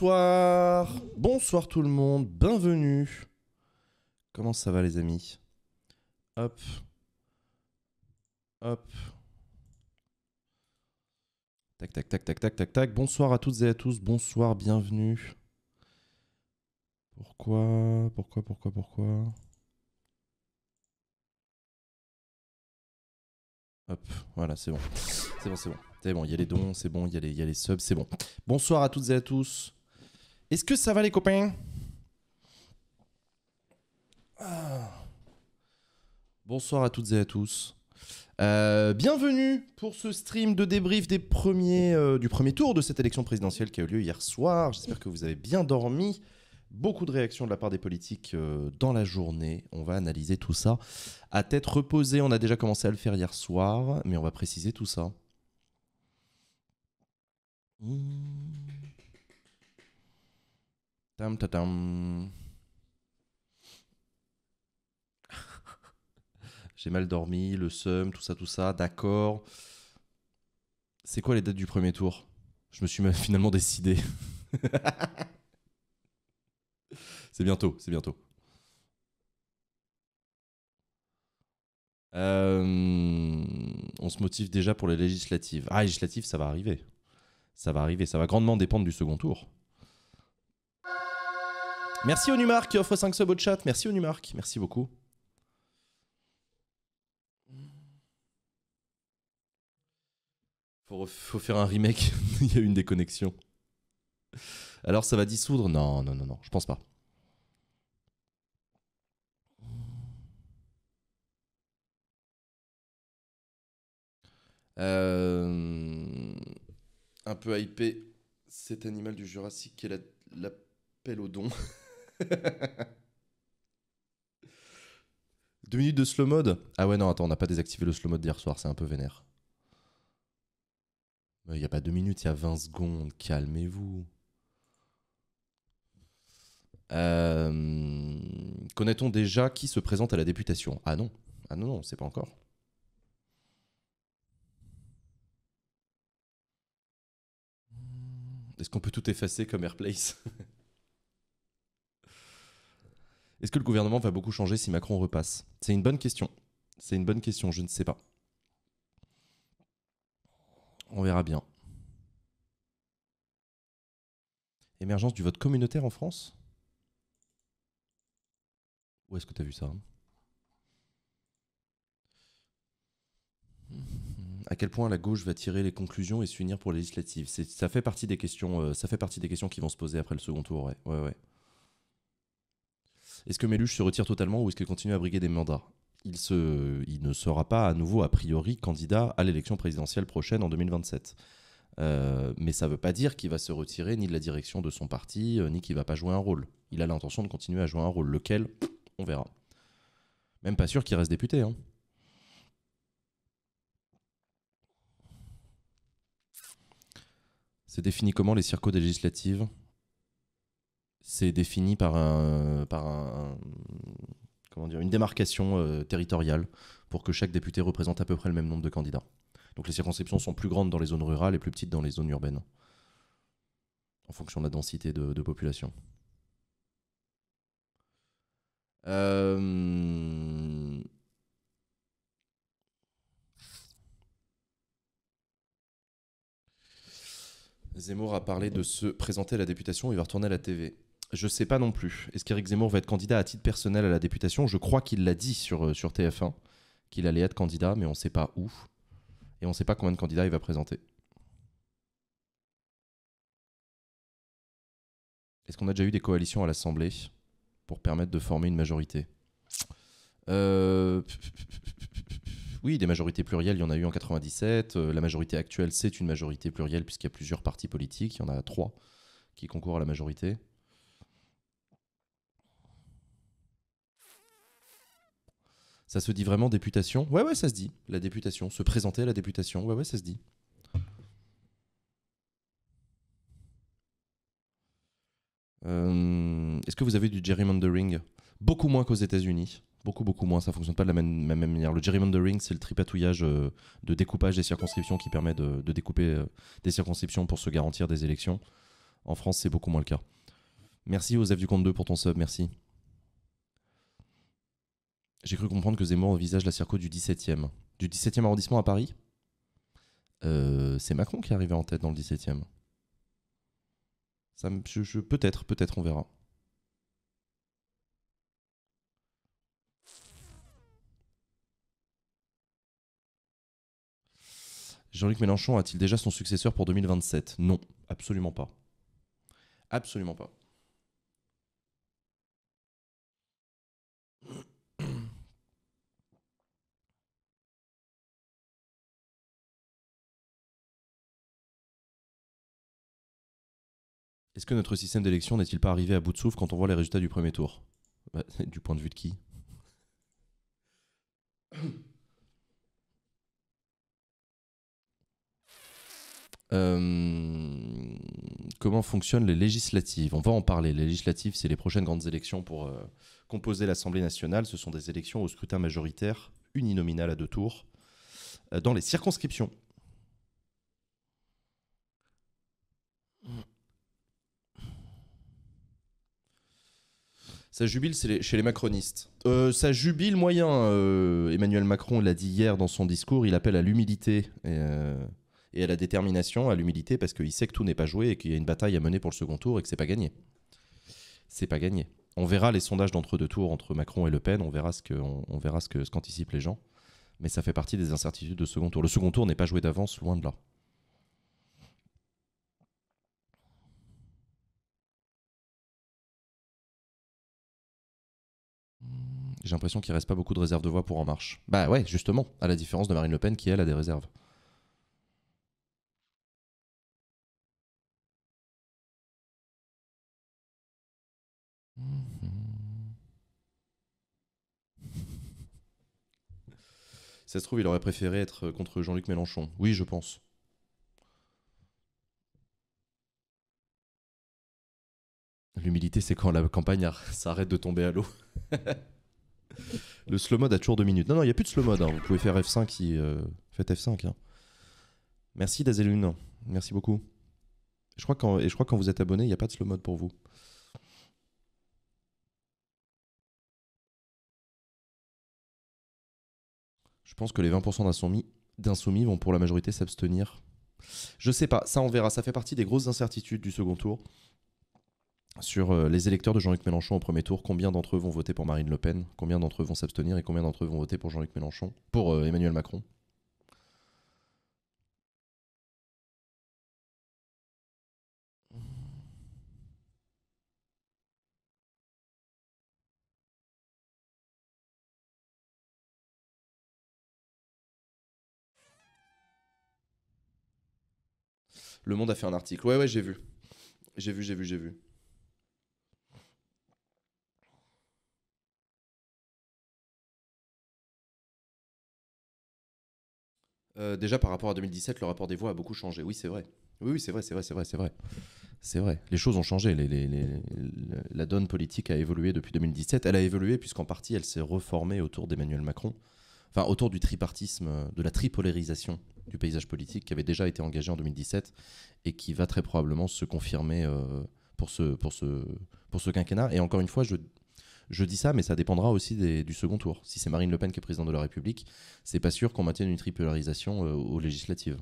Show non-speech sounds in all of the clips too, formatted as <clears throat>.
Bonsoir, bonsoir tout le monde, bienvenue. Comment ça va les amis Hop, hop. Tac, tac, tac, tac, tac, tac, tac. Bonsoir à toutes et à tous, bonsoir, bienvenue. Pourquoi, pourquoi, pourquoi, pourquoi Hop, voilà, c'est bon. C'est bon, c'est bon. C'est bon, il y a les dons, c'est bon, il y, les, y a les subs, c'est bon. Bonsoir à toutes et à tous. Est-ce que ça va les copains ah. Bonsoir à toutes et à tous. Euh, bienvenue pour ce stream de débrief des premiers, euh, du premier tour de cette élection présidentielle qui a eu lieu hier soir. J'espère que vous avez bien dormi. Beaucoup de réactions de la part des politiques euh, dans la journée. On va analyser tout ça à tête reposée. On a déjà commencé à le faire hier soir, mais on va préciser tout ça. Hmm. <laughs> J'ai mal dormi, le seum, tout ça, tout ça, d'accord. C'est quoi les dates du premier tour Je me suis <laughs> finalement décidé. <laughs> c'est bientôt, c'est bientôt. Euh, on se motive déjà pour les législatives. Ah, législatives, ça va arriver. Ça va arriver, ça va grandement dépendre du second tour. Merci au Numark qui offre 5 subs au chat. Merci au Numark. Merci beaucoup. Faut, faut faire un remake. <laughs> Il y a une déconnexion. Alors ça va dissoudre Non, non, non, non. Je pense pas. Euh, un peu hypé, cet animal du Jurassique qui est l'appel au don. <laughs> <laughs> Deux minutes de slow mode Ah ouais, non, attends, on n'a pas désactivé le slow mode d'hier soir, c'est un peu vénère. Il n'y a pas deux minutes, il y a 20 secondes, calmez-vous. Euh, connaît-on déjà qui se présente à la députation Ah non, ah non, non, c'est pas encore. Est-ce qu'on peut tout effacer comme Airplace <laughs> Est-ce que le gouvernement va beaucoup changer si Macron repasse C'est une bonne question. C'est une bonne question, je ne sais pas. On verra bien. Émergence du vote communautaire en France Où est-ce que tu as vu ça hein à quel point la gauche va tirer les conclusions et s'unir pour les législatives ça fait, partie des questions, euh, ça fait partie des questions qui vont se poser après le second tour, ouais. ouais, ouais. Est-ce que Meluche se retire totalement ou est-ce qu'il continue à briguer des mandats il, ne sera pas à nouveau, a priori, candidat à l'élection présidentielle prochaine en 2027. Euh, mais ça ne veut pas dire qu'il va se retirer ni de la direction de son parti, euh, ni qu'il ne va pas jouer un rôle. Il a l'intention de continuer à jouer un rôle, lequel, on verra. Même pas sûr qu'il reste député. Hein. C'est défini comment les circos législatives c'est défini par, un, par un, comment dire, une démarcation euh, territoriale pour que chaque député représente à peu près le même nombre de candidats. Donc les circonscriptions sont plus grandes dans les zones rurales et plus petites dans les zones urbaines, en fonction de la densité de, population. Euh, Zemmour a parlé de se présenter à la députation, il va retourner à la TV. Je sais pas non plus. Est-ce qu'Éric Zemmour va être candidat à titre personnel à la députation Je crois qu'il l'a dit sur, euh, TF1 qu'il allait être candidat, mais on ne sait pas où. Et on ne sait pas combien de candidats il va présenter. Est-ce qu'on a déjà eu des coalitions à l'Assemblée pour permettre de former une majorité euh, Oui, des majorités plurielles, il y en a eu en 97. Euh, la majorité actuelle, c'est une majorité plurielle puisqu'il y a plusieurs partis politiques. Il y en a trois qui concourent à la majorité. Ça se dit vraiment députation Ouais, ouais, ça se dit. La députation. Se présenter à la députation. Ouais, ouais, ça se dit. Euh, est-ce que vous avez du gerrymandering Beaucoup moins qu'aux États-Unis. Beaucoup, beaucoup moins. Ça fonctionne pas de la même, manière. Le gerrymandering, c'est le tripatouillage euh, de découpage des circonscriptions qui permet de, découper euh, des circonscriptions pour se garantir des élections. En France, c'est beaucoup moins le cas. Merci, Joseph du Compte 2 pour ton sub. Merci j'ai cru comprendre que Zemmour envisage la circo du 17e. Du 17e arrondissement à Paris euh, C'est Macron qui est arrivé en tête dans le 17e. peut-être, peut-être, on verra. Jean-Luc Mélenchon a-t-il déjà son successeur pour 2027 Non, absolument pas. Absolument pas. Est-ce que notre système d'élection n'est-il pas arrivé à bout de souffle quand on voit les résultats du premier tour bah, <laughs> Du point de vue de qui <coughs> euh, comment fonctionnent les législatives On va en parler. Les législatives, c'est les prochaines grandes élections pour euh, composer l'Assemblée nationale. Ce sont des élections au scrutin majoritaire uninominal à deux tours euh, dans les circonscriptions. Ça jubile chez les macronistes. Euh, ça jubile moyen. Euh, Emmanuel Macron l'a dit hier dans son discours, il appelle à l'humilité euh, et, à la détermination, à l'humilité, parce qu'il sait que tout n'est pas joué et qu'il y a une bataille à mener pour le second tour et que c'est pas gagné. C'est pas gagné. On verra les sondages d'entre-deux tours entre Macron et Le Pen, on verra ce qu'anticipent on, ce que, ce qu'anticipent les gens. Mais ça fait partie des incertitudes de second tour. Le second tour n'est pas joué d'avance, loin de là. J'ai l'impression qu'il reste pas beaucoup de réserves de voix pour En Marche. Bah ouais, justement, à la différence de Marine Le Pen qui, elle, a des réserves. <laughs> Ça se trouve, il aurait préféré être contre Jean-Luc Mélenchon. Oui, je pense. L'humilité, c'est quand la campagne s'arrête de tomber à l'eau. <laughs> Le slow mode a toujours deux minutes. Non, non, il n'y a plus de slow mode. Hein. Vous pouvez faire F5 euh, faites F5. Hein. Merci Dazelune. Merci beaucoup. Je crois quand, et je crois que quand vous êtes abonné, il n'y a pas de slow mode pour vous. Je pense que les 20% d'insoumis, d'insoumis vont pour la majorité s'abstenir. Je sais pas, ça on verra. Ça fait partie des grosses incertitudes du second tour sur euh, les électeurs de Jean-Luc Mélenchon au premier tour, combien d'entre eux vont voter pour Marine Le Pen, combien d'entre eux vont s'abstenir et combien d'entre eux vont voter pour Jean-Luc Mélenchon, pour euh, Emmanuel Macron Le Monde a fait un article. Ouais, ouais, j'ai vu. J'ai vu, j'ai vu, j'ai vu. Euh, déjà par rapport à 2017, le rapport des voix a beaucoup changé. Oui, c'est vrai. Oui, c'est vrai, c'est vrai, c'est vrai, c'est vrai. C'est vrai. Les choses ont changé. la donne politique a évolué depuis 2017. Elle a évolué puisqu'en partie, elle s'est reformée autour d'Emmanuel Macron. Enfin, autour du tripartisme, de la tripolarisation du paysage politique qui avait déjà été engagé en 2017 et qui va très probablement se confirmer euh, pour, ce, pour, ce, pour ce quinquennat. Et encore une fois, je, je dis ça, mais ça dépendra aussi du second tour. Si c'est Marine Le Pen qui est présidente de la République, c'est pas sûr qu'on maintienne une tripolarisation euh, aux législatives.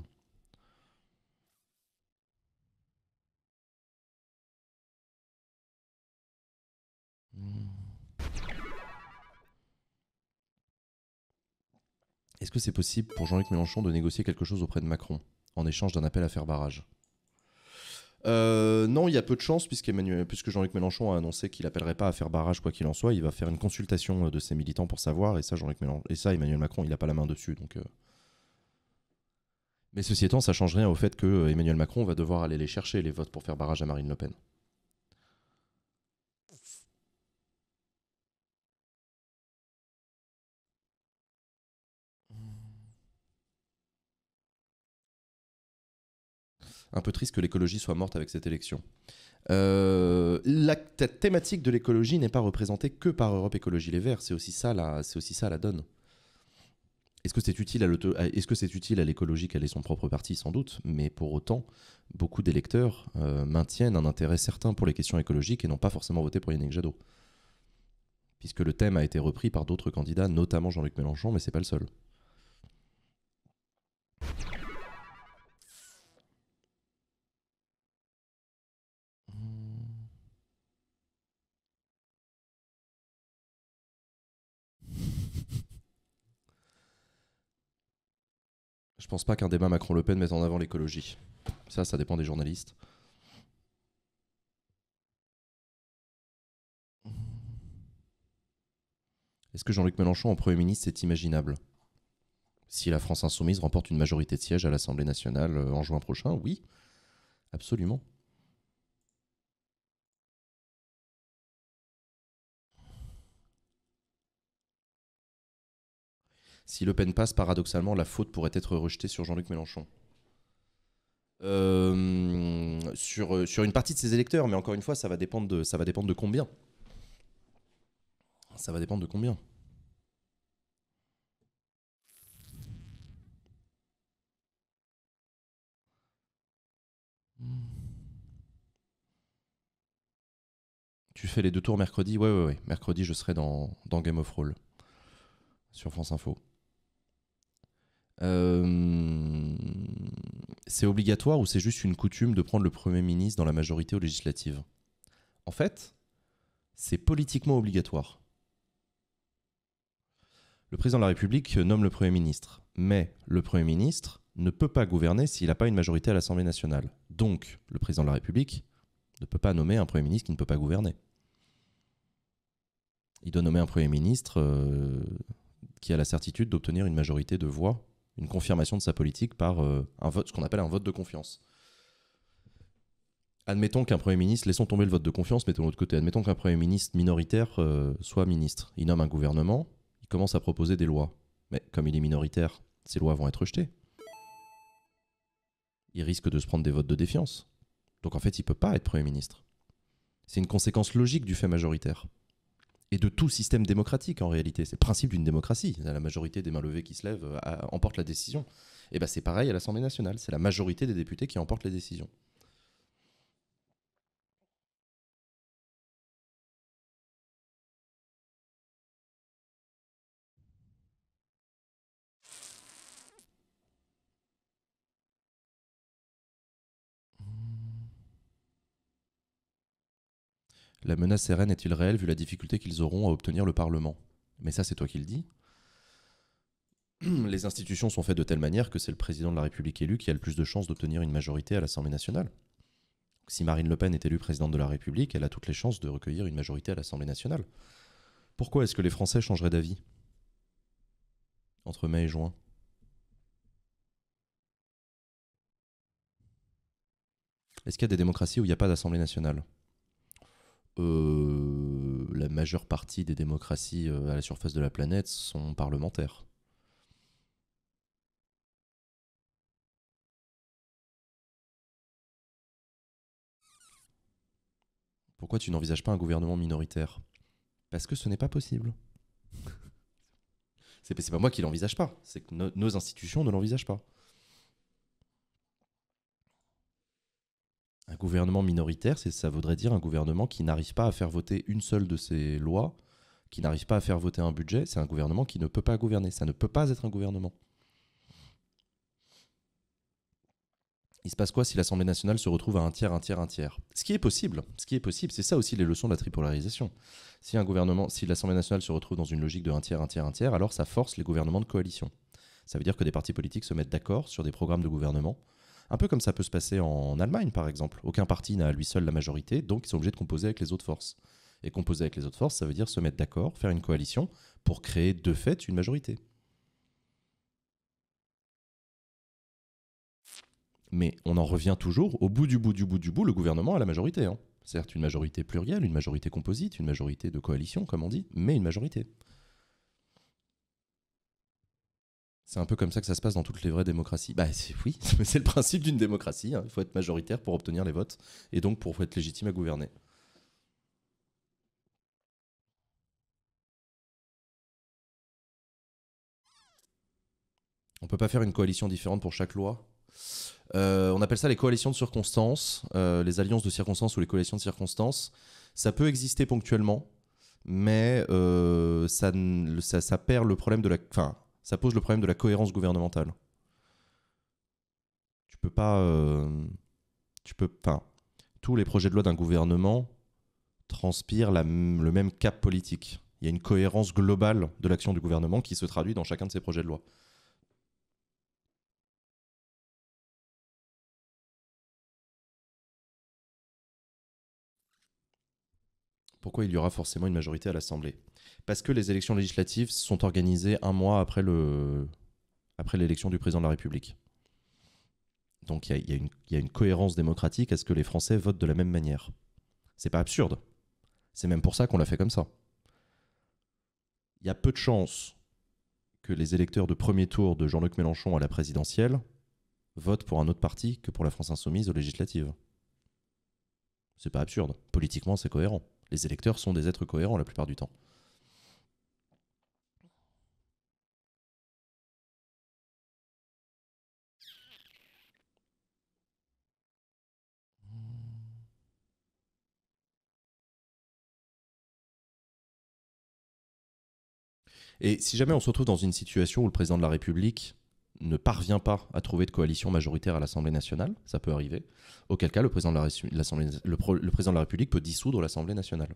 Est-ce que c'est possible pour Jean-Luc Mélenchon de négocier quelque chose auprès de Macron en échange d'un appel à faire barrage euh, non, il y a peu de chance puisque Jean-Luc Mélenchon a annoncé qu'il appellerait pas à faire barrage quoi qu'il en soit. Il va faire une consultation euh, de ses militants pour savoir et ça Jean-Luc Mélenchon et ça Emmanuel Macron il n'a pas la main dessus donc. Euh. Mais ceci étant, ça change rien au fait que Emmanuel Macron va devoir aller les chercher les votes pour faire barrage à Marine Le Pen. un peu triste que l'écologie soit morte avec cette élection. Euh, la thématique de l'écologie n'est pas représentée que par Europe Écologie Les Verts, c'est aussi ça la, c'est aussi ça la donne. Est-ce que c'est utile à est-ce que c'est utile à l'écologie qu'elle ait son propre parti sans doute, mais pour autant, beaucoup d'électeurs euh, maintiennent un intérêt certain pour les questions écologiques et n'ont pas forcément voté pour Yannick Jadot, puisque le thème a été repris par d'autres candidats, notamment Jean-Luc Mélenchon, mais c'est pas le seul. Je pense pas qu'un débat Macron-Le Pen mette en avant l'écologie. Ça, ça dépend des journalistes. Est-ce que Jean-Luc Mélenchon en Premier ministre, c'est imaginable Si la France insoumise remporte une majorité de sièges à l'Assemblée nationale euh, en juin prochain, oui, absolument. Si Le Pen passe, paradoxalement, la faute pourrait être rejetée sur Jean-Luc Mélenchon. Euh, sur, euh, sur une partie de ses électeurs, mais encore une fois, ça va dépendre de, ça va dépendre de combien. Ça va dépendre de combien. Tu fais les deux tours mercredi Ouais, ouais, ouais. Mercredi, je serai dans, dans Game of Roll sur France Info. Euh, c'est obligatoire ou c'est juste une coutume de prendre le Premier ministre dans la majorité aux législatives En fait, c'est politiquement obligatoire. Le président de la République nomme le Premier ministre, mais le Premier ministre ne peut pas gouverner s'il n'a pas une majorité à l'Assemblée nationale. Donc, le président de la République ne peut pas nommer un Premier ministre qui ne peut pas gouverner. Il doit nommer un Premier ministre euh, qui a la certitude d'obtenir une majorité de voix une confirmation de sa politique par euh, un vote, ce qu'on appelle un vote de confiance. Admettons qu'un Premier ministre, laissons tomber le vote de confiance, mettons l'autre côté, admettons qu'un Premier ministre minoritaire euh, soit ministre. Il nomme un gouvernement, il commence à proposer des lois. Mais comme il est minoritaire, ces lois vont être rejetées. Il risque de se prendre des votes de défiance. Donc en fait, il ne peut pas être Premier ministre. C'est une conséquence logique du fait majoritaire et de tout système démocratique en réalité. C'est le principe d'une démocratie. La majorité des mains levées qui se lèvent euh, emporte la décision. Et eh ben c'est pareil à l'Assemblée nationale. C'est la majorité des députés qui emportent les décisions. La menace sereine est-il réelle vu la difficulté qu'ils auront à obtenir le Parlement Mais ça, c'est toi qui le dis. <clears throat> Les institutions sont faites de telle manière que c'est le président de la République élu qui a le plus de chances d'obtenir une majorité à l'Assemblée nationale. Si Marine Le Pen est élue présidente de la République, elle a toutes les chances de recueillir une majorité à l'Assemblée nationale. Pourquoi est-ce que les Français changeraient d'avis entre mai et juin Est-ce qu'il y a des démocraties où il n'y a pas d'Assemblée nationale euh, la majeure partie des démocraties euh, à la surface de la planète sont parlementaires. Pourquoi tu n'envisages pas un gouvernement minoritaire Parce que ce n'est pas possible. <laughs> c'est pas moi qui l'envisage pas, c'est que nos institutions ne l'envisagent pas. gouvernement minoritaire, ça voudrait dire un gouvernement qui n'arrive pas à faire voter une seule de ses lois, qui n'arrive pas à faire voter un budget, c'est un gouvernement qui ne peut pas gouverner. Ça ne peut pas être un gouvernement. Il se passe quoi si l'Assemblée nationale se retrouve à un tiers, un tiers, un tiers Ce qui est possible, ce qui est possible, c'est ça aussi les leçons de la tripolarisation. Si un gouvernement, si l'Assemblée nationale se retrouve dans une logique de un tiers, un tiers, un tiers, alors ça force les gouvernements de coalition. Ça veut dire que des partis politiques se mettent d'accord sur des programmes de gouvernement un peu comme ça peut se passer en Allemagne, par exemple. Aucun parti n'a à lui seul la majorité, donc ils sont obligés de composer avec les autres forces. Et composer avec les autres forces, ça veut dire se mettre d'accord, faire une coalition pour créer de fait une majorité. Mais on en revient toujours, au bout du bout du bout du bout, le gouvernement a la majorité. Hein. Certes, une majorité plurielle, une majorité composite, une majorité de coalition, comme on dit, mais une majorité. C'est un peu comme ça que ça se passe dans toutes les vraies démocraties. Bah oui, <laughs> c'est le principe d'une démocratie. Hein. Il faut être majoritaire pour obtenir les votes et donc pour être légitime à gouverner. On peut pas faire une coalition différente pour chaque loi. Euh, on appelle ça les coalitions de circonstances, euh, les alliances de circonstances ou les coalitions de circonstances. Ça peut exister ponctuellement, mais euh, ça, ça, perd le problème de la ça pose le problème de la cohérence gouvernementale. Tu peux pas. Euh, tu peux. tous les projets de loi d'un gouvernement transpirent le même cap politique. Il y a une cohérence globale de l'action du gouvernement qui se traduit dans chacun de ces projets de loi. pourquoi il y aura forcément une majorité à l'Assemblée Parce que les élections législatives sont organisées un mois après le après l'élection du président de la République. Donc il y, a une cohérence démocratique à ce que les Français votent de la même manière. C'est pas absurde. C'est même pour ça qu'on l'a fait comme ça. Il y a peu de chances que les électeurs de premier tour de Jean-Luc Mélenchon à la présidentielle votent pour un autre parti que pour la France insoumise aux législatives. C'est pas absurde. Politiquement, c'est cohérent. Les électeurs sont des êtres cohérents la plupart du temps. Et si jamais on se retrouve dans une situation où le président de la République ne parvient pas à trouver de coalition majoritaire à l'Assemblée nationale, ça peut arriver, auquel cas le président de la, le président de la République peut dissoudre l'Assemblée nationale.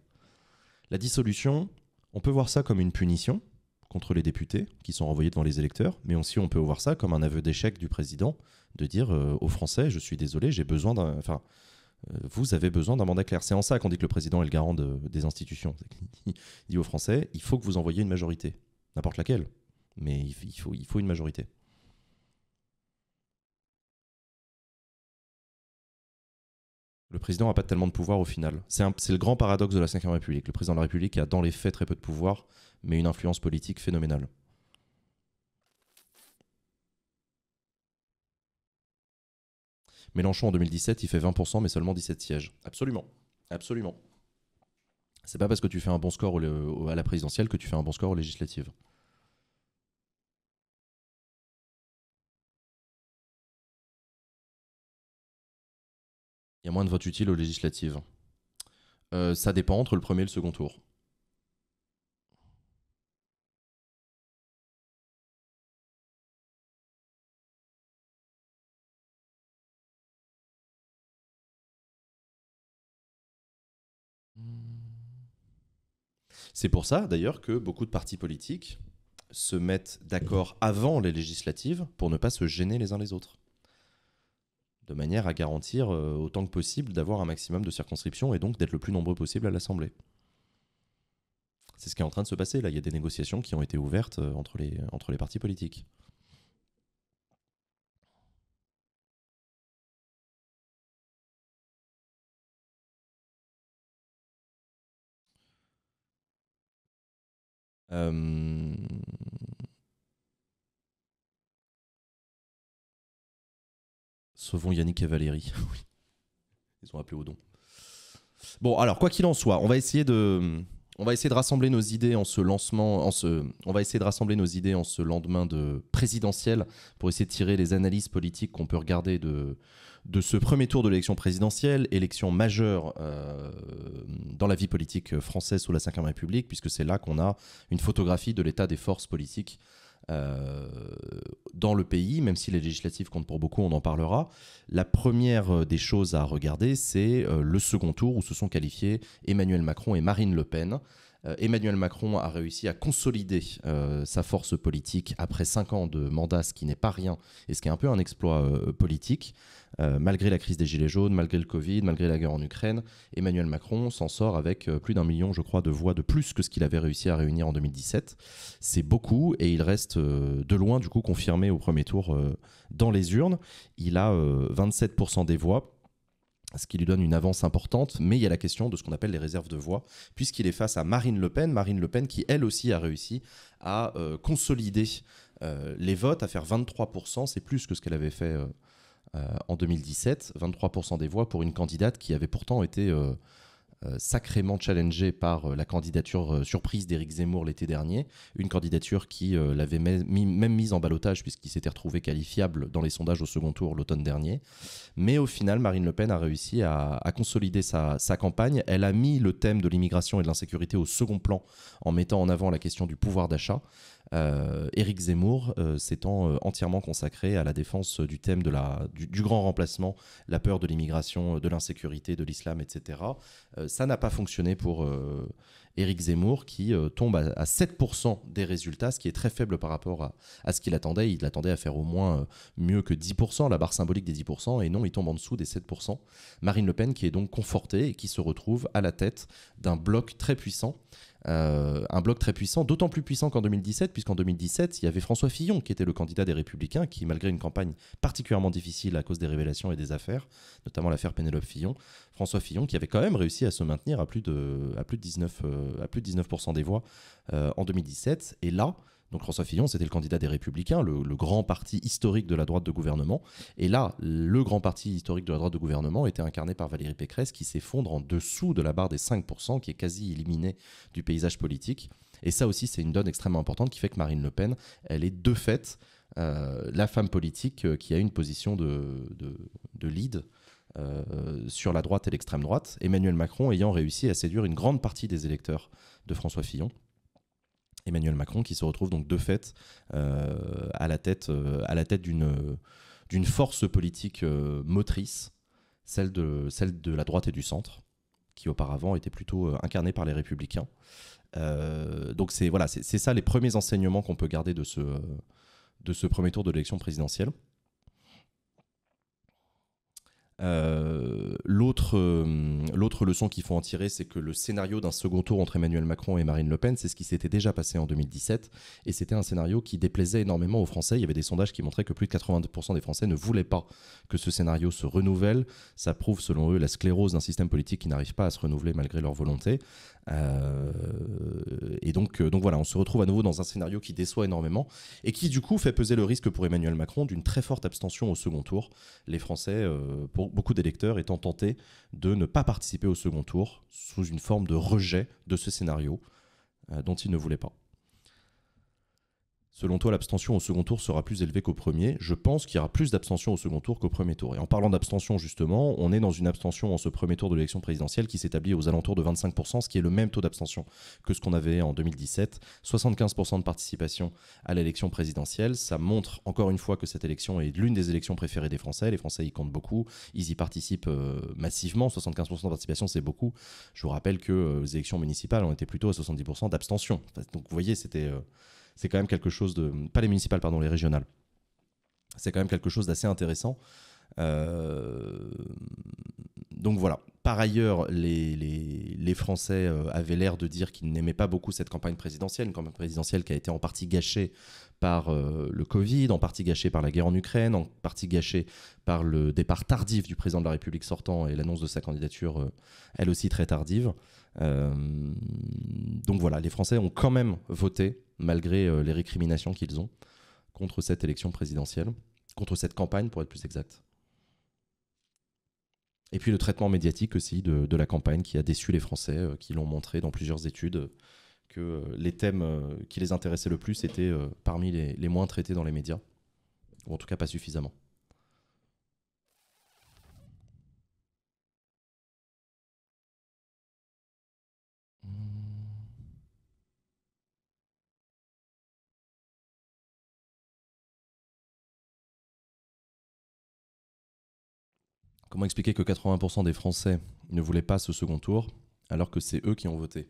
La dissolution, on peut voir ça comme une punition contre les députés qui sont renvoyés devant les électeurs, mais aussi on peut voir ça comme un aveu d'échec du président de dire euh, aux Français, je suis désolé, j'ai besoin d'un... Enfin, euh, vous avez besoin d'un mandat clair. C'est en ça qu'on dit que le président est le garant des institutions. Il dit aux Français, il faut que vous envoyiez une majorité, n'importe laquelle, mais il faut, il faut une majorité. le président n'a pas tellement de pouvoir au final. C'est le grand paradoxe de la Ve République. Le président de la République a dans les faits très peu de pouvoir, mais une influence politique phénoménale. Mélenchon en 2017, il fait 20%, mais seulement 17 sièges. Absolument. Absolument. C'est pas parce que tu fais un bon score à la présidentielle que tu fais un bon score aux législatives. il y a moins de votes utiles aux législatives. Euh, ça dépend entre le premier et le second tour. C'est pour ça d'ailleurs que beaucoup de partis politiques se mettent d'accord avant les législatives pour ne pas se gêner les uns les autres de manière à garantir euh, autant que possible d'avoir un maximum de circonscriptions et donc d'être le plus nombreux possible à l'Assemblée. C'est ce qui est en train de se passer là. Il y a des négociations qui ont été ouvertes euh, entre les, entre les partis politiques. Euh, Sauvons Yannick et Valérie. <laughs> Ils ont appelé au don. Bon, alors, quoi qu'il en soit, on va essayer de. On va essayer de rassembler nos idées en ce lancement, en ce, on va essayer de rassembler nos idées en ce lendemain de présidentiel pour essayer de tirer les analyses politiques qu'on peut regarder de, de ce premier tour de l'élection présidentielle, élection majeure euh, dans la vie politique française sous la Ve République, puisque c'est là qu'on a une photographie de l'état des forces politiques euh, dans le pays, même si les législatives comptent pour beaucoup, on en parlera. La première euh, des choses à regarder, c'est euh, le second tour où se sont qualifiés Emmanuel Macron et Marine Le Pen. Euh, Emmanuel Macron a réussi à consolider euh, sa force politique après cinq ans de mandat, ce qui n'est pas rien et ce qui est un peu un exploit euh, politique. malgré la crise des Gilets jaunes, malgré le Covid, malgré la guerre en Ukraine, Emmanuel Macron s'en sort avec plus d'un million, je crois, de voix de plus que ce qu'il avait réussi à réunir en 2017. C'est beaucoup et il reste de loin, du coup, confirmé au premier tour dans les urnes. Il a 27% des voix ce qui lui donne une avance importante, mais il y a la question de ce qu'on appelle les réserves de voix, puisqu'il est face à Marine Le Pen, Marine Le Pen qui elle aussi a réussi à euh, consolider euh, les votes, à faire 23%, c'est plus que ce qu'elle avait fait euh, en 2017, 23% des voix pour une candidate qui avait pourtant été euh, sacrément challengé par euh, la candidature euh, surprise d'Éric Zemmour l'été dernier, une candidature qui l'avait même, mise en balotage puisqu'il s'était retrouvé qualifiable dans les sondages au second tour l'automne dernier. Mais au final, Marine Le Pen a réussi à, consolider sa, campagne. Elle a mis le thème de l'immigration et de l'insécurité au second plan en mettant en avant la question du pouvoir d'achat. Euh, Éric Zemmour euh, s'étant euh, entièrement consacré à la défense du thème de la, du, grand remplacement, la peur de l'immigration, de l'insécurité, de l'islam, etc. ça n'a pas fonctionné pour, Éric Zemmour qui euh, tombe à, 7% des résultats, ce qui est très faible par rapport à, ce qu'il attendait. Il attendait à faire au moins euh, mieux que 10%, la barre symbolique des 10%, et non, il tombe en dessous des 7%. Marine Le Pen qui est donc confortée et qui se retrouve à la tête d'un bloc très puissant. Euh, un bloc très puissant, d'autant plus puissant qu'en 2017, puisqu'en 2017, il y avait François Fillon qui était le candidat des Républicains, qui, malgré une campagne particulièrement difficile à cause des révélations et des affaires, notamment l'affaire Pénélope Fillon, François Fillon, qui avait quand même réussi à se maintenir à plus de, à plus de 19%, euh, à plus de 19 des voix euh, en 2017. Et là, donc François Fillon, c'était le candidat des Républicains, le, grand parti historique de la droite de gouvernement. Et là, le grand parti historique de la droite de gouvernement était incarné par Valérie Pécresse, qui s'effondre en dessous de la barre des 5%, qui est quasi éliminée du paysage politique. Et ça aussi, c'est une donne extrêmement importante qui fait que Marine Le Pen, elle est de fait euh, la femme politique qui a une position de, de lead euh, sur la droite et l'extrême droite, Emmanuel Macron ayant réussi à séduire une grande partie des électeurs de François Fillon. Emmanuel Macron qui se retrouve donc de fait euh, à la tête, euh, tête d'une, force politique motrice, celle de, celle de la droite et du centre, qui auparavant était plutôt incarnée par les républicains. donc c'est, voilà, c'est, ça les premiers enseignements qu'on peut garder de ce, de ce premier tour de l'élection présidentielle. Euh, l'autre, euh, l'autre leçon qu'il faut en tirer, c'est que le scénario d'un second tour entre Emmanuel Macron et Marine Le Pen, c'est ce qui s'était déjà passé en 2017. Et c'était un scénario qui déplaisait énormément aux Français. Il y avait des sondages qui montraient que plus de 80% des Français ne voulaient pas que ce scénario se renouvelle. Ça prouve, selon eux, la sclérose d'un système politique qui n'arrive pas à se renouveler malgré leur volonté. Euh, et donc, donc voilà, on se retrouve à nouveau dans un scénario qui déçoit énormément et qui, du coup, fait peser le risque pour Emmanuel Macron d'une très forte abstention au second tour. Les Français, pour, beaucoup d'électeurs étant tentés de ne pas participer au second tour sous une forme de rejet de ce scénario euh, dont ils ne voulaient pas. Selon toi, l'abstention au second tour sera plus élevée qu'au premier. Je pense qu'il y aura plus d'abstention au second tour qu'au premier tour. Et en parlant d'abstention, justement, on est dans une abstention en ce premier tour de l'élection présidentielle qui s'établit aux alentours de 25%, ce qui est le même taux d'abstention que ce qu'on avait en 2017. 75% de participation à l'élection présidentielle. Ça montre encore une fois que cette élection est l'une des élections préférées des Français. Les Français y comptent beaucoup. Ils y participent euh, massivement. 75% de participation, c'est beaucoup. Je vous rappelle que euh, les élections municipales, ont été plutôt à 70% d'abstention. Donc vous voyez, c'était euh, c'est quand même quelque chose de. Pas les municipales, pardon, les régionales. C'est quand même quelque chose d'assez intéressant. Euh, donc voilà. Par ailleurs, les, les, les Français euh, avaient l'air de dire qu'ils n'aimaient pas beaucoup cette campagne présidentielle, une campagne présidentielle qui a été en partie gâchée par euh, le Covid, en partie gâchée par la guerre en Ukraine, en partie gâchée par le départ tardif du président de la République sortant et l'annonce de sa candidature, elle aussi très tardive. donc voilà, les Français ont quand même voté malgré euh, les récriminations qu'ils ont contre cette élection présidentielle, contre cette campagne pour être plus exact. Et puis le traitement médiatique aussi de, la campagne qui a déçu les Français, euh, qui l'ont montré dans plusieurs études, que euh, les thèmes qui les intéressaient le plus étaient parmi les, les, moins traités dans les médias, ou en tout cas pas suffisamment. Comment expliquer que 80% des Français ne voulaient pas ce second tour alors que c'est eux qui ont voté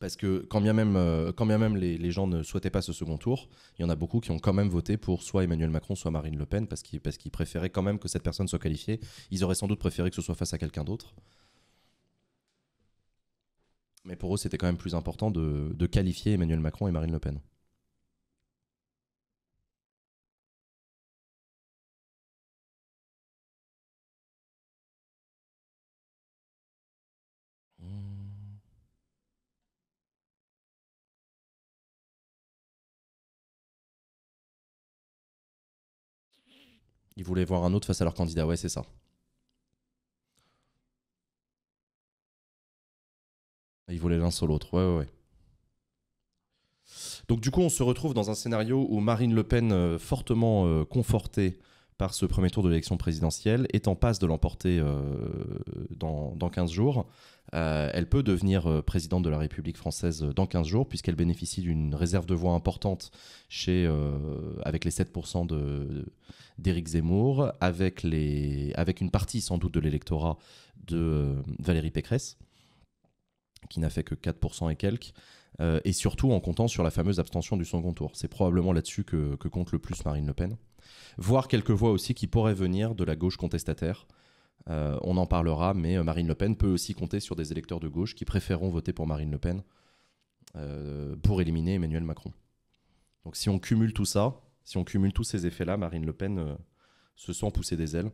Parce que quand bien même, euh, les, gens ne souhaitaient pas ce second tour, il y en a beaucoup qui ont quand même voté pour soit Emmanuel Macron, soit Marine Le Pen, parce qu'ils préféraient quand même que cette personne soit qualifiée. Ils auraient sans doute préféré que ce soit face à quelqu'un d'autre. Mais pour eux, c'était quand même plus important de qualifier Emmanuel Macron et Marine Le Pen. Ils voulaient voir un autre face à leur candidat, ouais, c'est ça. Ils voulaient l'un sur l'autre, ouais, ouais, ouais. Donc du coup, on se retrouve dans un scénario où Marine Le Pen, euh, fortement euh, confortée par ce premier tour de l'élection présidentielle, est en passe de l'emporter euh, dans, 15 jours. Euh, elle peut devenir euh, présidente de la République française dans 15 jours, puisqu'elle bénéficie d'une réserve de voix importante chez, avec les 7% d'Éric de, Zemmour, avec, les, avec une partie sans doute de l'électorat de Valérie Pécresse, qui n'a fait que 4% et quelques. Euh, et surtout en comptant sur la fameuse abstention du second tour. C'est probablement là-dessus que, compte le plus Marine Le Pen. Voir quelques voix aussi qui pourraient venir de la gauche contestataire. Euh, on en parlera, mais euh, Marine Le Pen peut aussi compter sur des électeurs de gauche qui préféreront voter pour Marine Le Pen pour éliminer Emmanuel Macron. Donc si on cumule tout ça, si on cumule tous ces effets-là, Marine Le Pen se sent pousser des ailes.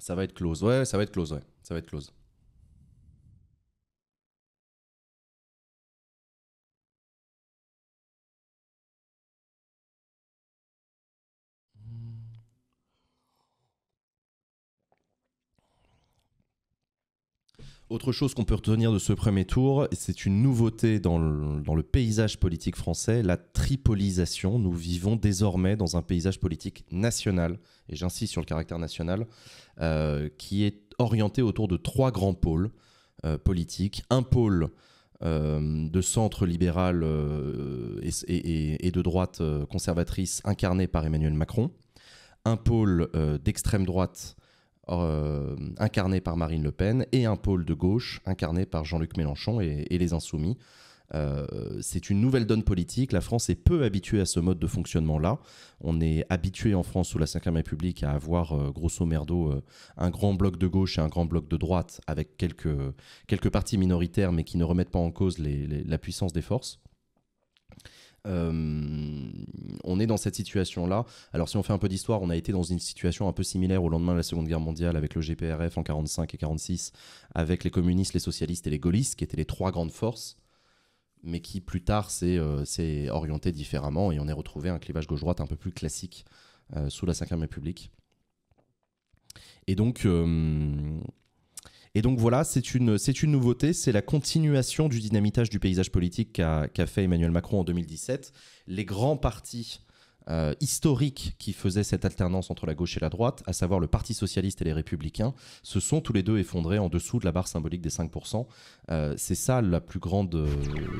Ça va être close, ouais, ça va être close, ouais, ça va être close. Autre chose qu'on peut retenir de ce premier tour, c'est une nouveauté dans le, paysage politique français, la tripolisation. Nous vivons désormais dans un paysage politique national, et j'insiste sur le caractère national, euh, qui est orienté autour de trois grands pôles euh, politiques. Un pôle euh, de centre libéral et, de droite conservatrice incarné par Emmanuel Macron. Un pôle d'extrême droite euh, incarné par Marine Le Pen, et un pôle de gauche incarné par Jean-Luc Mélenchon et, les Insoumis. Euh, c'est une nouvelle donne politique. La France est peu habituée à ce mode de fonctionnement-là. On est habitué en France sous la Ve République à avoir, euh, grosso merdo, un grand bloc de gauche et un grand bloc de droite avec quelques, quelques partis minoritaires mais qui ne remettent pas en cause la puissance des forces. Euh, on est dans cette situation-là. Alors si on fait un peu d'histoire, on a été dans une situation un peu similaire au lendemain de la Seconde Guerre mondiale avec le GPRF en 45 et 46, avec les communistes, les socialistes et les gaullistes, qui étaient les trois grandes forces, mais qui plus tard s'est euh, orienté différemment et on est retrouvé un clivage gauche-droite un peu plus classique euh, sous la Ve République. Et donc, et donc voilà, c'est une, c'est une nouveauté, c'est la continuation du dynamitage du paysage politique qu'a, fait Emmanuel Macron en 2017. Les grands partis euh, historiques qui faisaient cette alternance entre la gauche et la droite, à savoir le Parti socialiste et les républicains, se sont tous les deux effondrés en dessous de la barre symbolique des 5%. Euh, c'est ça la plus grande euh,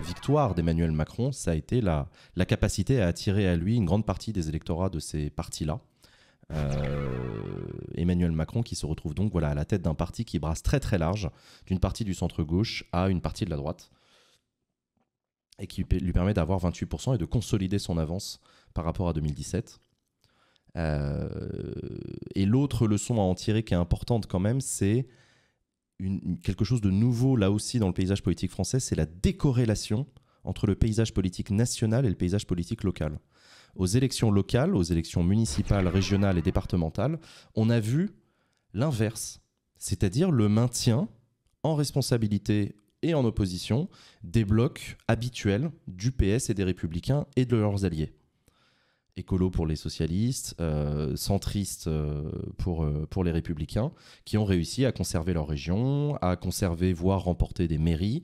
victoire d'Emmanuel Macron, ça a été la, la capacité à attirer à lui une grande partie des électorats de ces partis-là. Euh, Emmanuel Macron qui se retrouve donc voilà, à la tête d'un parti qui brasse très très large, d'une partie du centre-gauche à une partie de la droite, et qui lui permet d'avoir 28% et de consolider son avance par rapport à 2017. Euh, et l'autre leçon à en tirer qui est importante quand même, c'est quelque chose de nouveau là aussi dans le paysage politique français, c'est la décorrélation entre le paysage politique national et le paysage politique local aux élections locales, aux élections municipales, régionales et départementales, on a vu l'inverse, c'est-à-dire le maintien en responsabilité et en opposition des blocs habituels du PS et des républicains et de leurs alliés. Écolo pour les socialistes, euh, centristes euh, pour, euh, pour les républicains, qui ont réussi à conserver leur région, à conserver, voire remporter des mairies.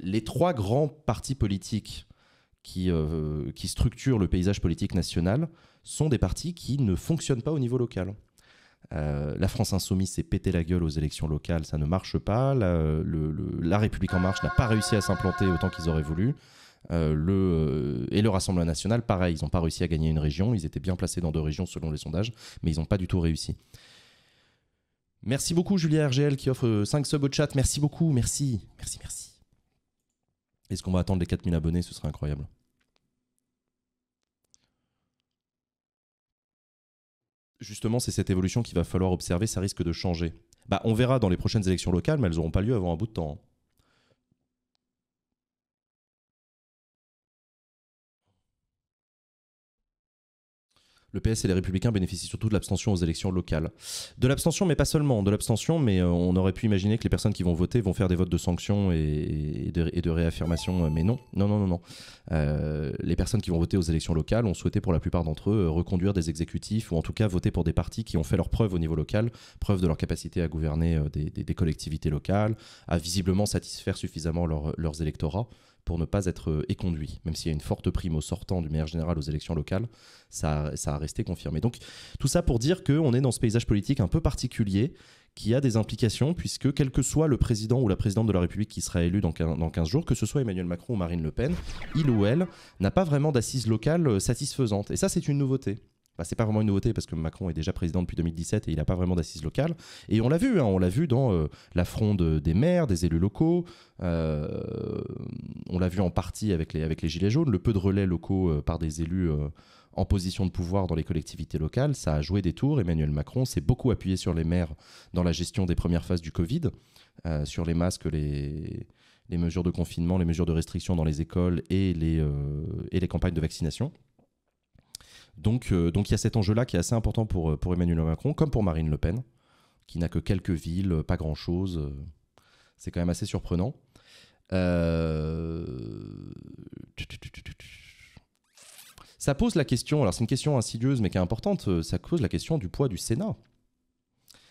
les trois grands partis politiques euh, qui, structurent le paysage politique national sont des partis qui ne fonctionnent pas au niveau local. Euh, la France insoumise s'est pété la gueule aux élections locales, ça ne marche pas. La, République en marche n'a pas réussi à s'implanter autant qu'ils auraient voulu. Euh, et le Rassemblement national, pareil, ils n'ont pas réussi à gagner une région. Ils étaient bien placés dans deux régions selon les sondages, mais ils n'ont pas du tout réussi. Merci beaucoup Julia RGL qui offre 5 subs au chat. Merci beaucoup, merci, merci, merci. Est-ce qu'on va attendre les 4000 abonnés Ce serait incroyable. justement, c'est cette évolution qu'il va falloir observer, ça risque de changer. Bah, on verra dans les prochaines élections locales, mais elles n'auront pas lieu avant un bout de temps. Hein. le PS et les Républicains bénéficient surtout de l'abstention aux élections locales. De l'abstention, mais pas seulement, de l'abstention, mais euh, on aurait pu imaginer que les personnes qui vont voter vont faire des votes de sanctions et, de, réaffirmation, euh, mais non, non, non, non, non. Euh, les personnes qui vont voter aux élections locales ont souhaité pour la plupart d'entre eux reconduire des exécutifs ou en tout cas voter pour des partis qui ont fait leur preuve au niveau local, preuve de leur capacité à gouverner des, collectivités locales, à visiblement satisfaire suffisamment leurs électorats pour ne pas être euh, éconduit. Même s'il y a une forte prime au sortant du maire général aux élections locales, ça, a resté confirmé. Donc tout ça pour dire qu'on est dans ce paysage politique un peu particulier qui a des implications, puisque quel que soit le président ou la présidente de la République qui sera élu dans 15 jours, que ce soit Emmanuel Macron ou Marine Le Pen, il ou elle n'a pas vraiment d'assises locales euh, satisfaisantes. Et ça, c'est une nouveauté bah, c'est pas vraiment une nouveauté parce que Macron est déjà président depuis 2017 et il n'a pas vraiment d'assises locales. Et on l'a vu, hein, on l'a vu dans euh, la fronde des maires, des élus locaux. Euh, on l'a vu en partie avec les, avec les Gilets jaunes, le peu de relais locaux euh, par des élus en position de pouvoir dans les collectivités locales, ça a joué des tours. Emmanuel Macron s'est beaucoup appuyé sur les maires dans la gestion des premières phases du Covid, sur les masques, les, les, mesures de confinement, les mesures de restriction dans les écoles et les, et les campagnes de vaccination. Euh, donc, il y a cet enjeu-là qui est assez important euh, pour, Emmanuel Macron, comme pour Marine Le Pen, qui n'a que quelques villes, euh, pas grand-chose. C'est quand même assez surprenant. Ça pose la question, alors c'est une question insidieuse mais qui est importante, ça pose la question du poids du Sénat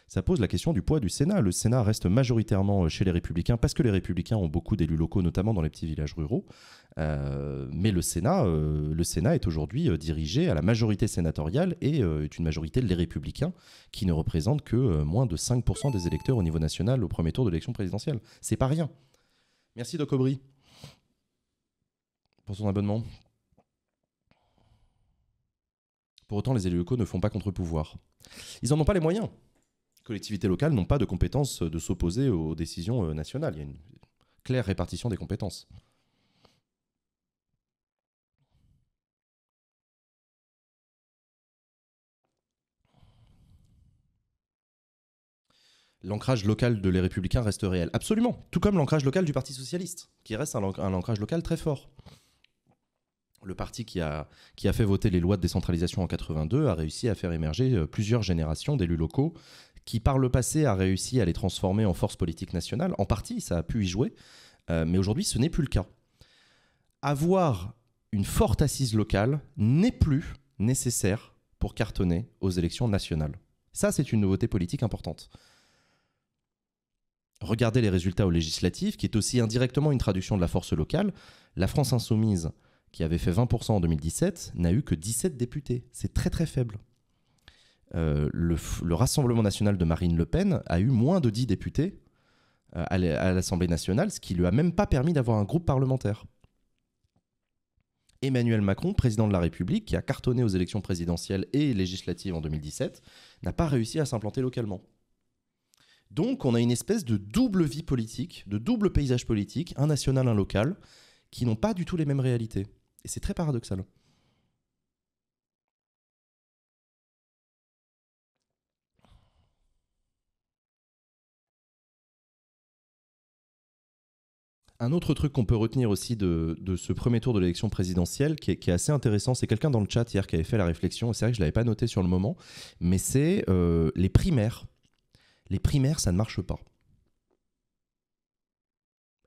ça pose la question du poids du Sénat. Le Sénat reste majoritairement euh, chez les Républicains parce que les Républicains ont beaucoup d'élus locaux, notamment dans les petits villages ruraux. Euh, mais le Sénat, euh, le Sénat est aujourd'hui dirigé à la majorité sénatoriale et est une majorité des les Républicains qui ne représentent que moins de 5% des électeurs au niveau national au premier tour de l'élection présidentielle. C'est pas rien. Merci Doc Aubry pour son abonnement. Pour autant, les élus locaux ne font pas contre-pouvoir. Ils n'en ont pas les moyens collectivités locales n'ont pas de compétences euh, de s'opposer aux décisions euh, nationales. Il y a une claire répartition des compétences. l'ancrage local de les républicains reste réel. Absolument, tout comme l'ancrage local du Parti socialiste, qui reste un, ancrage local très fort. Le parti qui a, qui a fait voter les lois de décentralisation en 82 a réussi à faire émerger euh, plusieurs générations d'élus locaux qui par le passé a réussi à les transformer en force politique nationale. En partie, ça a pu y jouer, euh, mais aujourd'hui, ce n'est plus le cas. Avoir une forte assise locale n'est plus nécessaire pour cartonner aux élections nationales. Ça, c'est une nouveauté politique importante. Regardez les résultats aux législatives, qui est aussi indirectement une traduction de la force locale. La France insoumise, qui avait fait 20% en 2017, n'a eu que 17 députés. C'est très très faible. Euh, le, Rassemblement national de Marine Le Pen a eu moins de 10 députés euh, à l'Assemblée nationale, ce qui lui a même pas permis d'avoir un groupe parlementaire. Emmanuel Macron, président de la République, qui a cartonné aux élections présidentielles et législatives en 2017, n'a pas réussi à s'implanter localement. Donc on a une espèce de double vie politique, de double paysage politique, un national, un local, qui n'ont pas du tout les mêmes réalités. Et c'est très paradoxal. Un autre truc qu'on peut retenir aussi de, ce premier tour de l'élection présidentielle, qui est, assez intéressant, c'est quelqu'un dans le chat hier qui avait fait la réflexion, c'est vrai que je ne l'avais pas noté sur le moment, mais c'est euh, les primaires. Les primaires, ça ne marche pas.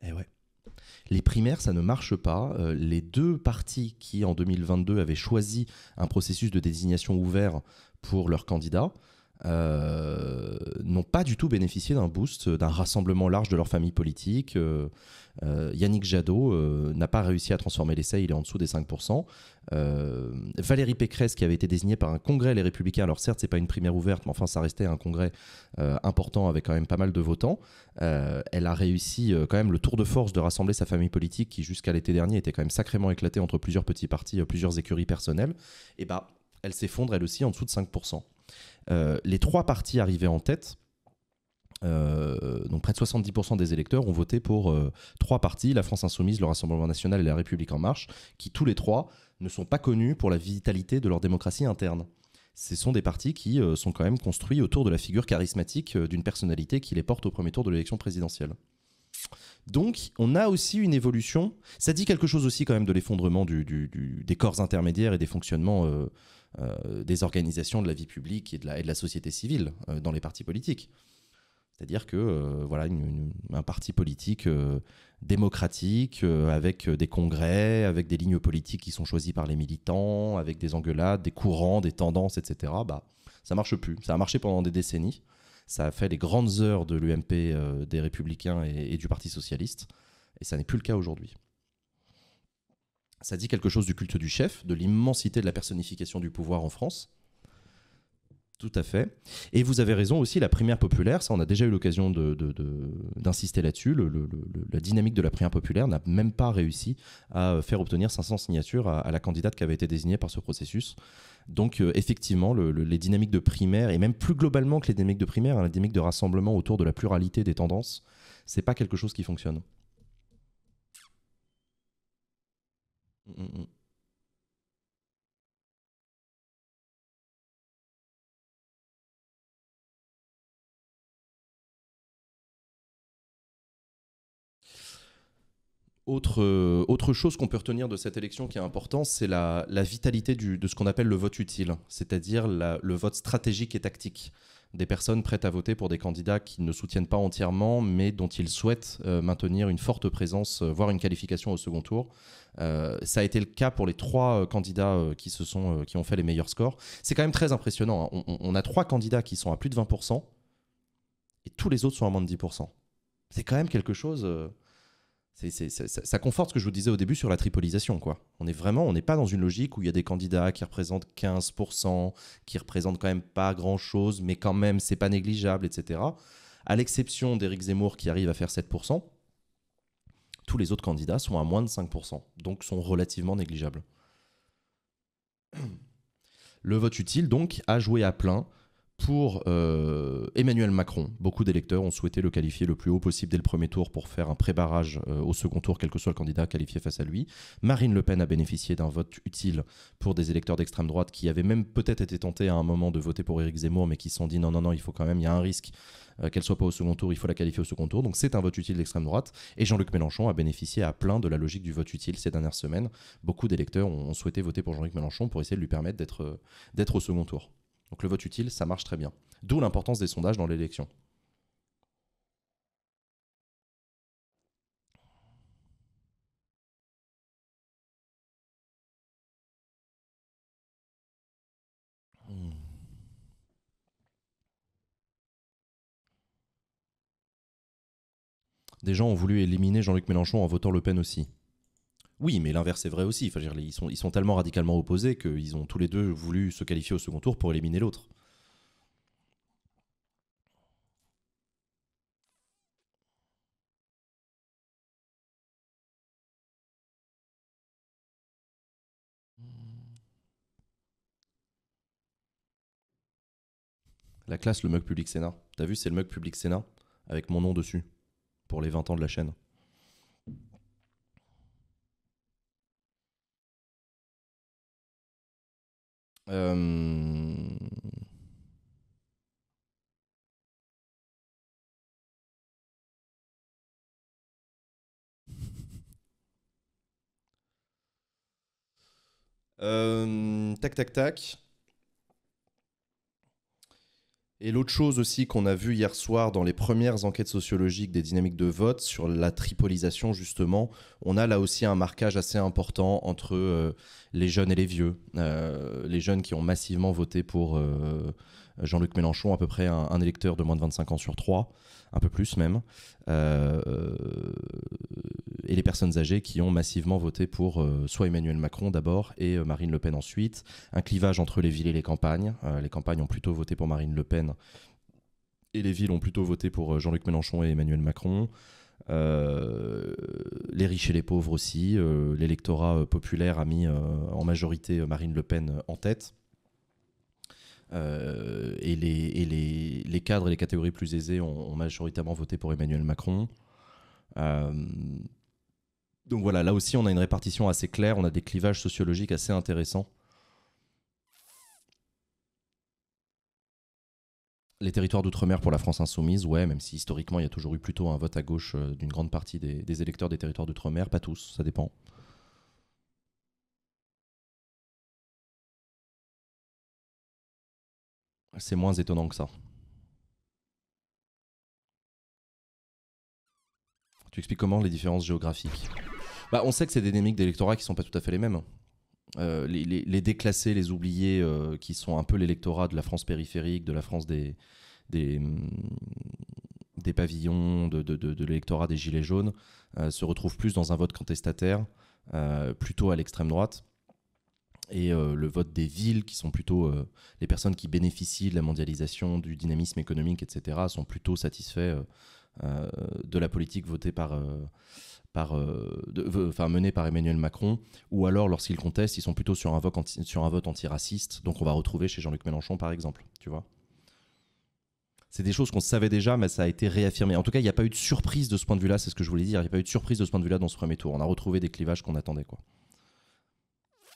Eh ouais. Les primaires, ça ne marche pas. Euh, les deux partis qui, en 2022, avaient choisi un processus de désignation ouvert pour leurs candidats, euh, n'ont pas du tout bénéficié d'un boost, d'un rassemblement large de leur famille politique. Euh, euh, Yannick Jadot n'a pas réussi à transformer l'essai, il est en dessous des 5%. Valérie Pécresse, qui avait été désignée par un congrès, les Républicains, alors certes, c'est pas une primaire ouverte, mais enfin, ça restait un congrès important avec quand même pas mal de votants. elle a réussi quand même le tour de force de rassembler sa famille politique qui, jusqu'à l'été dernier, était quand même sacrément éclatée entre plusieurs petits partis, plusieurs écuries personnelles. Et bah, elle s'effondre elle aussi en dessous de 5%. Euh, les trois partis arrivés en tête, euh, donc près de 70% des électeurs ont voté pour euh, trois partis, la France Insoumise, le Rassemblement National et la République En Marche, qui tous les trois ne sont pas connus pour la vitalité de leur démocratie interne. Ce sont des partis qui sont quand même construits autour de la figure charismatique d'une personnalité qui les porte au premier tour de l'élection présidentielle. Donc, on a aussi une évolution. Ça dit quelque chose aussi quand même de l'effondrement des corps intermédiaires et des fonctionnements euh, des organisations de la vie publique et de la, et de la société civile euh, dans les partis politiques. C'est-à-dire que euh, voilà un parti politique démocratique avec des congrès, avec des lignes politiques qui sont choisies par les militants, avec des engueulades, des courants, des tendances, etc. Bah ça marche plus. Ça a marché pendant des décennies. Ça a fait les grandes heures de l'UMP, des Républicains et, du Parti socialiste, et ça n'est plus le cas aujourd'hui. Ça dit quelque chose du culte du chef, de l'immensité de la personnification du pouvoir en France. Tout à fait. Et vous avez raison aussi, la primaire populaire, ça on a déjà eu l'occasion d'insister là-dessus, la dynamique de la primaire populaire n'a même pas réussi à faire obtenir 500 signatures à, la candidate qui avait été désignée par ce processus. Donc euh, effectivement, les dynamiques de primaire, et même plus globalement que les dynamiques de primaire, hein, la dynamique de rassemblement autour de la pluralité des tendances, c'est pas quelque chose qui fonctionne. Mm, mm, mm. Euh, autre, chose qu'on peut retenir de cette élection qui est importante, c'est la, vitalité de ce qu'on appelle le vote utile, c'est-à-dire le vote stratégique et tactique des personnes prêtes à voter pour des candidats qui ne soutiennent pas entièrement, mais dont ils souhaitent euh, maintenir une forte présence, euh, voire une qualification au second tour. Euh, ça a été le cas pour les trois candidats qui, se sont, qui ont fait les meilleurs scores. C'est quand même très impressionnant. Hein. On, on, a trois candidats qui sont à plus de 20% et tous les autres sont à moins de 10%. C'est quand même quelque chose ça, conforte ce que je vous disais au début sur la tripolisation. On est vraiment, on n'est pas dans une logique où il y a des candidats qui représentent 15%, qui représentent quand même pas grand-chose, mais quand même, c'est pas négligeable, etc. À l'exception d'Éric Zemmour qui arrive à faire 7%, tous les autres candidats sont à moins de 5%, donc sont relativement négligeables. Le vote utile, donc, a joué à plein pour euh, Emmanuel Macron, beaucoup d'électeurs ont souhaité le qualifier le plus haut possible dès le premier tour pour faire un pré euh, au second tour, quel que soit le candidat qualifié face à lui. Marine Le Pen a bénéficié d'un vote utile pour des électeurs d'extrême droite qui avaient même peut-être été tentés à un moment de voter pour Éric Zemmour, mais qui se sont dit non, non, non, il faut quand même, il y a un risque qu'elle euh, qu'elle soit pas au second tour, il faut la qualifier au second tour. Donc c'est un vote utile d'extrême droite. Et Jean-Luc Mélenchon a bénéficié à plein de la logique du vote utile ces dernières semaines. Beaucoup d'électeurs ont, souhaité voter pour Jean-Luc Mélenchon pour essayer de lui permettre d'être au second tour. Donc le vote utile, ça marche très bien. D'où l'importance des sondages dans l'élection. Des gens ont voulu éliminer Jean-Luc Mélenchon en votant Le Pen aussi. Oui, mais l'inverse est vrai aussi. Enfin, ils, sont, ils sont tellement radicalement opposés qu'ils ont tous les deux voulu se qualifier au second tour pour éliminer l'autre. La classe, le mug public Sénat. T'as vu, c'est le mug public Sénat avec mon nom dessus pour les 20 ans de la chaîne. Euh, euh, tac, tac, tac. Et l'autre chose aussi qu'on a vu hier soir dans les premières enquêtes sociologiques des dynamiques de vote sur la tripolisation justement, on a là aussi un marquage assez important entre euh, les jeunes et les vieux, euh, les jeunes qui ont massivement voté pour euh, Jean-Luc Mélenchon, à peu près un, électeur de moins de 25 ans sur 3, un peu plus même, euh, et les personnes âgées qui ont massivement voté pour euh, soit Emmanuel Macron d'abord et euh, Marine Le Pen ensuite. Un clivage entre les villes et les campagnes. les campagnes ont plutôt voté pour Marine Le Pen et les villes ont plutôt voté pour Jean-Luc Mélenchon et Emmanuel Macron. les riches et les pauvres aussi. L'électorat populaire a mis en majorité Marine Le Pen en tête. Euh, et, les, et les, les, cadres et les catégories plus aisées ont, majoritairement voté pour Emmanuel Macron. Euh, donc voilà, là aussi, on a une répartition assez claire, on a des clivages sociologiques assez intéressants. Les territoires d'outre-mer pour la France insoumise, ouais, même si historiquement il y a toujours eu plutôt un vote à gauche euh, d'une grande partie des électeurs des territoires d'outre-mer, pas tous, ça dépend. C'est moins étonnant que ça. Tu expliques comment les différences géographiques bah, On sait que c'est des dynamiques d'électorats qui ne sont pas tout à fait les mêmes. Euh, les, déclassés, les oubliés, euh, qui sont un peu l'électorat de la France périphérique, de la France des, des, mm, pavillons, de, l'électorat des Gilets jaunes, euh, se retrouvent plus dans un vote contestataire, plutôt à l'extrême droite et euh, le vote des villes, qui sont plutôt euh, les personnes qui bénéficient de la mondialisation, du dynamisme économique, etc., sont plutôt satisfaits euh, de la politique votée par, par, enfin, menée par Emmanuel Macron, ou alors lorsqu'ils contestent, ils sont plutôt sur un, vote anti, sur un vote antiraciste, donc on va retrouver chez Jean-Luc Mélenchon, par exemple, tu vois c'est des choses qu'on savait déjà, mais ça a été réaffirmé. En tout cas, il n'y a pas eu de surprise de ce point de vue-là, c'est ce que je voulais dire. Il n'y a pas eu de surprise de ce point de vue-là dans ce premier tour. On a retrouvé des clivages qu'on attendait. quoi.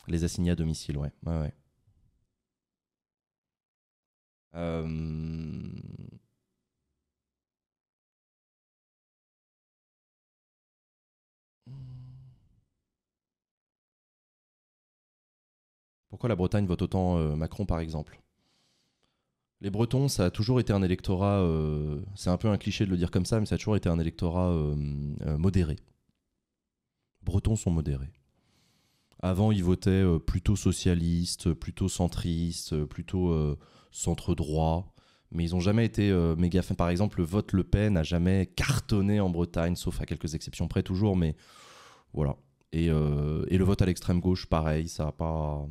Les assignés à domicile, ouais. Euh. Pourquoi la Bretagne vote autant euh, Macron, par exemple Les Bretons, ça a toujours été un électorat, euh, c'est un peu un cliché de le dire comme ça, mais ça a toujours été un électorat modéré. Bretons sont modérés. Avant, ils votaient euh, plutôt socialiste, plutôt centriste, euh, plutôt euh, centre droit. Mais ils n'ont jamais été méga fins. Par exemple, le vote Le Pen n'a jamais cartonné en Bretagne, sauf à quelques exceptions près toujours. Mais voilà. Et, le vote à l'extrême gauche, pareil, ça n'a pas.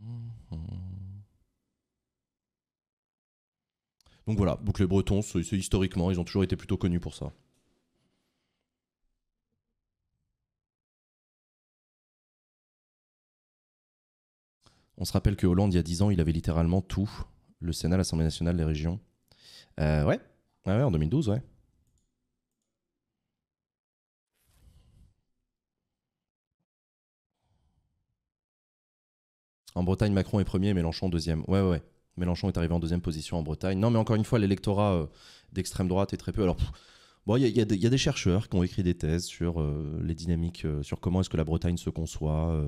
Mmh, mmh. Donc voilà, donc les Bretons, c'est historiquement, ils ont toujours été plutôt connus pour ça. On se rappelle que Hollande, il y a dix ans, il avait littéralement tout le Sénat, l'Assemblée nationale, les régions. Euh, ouais. Ah ouais, en 2012, ouais. En Bretagne, Macron est premier, Mélenchon deuxième. ouais, ouais. Mélenchon est arrivé en deuxième position en Bretagne. Non, mais encore une fois, l'électorat euh, d'extrême droite est très peu. Alors, bon, il y, a des chercheurs qui ont écrit des thèses sur euh, les dynamiques, euh, sur comment est-ce que la Bretagne se conçoit.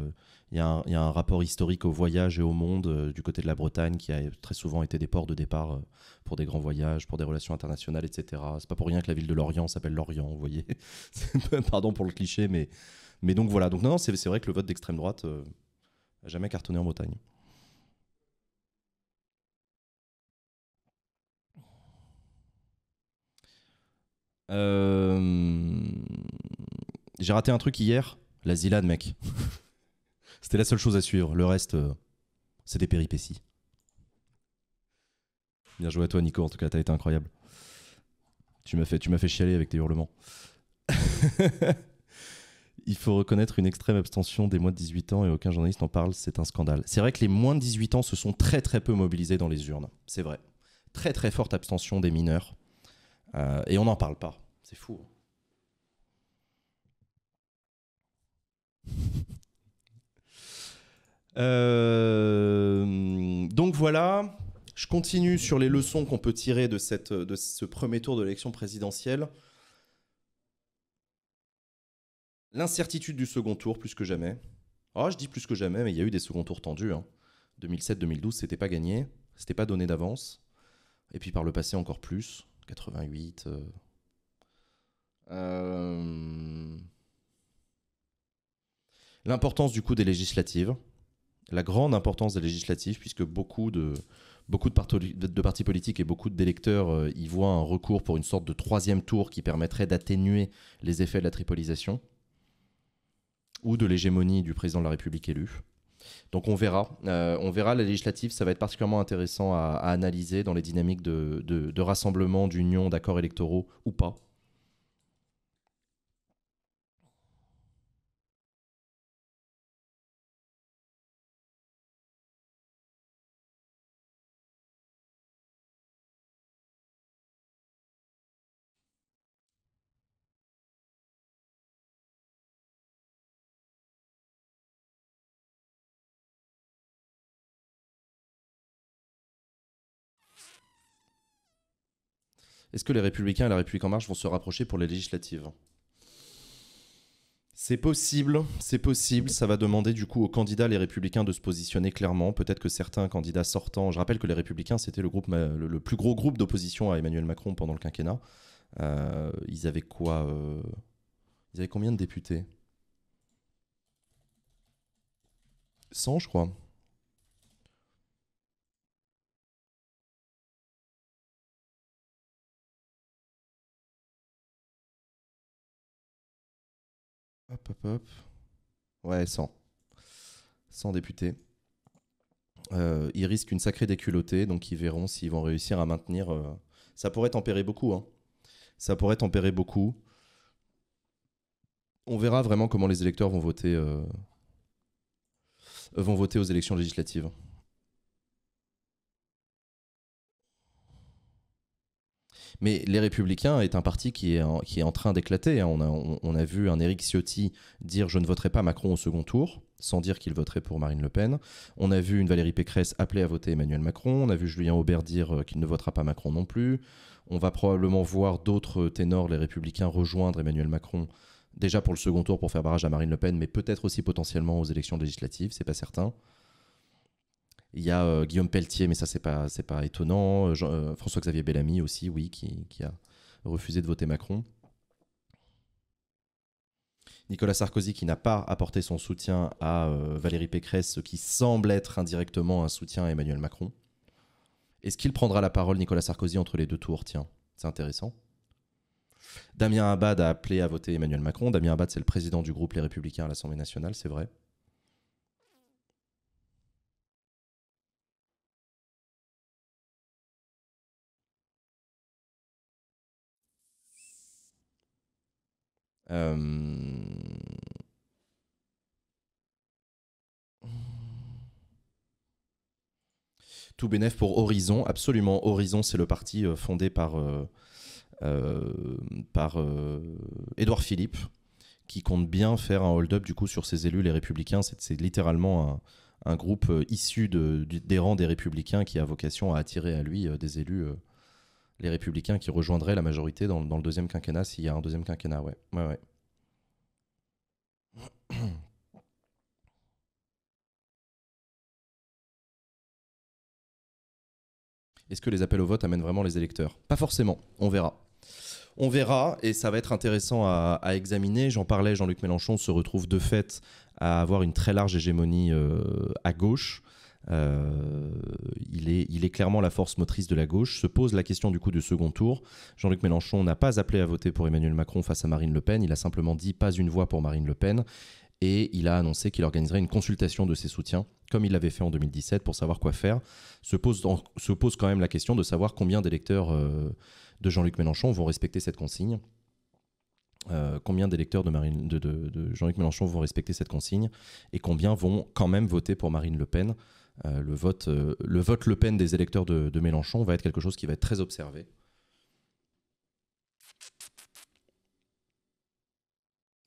Il y, a un rapport historique au voyage et au monde du côté de la Bretagne qui a très souvent été des ports de départ pour des grands voyages, pour des relations internationales, etc. C'est pas pour rien que la ville de Lorient s'appelle Lorient, vous voyez. <laughs> Pardon pour le cliché, mais, mais donc voilà. Donc non, non c'est vrai que le vote d'extrême droite n'a jamais cartonné en Bretagne. Euh, j'ai raté un truc hier, la de mec. <laughs> C'était la seule chose à suivre. Le reste, euh, c'est des péripéties. Bien joué à toi, Nico. En tout cas, t'as été incroyable. Tu m'as fait, tu m'as fait chialer avec tes hurlements. <laughs> Il faut reconnaître une extrême abstention des moins de 18 ans et aucun journaliste n'en parle. C'est un scandale. C'est vrai que les moins de 18 ans se sont très très peu mobilisés dans les urnes. C'est vrai. Très très forte abstention des mineurs. Euh, et on n'en parle pas. C'est fou. Hein. <laughs> Euh, donc voilà, je continue sur les leçons qu'on peut tirer de, de ce premier tour de l'élection présidentielle. L'incertitude du second tour, plus que jamais. Oh, je dis plus que jamais, mais il y a eu des seconds tours tendus. 2007-2012, hein. c'était pas gagné, c'était pas donné d'avance. Et puis par le passé, encore plus. 88. Euh. Euh, l'importance du coup des législatives, la grande importance des législatives, puisque beaucoup de, beaucoup de, partis, politiques et beaucoup d'électeurs euh, y voient un recours pour une sorte de troisième tour qui permettrait d'atténuer les effets de la tripolisation ou de l'hégémonie du président de la République élu. Donc on verra. Euh, on verra la législative, ça va être particulièrement intéressant à, analyser dans les dynamiques de rassemblement, d'union, d'accords électoraux ou pas, Est-ce que les Républicains et la République en marche vont se rapprocher pour les législatives c'est possible, c'est possible. Ça va demander du coup aux candidats les Républicains de se positionner clairement. Peut-être que certains candidats sortants. Je rappelle que les Républicains c'était le groupe euh, plus gros groupe d'opposition à Emmanuel Macron pendant le quinquennat. Euh, ils avaient quoi euh, Ils avaient combien de députés 100, je crois. hop, Ouais, 100. 100 députés. Euh, ils risquent une sacrée déculottée, donc ils verront s'ils vont réussir à maintenir. Euh, ça pourrait tempérer beaucoup. Hein. Ça pourrait tempérer beaucoup. On verra vraiment comment les électeurs vont voter, euh, vont voter aux élections législatives. Mais les Républicains est un parti qui est en, train d'éclater. Hein. On a, vu un Éric Ciotti dire je ne voterai pas Macron au second tour sans dire qu'il voterait pour Marine Le Pen. On a vu une Valérie Pécresse appeler à voter Emmanuel Macron. On a vu Julien Aubert dire euh, qu'il ne votera pas Macron non plus. On va probablement voir d'autres ténors, les républicains, rejoindre Emmanuel Macron déjà pour le second tour pour faire barrage à Marine Le Pen, mais peut-être aussi potentiellement aux élections législatives, c'est pas certain. Il y a euh, Guillaume Pelletier, mais ça, c'est pas, c'est pas étonnant. Euh, euh, François-Xavier Bellamy aussi, oui, qui, qui, a refusé de voter Macron. Nicolas Sarkozy qui n'a pas apporté son soutien à Valérie Pécresse, ce qui semble être indirectement un soutien à Emmanuel Macron. Est-ce qu'il prendra la parole, Nicolas Sarkozy, entre les deux tours Tiens, c'est intéressant. Damien Abad a appelé à voter Emmanuel Macron. Damien Abad, c'est le président du groupe Les Républicains à l'Assemblée nationale, c'est vrai. Euh, Tout bénéf pour Horizon, absolument. Horizon, c'est le parti euh, fondé par, euh, par Édouard Philippe, qui compte bien faire un hold-up du coup sur ses élus, les Républicains. C'est littéralement un, groupe issu des rangs des Républicains qui a vocation à attirer à lui des élus les Républicains qui rejoindraient la majorité dans, le deuxième quinquennat s'il y a un deuxième quinquennat. Ouais, ouais, Est-ce que les appels au vote amènent vraiment les électeurs Pas forcément, on verra. On verra, et ça va être intéressant à, examiner. J'en parlais, Jean-Luc Mélenchon se retrouve de fait à avoir une très large hégémonie euh, à gauche. Euh, il, est, il est clairement la force motrice de la gauche. Se pose la question du coup du second tour. Jean-Luc Mélenchon n'a pas appelé à voter pour Emmanuel Macron face à Marine Le Pen. Il a simplement dit pas une voix pour Marine Le Pen. Et il a annoncé qu'il organiserait une consultation de ses soutiens, comme il l'avait fait en 2017, pour savoir quoi faire. Se pose, se pose quand même la question de savoir combien d'électeurs euh, de Jean-Luc Mélenchon vont respecter cette consigne. Euh, combien d'électeurs de, de Jean-Luc Mélenchon vont respecter cette consigne et combien vont quand même voter pour Marine Le Pen euh, euh, le, vote, le Pen des électeurs de, Mélenchon va être quelque chose qui va être très observé.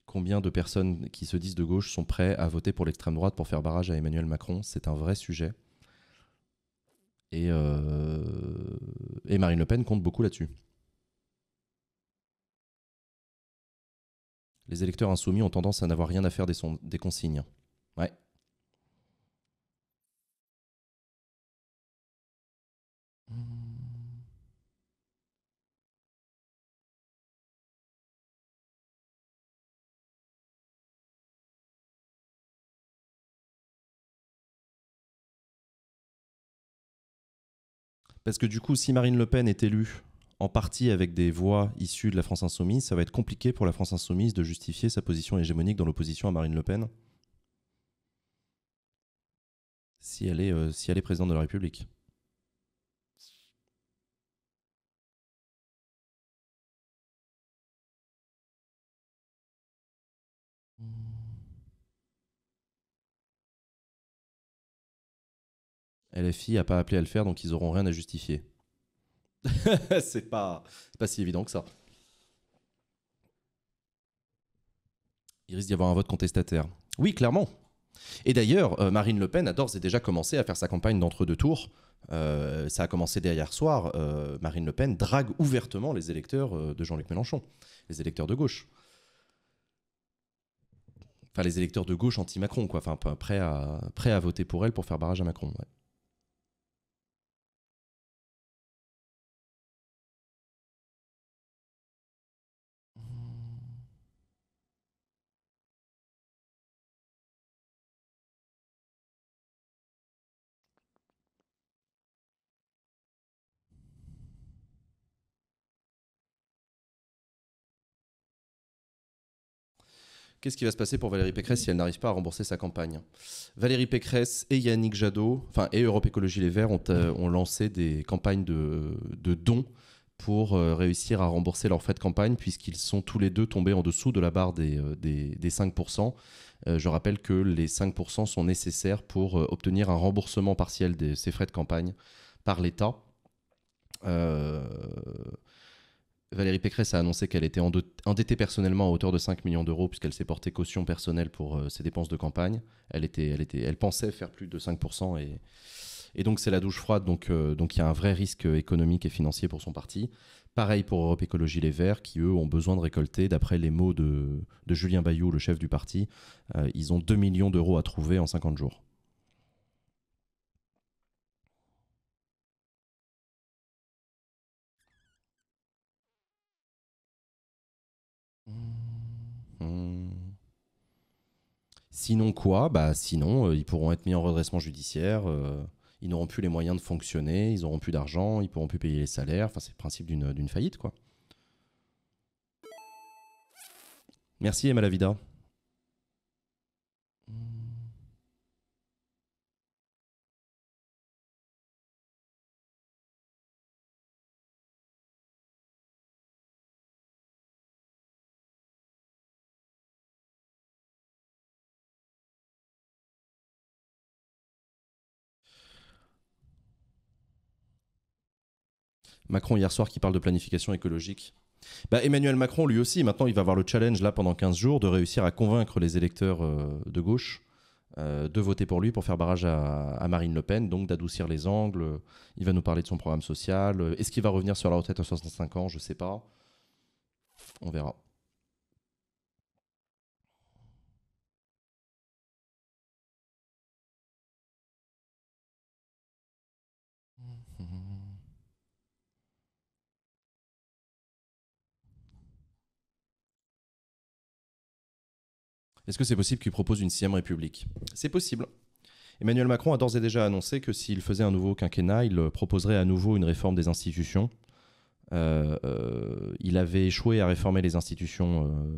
Combien de personnes qui se disent de gauche sont prêtes à voter pour l'extrême droite pour faire barrage à Emmanuel Macron C'est un vrai sujet. Euh, et, Marine Le Pen compte beaucoup là-dessus. Les électeurs insoumis ont tendance à n'avoir rien à faire des, des consignes. Ouais, Parce que du coup, si Marine Le Pen est élue en partie avec des voix issues de la France insoumise, ça va être compliqué pour la France insoumise de justifier sa position hégémonique dans l'opposition à Marine Le Pen si elle est, euh, si elle est présidente de la République. LFI n'a pas appelé à le faire, donc ils n'auront rien à justifier. <laughs> c'est pas, pas si évident que ça. Il risque d'y avoir un vote contestataire. Oui, clairement. Et d'ailleurs, euh, Marine Le Pen a d'ores et déjà commencé à faire sa campagne d'entre-deux tours. Euh, ça a commencé derrière soir. Euh, Marine Le Pen drague ouvertement les électeurs de Jean-Luc Mélenchon, les électeurs de gauche. Enfin, les électeurs de gauche anti-Macron, quoi. Enfin, prêts à, à voter pour elle pour faire barrage à Macron. Qu'est-ce qui va se passer pour Valérie Pécresse si elle n'arrive pas à rembourser sa campagne Valérie Pécresse et Yannick Jadot, enfin et Europe Écologie Les Verts ont, euh, mm. lancé des campagnes de, dons pour euh, réussir à rembourser leurs frais de campagne puisqu'ils sont tous les deux tombés en dessous de la barre des, 5%. Euh, je rappelle que les 5% sont nécessaires pour obtenir un remboursement partiel de ces frais de campagne par l'État. Euh, Valérie Pécresse a annoncé qu'elle était endettée personnellement à hauteur de 5 millions d'euros puisqu'elle s'est portée caution personnelle pour euh, ses dépenses de campagne. Elle, pensait faire plus de 5% et, donc c'est la douche froide, euh, donc il y a un vrai risque économique et financier pour son parti. Pareil pour Europe Écologie Les Verts, qui eux ont besoin de récolter, d'après les mots de, Julien Bayou, le chef du parti, euh, ils ont 2 millions d'euros à trouver en 50 jours. Sinon quoi bah, Sinon, euh, ils pourront être mis en redressement judiciaire, euh, ils n'auront plus les moyens de fonctionner, ils n'auront plus d'argent, ils pourront plus payer les salaires. Enfin, c'est le principe d'une faillite, quoi. Merci Emma Lavida. Macron hier soir qui parle de planification écologique. Bah, Emmanuel Macron, lui aussi, maintenant, il va avoir le challenge, là, pendant 15 jours, de réussir à convaincre les électeurs euh, de gauche euh, de voter pour lui pour faire barrage à, à Marine Le Pen, donc d'adoucir les angles. Il va nous parler de son programme social. Est-ce qu'il va revenir sur la retraite à 65 ans Je ne sais pas. On verra. Est-ce que c'est possible qu'il propose une sixième République C'est possible. Emmanuel Macron a d'ores et déjà annoncé que s'il faisait un nouveau quinquennat, il proposerait à nouveau une réforme des institutions. Euh, euh, il avait échoué à réformer les institutions euh,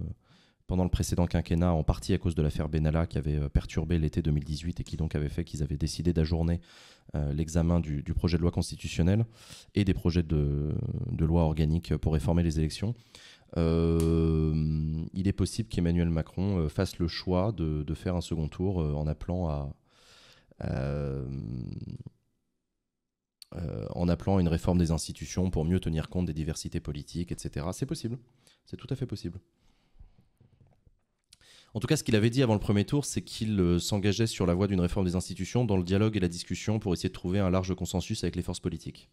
pendant le précédent quinquennat, en partie à cause de l'affaire Benalla qui avait perturbé l'été 2018 et qui donc avait fait qu'ils avaient décidé d'ajourner l'examen du, projet de loi constitutionnelle et des projets de, de loi organique pour réformer les élections. Euh, il est possible qu'Emmanuel Macron euh, fasse le choix de, faire un second tour euh, en appelant à, en appelant une réforme des institutions pour mieux tenir compte des diversités politiques, etc. C'est possible. C'est tout à fait possible. En tout cas, ce qu'il avait dit avant le premier tour, c'est qu'il s'engageait sur la voie d'une réforme des institutions dans le dialogue et la discussion pour essayer de trouver un large consensus avec les forces politiques.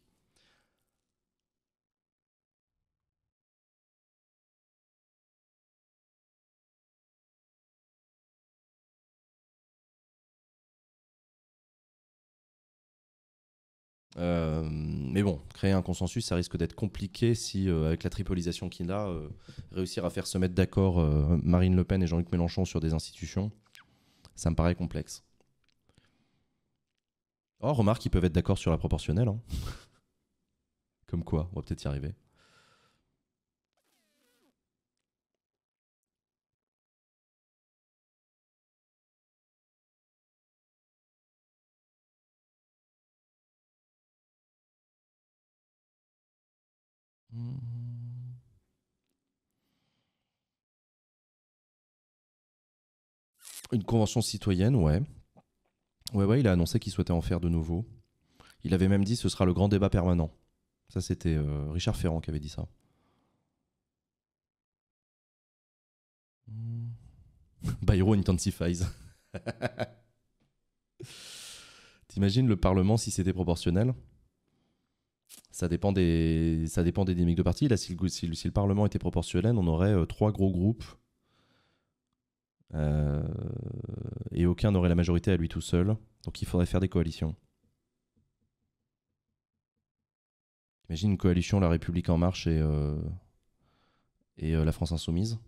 Euh, mais bon, créer un consensus, ça risque d'être compliqué si, euh, avec la tripolisation qu'il a, euh, réussir à faire se mettre d'accord Marine Le Pen et Jean-Luc Mélenchon sur des institutions, ça me paraît complexe. Oh, remarque, ils peuvent être d'accord sur la proportionnelle. Hein. <laughs> Comme quoi, on va peut-être y arriver. Mhm. Une convention citoyenne, ouais. Ouais, ouais, il a annoncé qu'il souhaitait en faire de nouveau. Il avait même dit ce sera le grand débat permanent. Ça, c'était euh, Richard Ferrand qui avait dit ça. Hmm. <laughs> Bayrou intensifies. <laughs> T'imagines le Parlement si c'était proportionnel ça dépend des, ça dépend des dynamiques de parti. Là, si le, Parlement était proportionnel, on aurait euh, trois gros groupes euh, et aucun n'aurait la majorité à lui tout seul. Donc il faudrait faire des coalitions. Imagine une coalition La République en marche et, euh, et La France insoumise.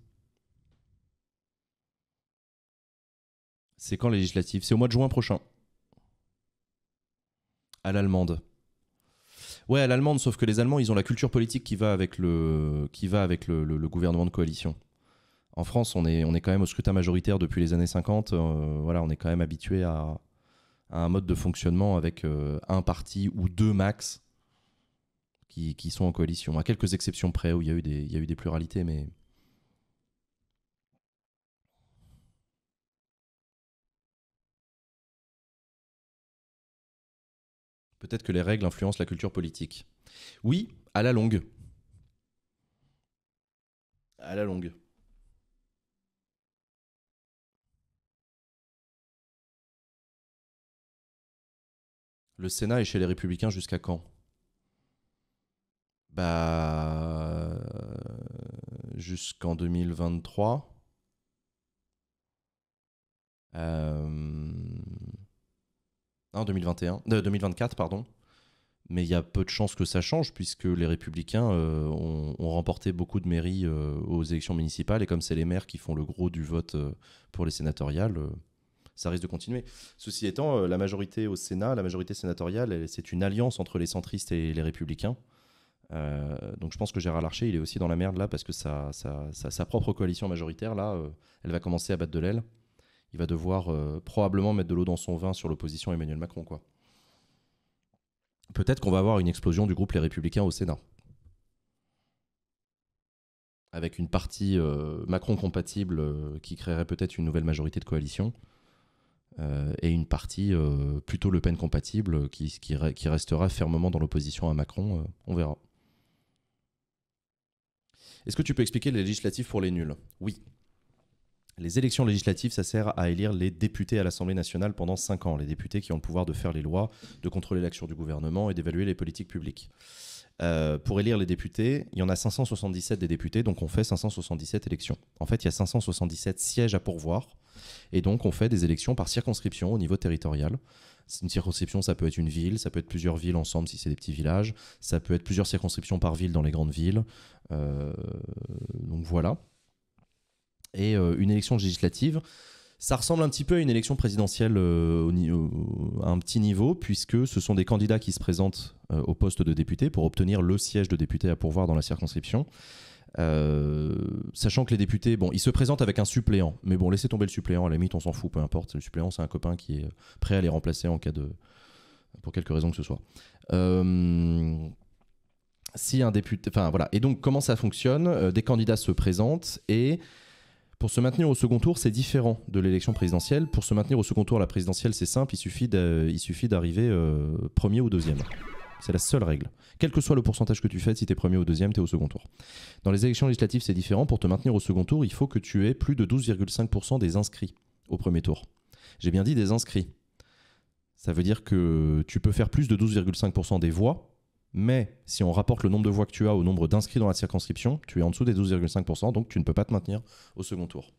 C'est quand législative C'est au mois de juin prochain. À l'allemande. Ouais, l'allemande, sauf que les Allemands, ils ont la culture politique qui va avec le, qui va avec le, gouvernement de coalition. En France, on est, on est quand même au scrutin majoritaire depuis les années 50. Euh, voilà, on est quand même habitué à, un mode de fonctionnement avec euh, un parti ou deux max qui, sont en coalition, à quelques exceptions près où il y, a eu des, il y a eu des pluralités, mais Peut-être que les règles influencent la culture politique. Oui, à la longue. À la longue. Le Sénat est chez les Républicains jusqu'à quand Bah. Jusqu'en 2023. Euh... 2021, hein, 2024, euh, pardon. Mais il y a peu de chances que ça change puisque les Républicains euh, ont, remporté beaucoup de mairies euh, aux élections municipales et comme c'est les maires qui font le gros du vote pour les sénatoriales, ça risque de continuer. Ceci étant, la majorité au Sénat, la majorité sénatoriale, c'est une alliance entre les centristes et les Républicains. donc je pense que Gérard Larcher, il est aussi dans la merde là parce que sa, propre coalition majoritaire là, elle va commencer à battre de l'aile il va devoir euh, probablement mettre de l'eau dans son vin sur l'opposition Emmanuel Macron. quoi. Peut-être qu'on va avoir une explosion du groupe Les Républicains au Sénat. Avec une partie euh, Macron compatible euh, qui créerait peut-être une nouvelle majorité de coalition. et une partie plutôt Le Pen compatible qui, qui restera fermement dans l'opposition à Macron. on verra. Est-ce que tu peux expliquer les législatives pour les nuls Oui les élections législatives, ça sert à élire les députés à l'Assemblée nationale pendant 5 ans, les députés qui ont le pouvoir de faire les lois, de contrôler l'action du gouvernement et d'évaluer les politiques publiques. Euh, pour élire les députés, il y en a 577 des députés, donc on fait 577 élections. En fait, il y a 577 sièges à pourvoir, et donc on fait des élections par circonscription au niveau territorial. Une circonscription, ça peut être une ville, ça peut être plusieurs villes ensemble si c'est des petits villages, ça peut être plusieurs circonscriptions par ville dans les grandes villes. Euh, donc voilà et euh, une élection législative. Ça ressemble un petit peu à une élection présidentielle euh, au, euh, à un petit niveau, puisque ce sont des candidats qui se présentent au poste de député pour obtenir le siège de député à pourvoir dans la circonscription. sachant que les députés, bon, ils se présentent avec un suppléant, mais bon, laissez tomber le suppléant, à la limite, on s'en fout, peu importe. Le suppléant, c'est un copain qui est prêt à les remplacer en cas de. pour quelque raison que ce soit. si un député. Enfin, voilà. Et donc, comment ça fonctionne Des candidats se présentent et pour se maintenir au second tour, c'est différent de l'élection présidentielle. Pour se maintenir au second tour à la présidentielle, c'est simple, il suffit d'arriver euh, premier ou deuxième. C'est la seule règle. Quel que soit le pourcentage que tu fais, si tu es premier ou deuxième, tu es au second tour. Dans les élections législatives, c'est différent. Pour te maintenir au second tour, il faut que tu aies plus de 12,5% des inscrits au premier tour. J'ai bien dit des inscrits. Ça veut dire que tu peux faire plus de 12,5% des voix mais si on rapporte le nombre de voix que tu as au nombre d'inscrits dans la circonscription, tu es en dessous des 12,5%, donc tu ne peux pas te maintenir au second tour.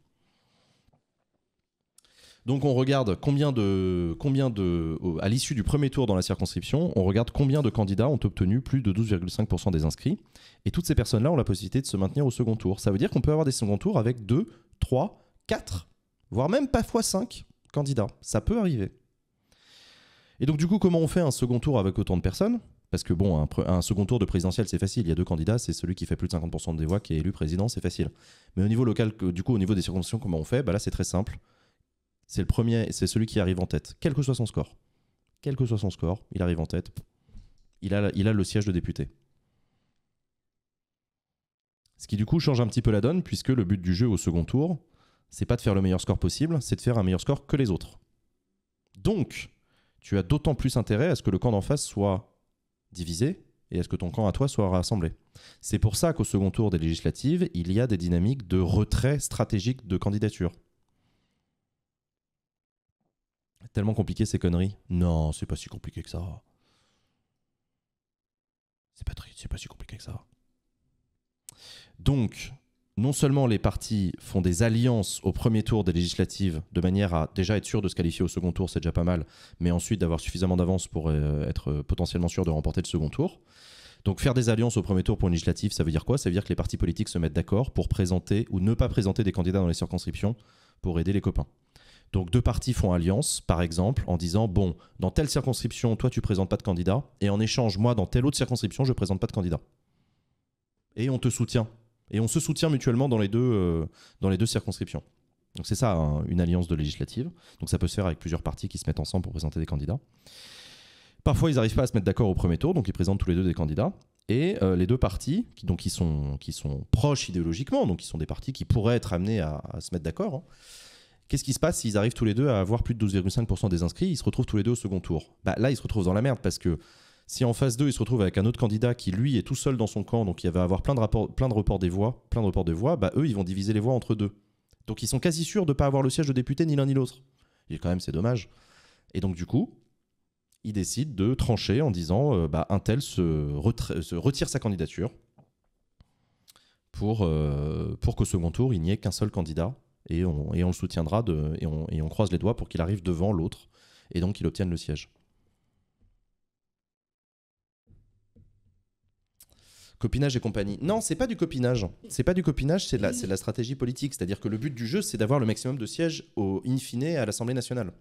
Donc on regarde combien de, combien de à l'issue du premier tour dans la circonscription, on regarde combien de candidats ont obtenu plus de 12,5% des inscrits. Et toutes ces personnes-là ont la possibilité de se maintenir au second tour. Ça veut dire qu'on peut avoir des second tours avec 2, 3, 4, voire même parfois 5 candidats. Ça peut arriver. Et donc du coup, comment on fait un second tour avec autant de personnes parce que bon, un, second tour de présidentiel, c'est facile. Il y a deux candidats, c'est celui qui fait plus de 50% des voix qui est élu président, c'est facile. Mais au niveau local, du coup, au niveau des circonscriptions, comment on fait bah Là, c'est très simple. C'est le premier, c'est celui qui arrive en tête, quel que soit son score. Quel que soit son score, il arrive en tête. Il a, il a le siège de député. Ce qui du coup change un petit peu la donne, puisque le but du jeu au second tour, c'est pas de faire le meilleur score possible, c'est de faire un meilleur score que les autres. Donc, tu as d'autant plus intérêt à ce que le camp d'en face soit divisé et est ce que ton camp à toi soit rassemblé. C'est pour ça qu'au second tour des législatives, il y a des dynamiques de retrait stratégique de candidature. Tellement compliqué ces conneries. Non, c'est pas si compliqué que ça. C'est pas, c'est pas si compliqué que ça. Donc, non seulement les partis font des alliances au premier tour des législatives de manière à déjà être sûr de se qualifier au second tour, c'est déjà pas mal, mais ensuite d'avoir suffisamment d'avance pour euh, être potentiellement sûr de remporter le second tour. Donc faire des alliances au premier tour pour une législative, ça veut dire quoi Ça veut dire que les partis politiques se mettent d'accord pour présenter ou ne pas présenter des candidats dans les circonscriptions pour aider les copains. Donc deux partis font alliance, par exemple, en disant, bon, dans telle circonscription, toi tu présentes pas de candidat, et en échange, moi, dans telle autre circonscription, je présente pas de candidat. Et on te soutient et on se soutient mutuellement dans les deux, euh, dans les deux circonscriptions. Donc c'est ça, hein, une alliance de législative. Donc ça peut se faire avec plusieurs partis qui se mettent ensemble pour présenter des candidats. Parfois, ils n'arrivent pas à se mettre d'accord au premier tour, donc ils présentent tous les deux des candidats. Et euh, les deux partis, qui, donc, qui, sont, qui sont proches idéologiquement, donc qui sont des partis qui pourraient être amenés à, se mettre d'accord, hein. qu'est-ce qui se passe s'ils arrivent tous les deux à avoir plus de 12,5% des inscrits Ils se retrouvent tous les deux au second tour. Bah, là, ils se retrouvent dans la merde parce que si en phase 2, il se retrouve avec un autre candidat qui, lui, est tout seul dans son camp, donc il va avoir plein de, plein de reports des voix, plein de reports de voix, bah eux, ils vont diviser les voix entre deux. Donc ils sont quasi sûrs de ne pas avoir le siège de député ni l'un ni l'autre. Et quand même, c'est dommage. Et donc du coup, ils décident de trancher en disant, euh, bah, un tel se, retire sa candidature euh, pour, qu'au second tour, il n'y ait qu'un seul candidat. Et on, et on le soutiendra et, on, et on croise les doigts pour qu'il arrive devant l'autre et donc qu'il obtienne le siège. copinage et compagnie. Non, c'est pas du copinage. C'est pas du copinage, c'est de, la, la stratégie politique. C'est-à-dire que le but du jeu, c'est d'avoir le maximum de sièges au, in fine à l'Assemblée nationale.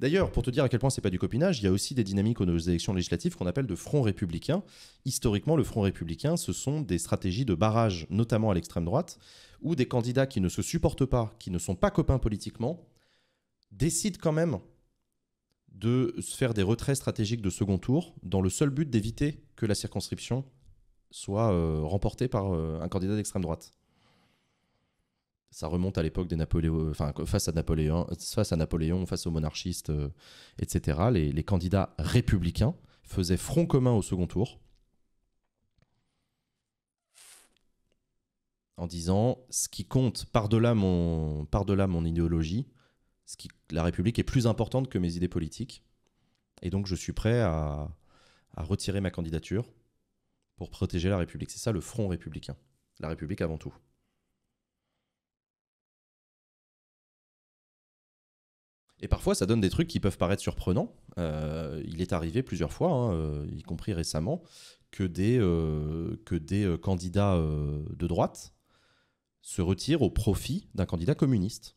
D'ailleurs, pour te dire à quel point c'est pas du copinage, il y a aussi des dynamiques aux élections législatives qu'on appelle de front républicain. Historiquement, le front républicain, ce sont des stratégies de barrage, notamment à l'extrême droite, où des candidats qui ne se supportent pas, qui ne sont pas copains politiquement, décident quand même de se faire des retraits stratégiques de second tour dans le seul but d'éviter que la circonscription soit euh, remporté par euh, un candidat d'extrême droite. Ça remonte à l'époque des euh, Napoléon, face à Napoléon, face aux monarchistes, etc. Les, les candidats républicains faisaient front commun au second tour. en disant ce qui compte par-delà mon, par mon idéologie, ce qui, la République est plus importante que mes idées politiques. Et donc je suis prêt à retirer ma candidature pour protéger la République. C'est ça le front républicain. La République avant tout. Et parfois, ça donne des trucs qui peuvent paraître surprenants. Euh, il est arrivé plusieurs fois, hein, euh, y compris récemment, que des, euh, que des candidats de droite se retirent au profit d'un candidat communiste.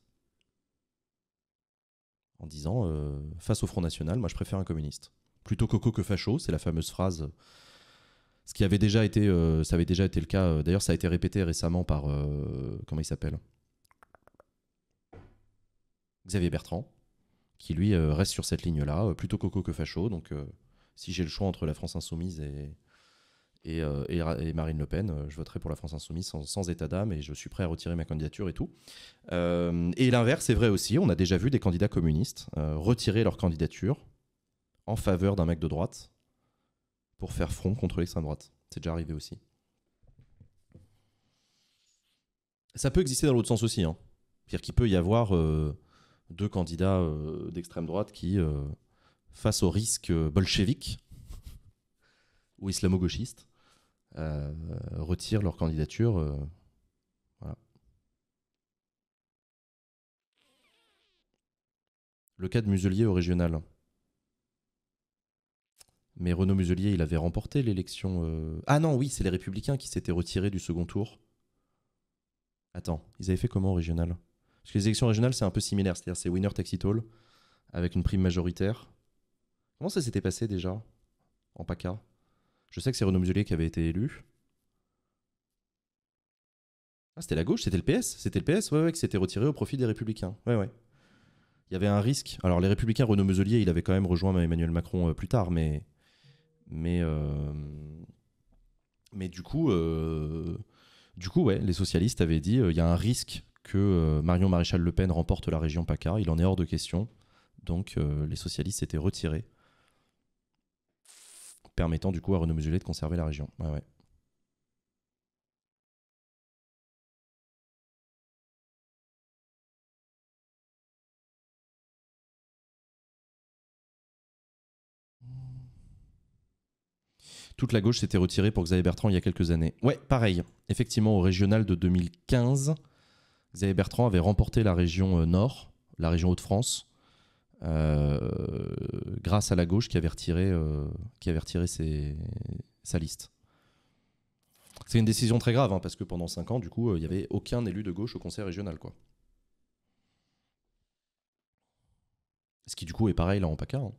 En disant, face au Front National, moi je préfère un communiste. Plutôt coco que facho, c'est la fameuse phrase ce qui avait déjà été, euh, ça avait déjà été le cas. Euh, d'ailleurs, ça a été répété récemment par euh, comment il s'appelle Xavier Bertrand, qui lui reste sur cette ligne-là, plutôt coco que facho. Donc, si j'ai le choix entre la France insoumise et et, Marine Le Pen, je voterai pour la France insoumise sans état d'âme et je suis prêt à retirer ma candidature et tout. et l'inverse est vrai aussi. On a déjà vu des candidats communistes retirer leur candidature en faveur d'un mec de droite pour faire front contre l'extrême droite. C'est déjà arrivé aussi. Ça peut exister dans l'autre sens aussi. Hein. C'est-à-dire qu'il peut y avoir euh, deux candidats euh, d'extrême droite qui, euh, face au risque bolchevique <laughs> ou islamo-gauchiste, retirent leur candidature. Le cas de Muselier au régional. Mais Renaud Muselier, il avait remporté l'élection. Euh. Ah non, oui, c'est les Républicains qui s'étaient retirés du second tour. Attends, ils avaient fait comment au régional Parce que les élections régionales, c'est un peu similaire. C'est-à-dire, c'est winner taxi avec une prime majoritaire. Comment ça s'était passé déjà En PACA Je sais que c'est Renaud Muselier qui avait été élu. Ah, c'était la gauche, c'était le PS C'était le PS, ouais, ouais, qui s'était retiré au profit des Républicains. Ouais, ouais. Il y avait un risque. Alors, les Républicains, Renaud Muselier, il avait quand même rejoint Emmanuel Macron euh, plus tard, mais mais, euh, mais du coup, euh, du coup ouais, les socialistes avaient dit euh, il y a un risque que Marion Maréchal Le Pen remporte la région PACA. Il en est hors de question. Donc les socialistes s'étaient retirés, permettant du coup à Renaud Muselet de conserver la région. ouais. Toute la gauche s'était retirée pour Xavier Bertrand il y a quelques années. Ouais, pareil. Effectivement, au régional de 2015, Xavier Bertrand avait remporté la région euh, Nord, la région Hauts-de-France, euh, grâce à la gauche qui avait retiré, euh, qui avait retiré sa liste. C'est une décision très grave, hein, parce que pendant 5 ans, du coup, il n'y avait aucun élu de gauche au conseil régional. quoi. Ce qui, du coup, est pareil là en PACA. Hein.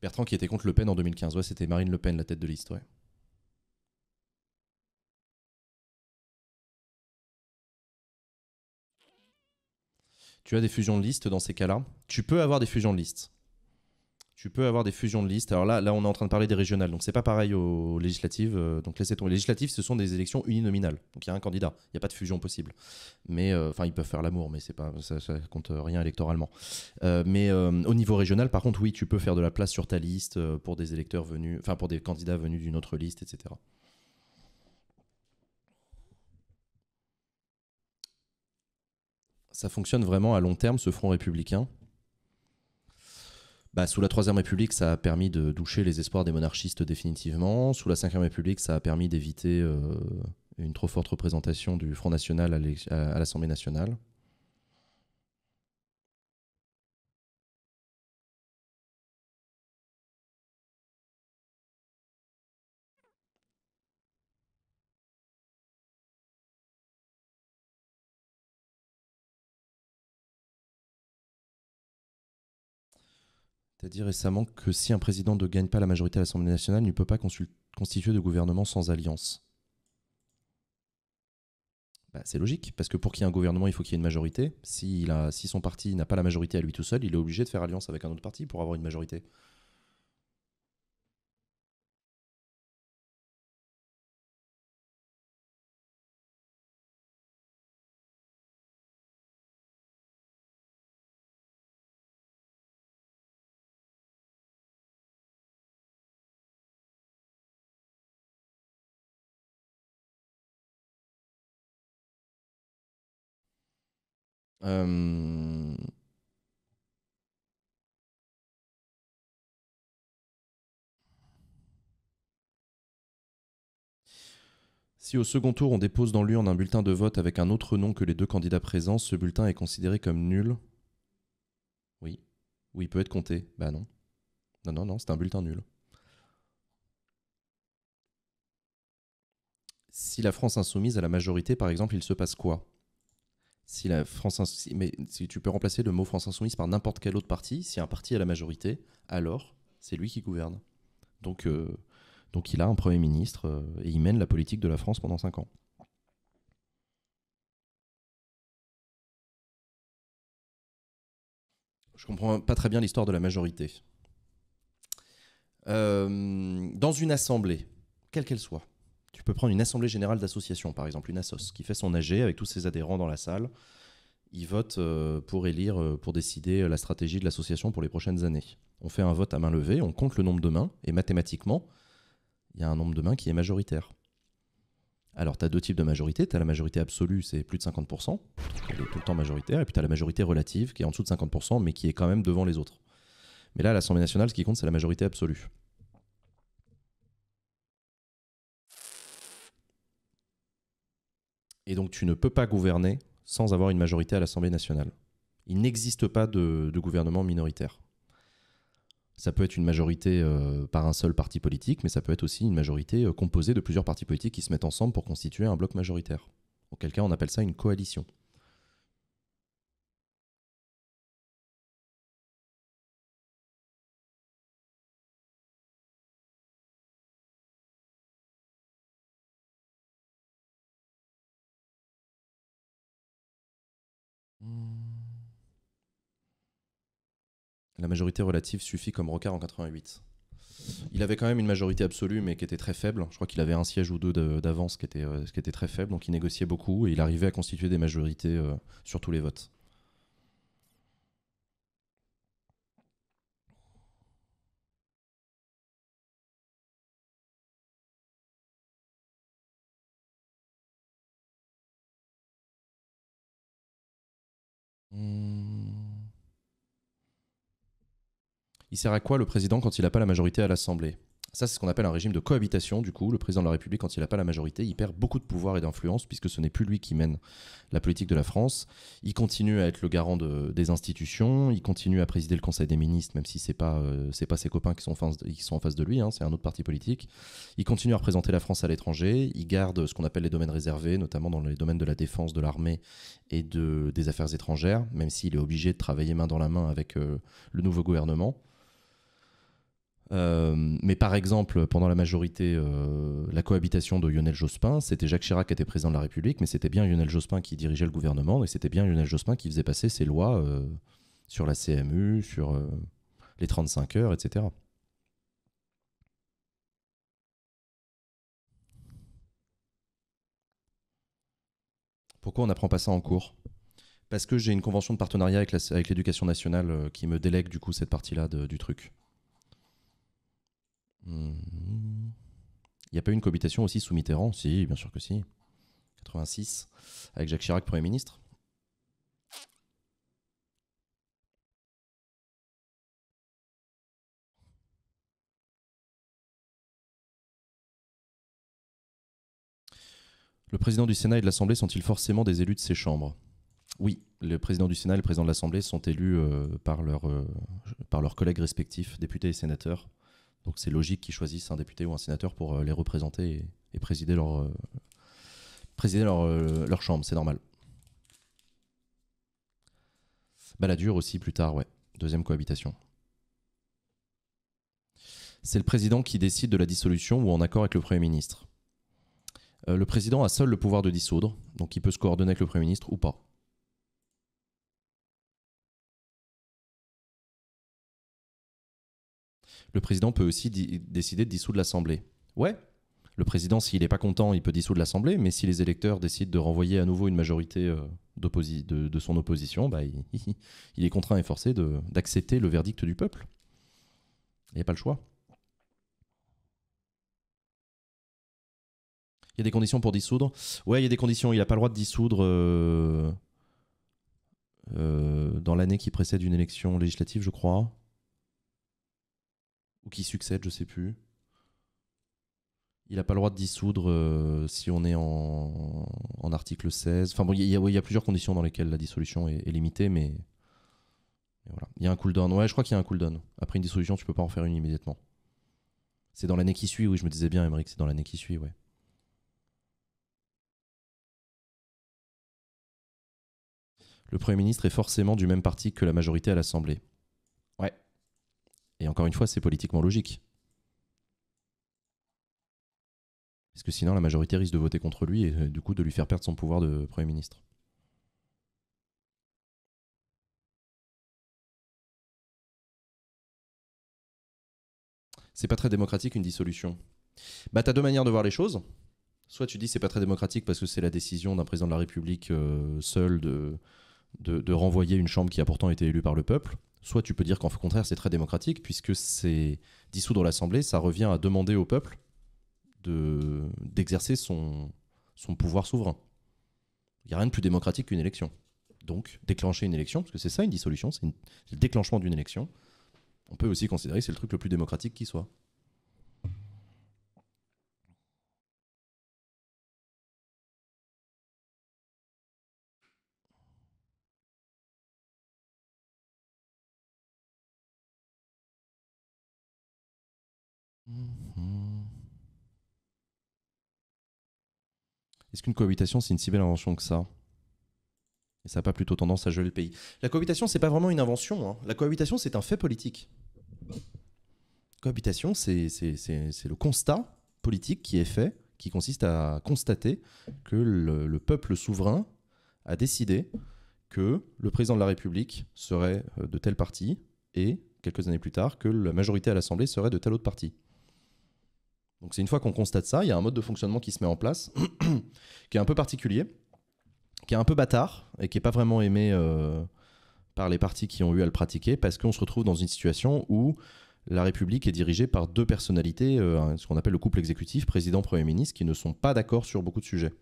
Bertrand qui était contre Le Pen en 2015. Ouais, c'était Marine Le Pen, la tête de liste, Tu as des fusions de listes dans ces cas-là Tu peux avoir des fusions de listes tu peux avoir des fusions de listes. Alors là, là, on est en train de parler des régionales, donc c'est pas pareil aux législatives. Euh, donc laissez tomber. Les législatives, ce sont des élections uninominales, donc il y a un candidat, il n'y a pas de fusion possible. Mais euh, enfin, ils peuvent faire l'amour, mais c'est pas ça, ne compte rien électoralement. Euh, mais au niveau régional, par contre, oui, tu peux faire de la place sur ta liste pour des électeurs venus, enfin pour des candidats venus d'une autre liste, etc. Ça fonctionne vraiment à long terme ce front républicain bah, sous la Troisième République, ça a permis de doucher les espoirs des monarchistes définitivement. Sous la Cinquième République, ça a permis d'éviter euh, une trop forte représentation du Front National à l'Assemblée nationale. C'est-à-dire récemment que si un président ne gagne pas la majorité à l'Assemblée nationale, il ne peut pas constituer de gouvernement sans alliance. Bah, c'est logique, parce que pour qu'il y ait un gouvernement, il faut qu'il y ait une majorité. si son parti n'a pas la majorité à lui tout seul, il est obligé de faire alliance avec un autre parti pour avoir une majorité. Si au second tour on dépose dans l'urne un bulletin de vote avec un autre nom que les deux candidats présents, ce bulletin est considéré comme nul. Oui. Oui, peut être compté. Bah non. Non, non, non, c'est un bulletin nul. Si la France insoumise à la majorité, par exemple, il se passe quoi si la France si tu peux remplacer le mot France insoumise par n'importe quel autre parti, si un parti a la majorité, alors c'est lui qui gouverne. Donc, euh, il a un premier ministre euh, et il mène la politique de la France pendant cinq ans. Je comprends pas très bien l'histoire de la majorité. Euh, dans une assemblée, quelle qu'elle soit, tu peux prendre une assemblée générale d'association, par exemple, une ASOS, qui fait son AG avec tous ses adhérents dans la salle. Ils votent euh, pour élire, euh, pour décider euh, la stratégie de l'association pour les prochaines années. On fait un vote à main levée, on compte le nombre de mains, et mathématiquement, il y a un nombre de mains qui est majoritaire. Alors, tu as deux types de majorité. Tu as la majorité absolue, c'est plus de 50%, est tout le temps majoritaire. Et puis, tu as la majorité relative, qui est en dessous de 50%, mais qui est quand même devant les autres. Mais là, à l'Assemblée nationale, ce qui compte, c'est la majorité absolue. Et donc tu ne peux pas gouverner sans avoir une majorité à l'Assemblée nationale. Il n'existe pas de, gouvernement minoritaire. Ça peut être une majorité euh, par un seul parti politique, mais ça peut être aussi une majorité euh, composée de plusieurs partis politiques qui se mettent ensemble pour constituer un bloc majoritaire. Auquel cas, on appelle ça une coalition. la majorité relative suffit comme Rocard en 88. Il avait quand même une majorité absolue, mais qui était très faible. Je crois qu'il avait un siège ou deux d'avance, qui, était, euh, qui était très faible. Donc il négociait beaucoup et il arrivait à constituer des majorités euh, sur tous les votes. Il sert à quoi le président quand il n'a pas la majorité à l'Assemblée ça, c'est ce qu'on appelle un régime de cohabitation. Du coup, le président de la République, quand il n'a pas la majorité, il perd beaucoup de pouvoir et d'influence, puisque ce n'est plus lui qui mène la politique de la France. Il continue à être le garant des institutions, il continue à présider le Conseil des ministres, même si ce n'est pas, euh, c'est pas ses copains qui sont, en face de lui, hein, c'est un autre parti politique. Il continue à représenter la France à l'étranger, il garde ce qu'on appelle les domaines réservés, notamment dans les domaines de la défense, de l'armée et de, des affaires étrangères, même s'il est obligé de travailler main dans la main avec euh, le nouveau gouvernement. Euh, mais par exemple, pendant la majorité, euh, la cohabitation de Lionel Jospin, c'était Jacques Chirac qui était président de la République, mais c'était bien Lionel Jospin qui dirigeait le gouvernement, et c'était bien Lionel Jospin qui faisait passer ses lois euh, sur la CMU, sur les 35 heures, etc. Pourquoi on n'apprend pas ça en cours Parce que j'ai une convention de partenariat avec l'éducation nationale qui me délègue du coup cette partie-là du truc. Mhm. Il n'y a pas eu une cohabitation aussi sous Mitterrand Si, bien sûr que si. 86, avec Jacques Chirac, Premier ministre. Le président du Sénat et de l'Assemblée sont-ils forcément des élus de ces chambres Oui, le président du Sénat et le président de l'Assemblée sont élus euh, par, euh, par leurs collègues respectifs, députés et sénateurs. Donc c'est logique qu'ils choisissent un député ou un sénateur pour euh, les représenter et, présider euh, euh, leur, chambre, c'est normal. dure aussi plus tard, ouais. Deuxième cohabitation. C'est le président qui décide de la dissolution ou en accord avec le Premier ministre. le président a seul le pouvoir de dissoudre, donc il peut se coordonner avec le Premier ministre ou pas. le président peut aussi décider de dissoudre l'Assemblée. Ouais, le président, s'il n'est pas content, il peut dissoudre l'Assemblée, mais si les électeurs décident de renvoyer à nouveau une majorité euh, de, son opposition, bah, <laughs> il, est contraint et forcé d'accepter le verdict du peuple. Il n'y a pas le choix. Il y a des conditions pour dissoudre Ouais, il y a des conditions. Il n'a pas le droit de dissoudre euh, euh, dans l'année qui précède une élection législative, je crois ou qui succède, je sais plus. Il n'a pas le droit de dissoudre euh, si on est en, article 16. Enfin bon, il y, a plusieurs conditions dans lesquelles la dissolution est, limitée, mais, voilà. Il y a un cooldown. Ouais, je crois qu'il y a un cooldown. Après une dissolution, tu peux pas en faire une immédiatement. C'est dans l'année qui suit, oui, je me disais bien, Emmerich, c'est dans l'année qui suit, ouais. Le Premier ministre est forcément du même parti que la majorité à l'Assemblée. Et encore une fois, c'est politiquement logique. Parce que sinon, la majorité risque de voter contre lui et euh, du coup de lui faire perdre son pouvoir de Premier ministre. C'est pas très démocratique une dissolution. Bah, t'as deux manières de voir les choses. Soit tu dis c'est pas très démocratique parce que c'est la décision d'un président de la République euh, seul de, de renvoyer une chambre qui a pourtant été élue par le peuple. Soit tu peux dire qu'en contraire, c'est très démocratique, puisque c'est dissoudre l'Assemblée, ça revient à demander au peuple d'exercer son, son pouvoir souverain. Il n'y a rien de plus démocratique qu'une élection. Donc, déclencher une élection, parce que c'est ça une dissolution, c'est le déclenchement d'une élection, on peut aussi considérer que c'est le truc le plus démocratique qui soit. Est-ce qu'une cohabitation, c'est une si belle invention que ça Et ça n'a pas plutôt tendance à geler le pays. La cohabitation, c'est pas vraiment une invention. Hein. La cohabitation, c'est un fait politique. Cohabitation, c'est le constat politique qui est fait, qui consiste à constater que le, le peuple souverain a décidé que le président de la République serait euh, de tel parti et, quelques années plus tard, que la majorité à l'Assemblée serait de tel autre parti. Donc c'est une fois qu'on constate ça, il y a un mode de fonctionnement qui se met en place, <clears throat> qui est un peu particulier, qui est un peu bâtard, et qui n'est pas vraiment aimé euh, par les partis qui ont eu à le pratiquer, parce qu'on se retrouve dans une situation où la République est dirigée par deux personnalités, euh, ce qu'on appelle le couple exécutif, président-premier ministre, qui ne sont pas d'accord sur beaucoup de sujets.